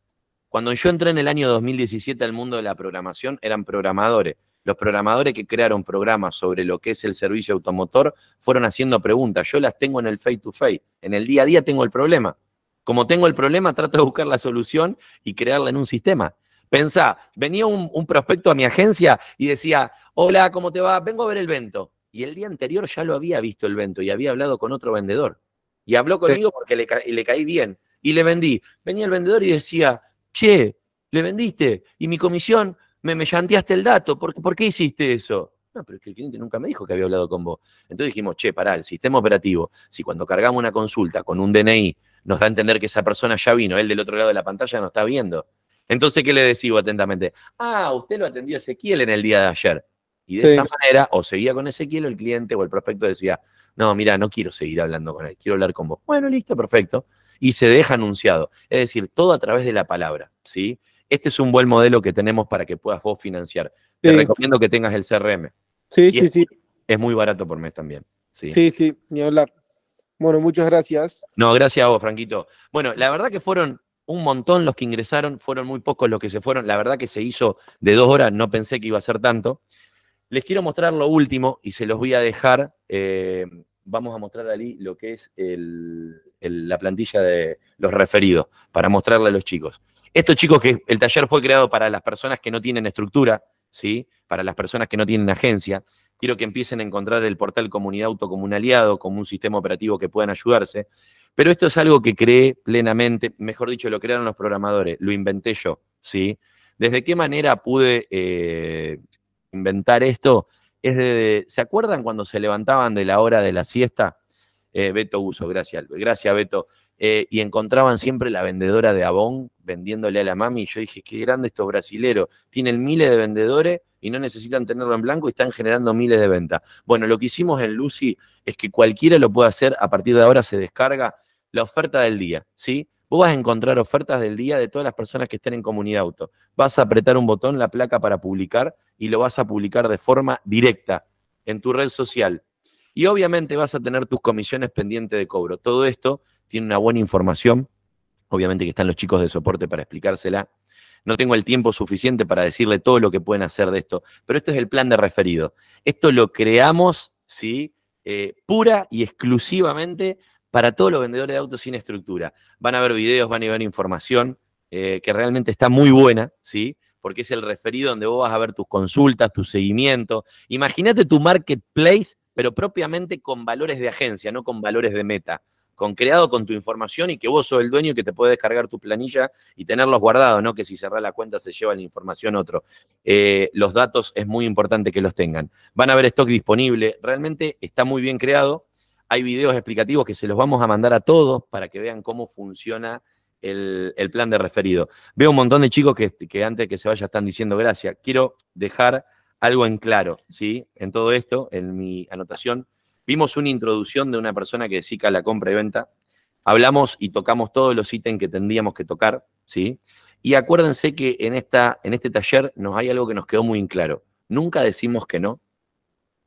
Cuando yo entré en el año 2017 al mundo de la programación, eran programadores los programadores que crearon programas sobre lo que es el servicio automotor fueron haciendo preguntas. Yo las tengo en el face to face. En el día a día tengo el problema. Como tengo el problema, trato de buscar la solución y crearla en un sistema. Pensá, venía un, prospecto a mi agencia y decía, hola, ¿cómo te va? Vengo a ver el vento. Y el día anterior ya lo había visto el vento y había hablado con otro vendedor. Y habló conmigo porque le, le caí bien. Y le vendí. Venía el vendedor y decía, che, le vendiste. Y mi comisión, me, me llanteaste el dato, ¿por, qué hiciste eso? No, pero es que el cliente nunca me dijo que había hablado con vos. Entonces dijimos, che, pará, el sistema operativo, si cuando cargamos una consulta con un DNI nos da a entender que esa persona ya vino, él del otro lado de la pantalla nos está viendo. Entonces, ¿qué le decimos atentamente? Ah, usted lo atendió a Ezequiel en el día de ayer. Y de esa manera, o seguía con Ezequiel o el cliente o el prospecto decía, no, mira, no quiero seguir hablando con él, quiero hablar con vos. Bueno, listo, perfecto. Y se deja anunciado. Es decir, todo a través de la palabra, ¿sí? este es un buen modelo que tenemos para que puedas vos financiar. Te recomiendo que tengas el CRM. Sí, sí, sí. Es muy barato por mes también. Sí, sí, sí ni hablar. Bueno, muchas gracias. No, gracias a vos, Franquito. Bueno, la verdad que fueron un montón los que ingresaron, fueron muy pocos los que se fueron. La verdad que se hizo de dos horas, no pensé que iba a ser tanto. Les quiero mostrar lo último y se los voy a dejar eh, vamos a mostrar allí lo que es la plantilla de los referidos, para mostrarle a los chicos. Estos chicos que el taller fue creado para las personas que no tienen estructura, ¿sí? para las personas que no tienen agencia, quiero que empiecen a encontrar el portal Comunidad Auto como un aliado, como un sistema operativo que puedan ayudarse, pero esto es algo que creé plenamente, mejor dicho, lo crearon los programadores, lo inventé yo, ¿sí? ¿Desde qué manera pude eh, inventar esto? es de, ¿se acuerdan cuando se levantaban de la hora de la siesta? Eh, Beto Uso, gracias, gracias Beto. Eh, y encontraban siempre la vendedora de Avon vendiéndole a la mami. Y yo dije, qué grande estos brasileros. Tienen miles de vendedores y no necesitan tenerlo en blanco y están generando miles de ventas. Bueno, lo que hicimos en Lucy es que cualquiera lo puede hacer. A partir de ahora se descarga la oferta del día, ¿sí? Vos vas a encontrar ofertas del día de todas las personas que estén en comunidad auto. Vas a apretar un botón, la placa para publicar y lo vas a publicar de forma directa en tu red social. Y obviamente vas a tener tus comisiones pendientes de cobro. Todo esto tiene una buena información. Obviamente que están los chicos de soporte para explicársela. No tengo el tiempo suficiente para decirle todo lo que pueden hacer de esto, pero esto es el plan de referido. Esto lo creamos, ¿sí? Eh, pura y exclusivamente para todos los vendedores de autos sin estructura. Van a ver videos, van a ver información eh, que realmente está muy buena, ¿sí? Porque es el referido donde vos vas a ver tus consultas, tu seguimiento. Imagínate tu marketplace, pero propiamente con valores de agencia, no con valores de meta. Con creado con tu información y que vos sos el dueño y que te puede descargar tu planilla y tenerlos guardados, ¿no? Que si cerrás la cuenta se lleva la información otro. Eh, los datos es muy importante que los tengan. Van a ver stock disponible. Realmente está muy bien creado. Hay videos explicativos que se los vamos a mandar a todos para que vean cómo funciona el, plan de referido. Veo un montón de chicos que, que antes que se vaya están diciendo gracias. Quiero dejar algo en claro, ¿sí? En todo esto, en mi anotación, vimos una introducción de una persona que decía la compra y venta. Hablamos y tocamos todos los ítems que tendríamos que tocar, ¿sí? Y acuérdense que en, esta, en este taller nos hay algo que nos quedó muy en claro. Nunca decimos que no,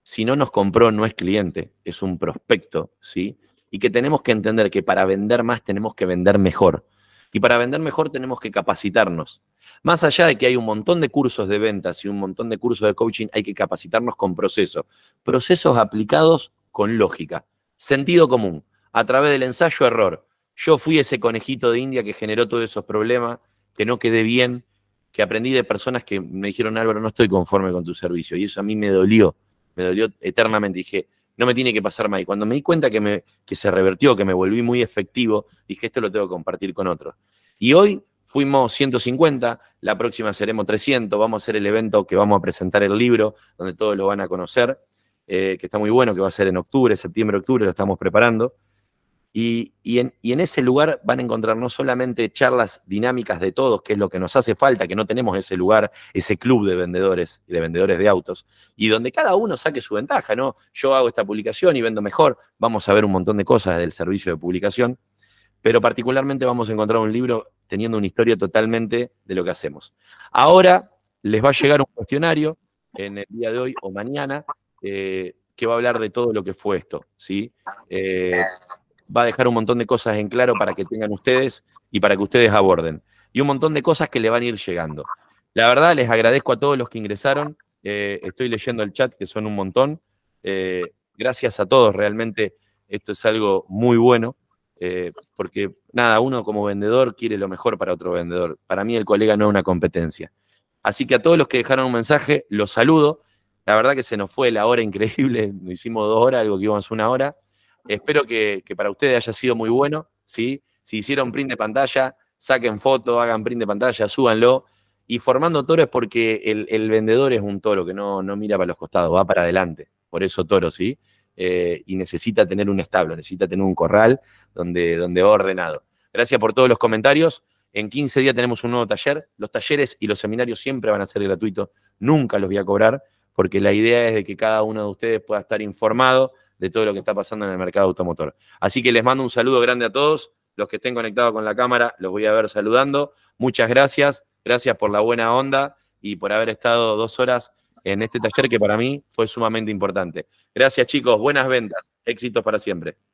si no nos compró, no es cliente, es un prospecto, ¿sí? Y que tenemos que entender que para vender más tenemos que vender mejor. Y para vender mejor tenemos que capacitarnos. Más allá de que hay un montón de cursos de ventas y un montón de cursos de coaching, hay que capacitarnos con procesos. Procesos aplicados con lógica, sentido común, a través del ensayo error. Yo fui ese conejito de India que generó todos esos problemas, que no quedé bien, que aprendí de personas que me dijeron, Álvaro, no estoy conforme con tu servicio. Y eso a mí me dolió me dolió eternamente. Dije, no me tiene que pasar más. Y cuando me di cuenta que, me, que se revertió, que me volví muy efectivo, dije, esto lo tengo que compartir con otros. Y hoy fuimos 150, la próxima seremos 300, vamos a hacer el evento que vamos a presentar el libro, donde todos lo van a conocer, eh, que está muy bueno, que va a ser en octubre, septiembre, octubre, lo estamos preparando. Y, en, ese lugar van a encontrar no solamente charlas dinámicas de todos, que es lo que nos hace falta, que no tenemos ese lugar, ese club de vendedores y de vendedores de autos, y donde cada uno saque su ventaja, ¿no? Yo hago esta publicación y vendo mejor, vamos a ver un montón de cosas del servicio de publicación, pero particularmente vamos a encontrar un libro teniendo una historia totalmente de lo que hacemos. Ahora les va a llegar un cuestionario en el día de hoy o mañana eh, que va a hablar de todo lo que fue esto, ¿sí? Eh, va a dejar un montón de cosas en claro para que tengan ustedes y para que ustedes aborden. Y un montón de cosas que le van a ir llegando. La verdad, les agradezco a todos los que ingresaron. Eh, estoy leyendo el chat, que son un montón. Eh, gracias a todos, realmente esto es algo muy bueno, eh, porque nada, uno como vendedor quiere lo mejor para otro vendedor. Para mí el colega no es una competencia. Así que a todos los que dejaron un mensaje, los saludo. La verdad que se nos fue la hora increíble, hicimos dos horas, algo que íbamos una hora. Espero que, para ustedes haya sido muy bueno, ¿sí? Si hicieron print de pantalla, saquen foto, hagan print de pantalla, súbanlo. Y formando toro es porque el, vendedor es un toro que no, no, mira para los costados, va para adelante. Por eso toro, ¿sí? Eh, y necesita tener un establo, necesita tener un corral donde, donde va ordenado. Gracias por todos los comentarios. En 15 días tenemos un nuevo taller. Los talleres y los seminarios siempre van a ser gratuitos. Nunca los voy a cobrar porque la idea es de que cada uno de ustedes pueda estar informado de todo lo que está pasando en el mercado automotor. Así que les mando un saludo grande a todos. Los que estén conectados con la cámara, los voy a ver saludando. Muchas gracias. Gracias por la buena onda y por haber estado dos horas en este taller que para mí fue sumamente importante. Gracias chicos, buenas ventas, éxitos para siempre.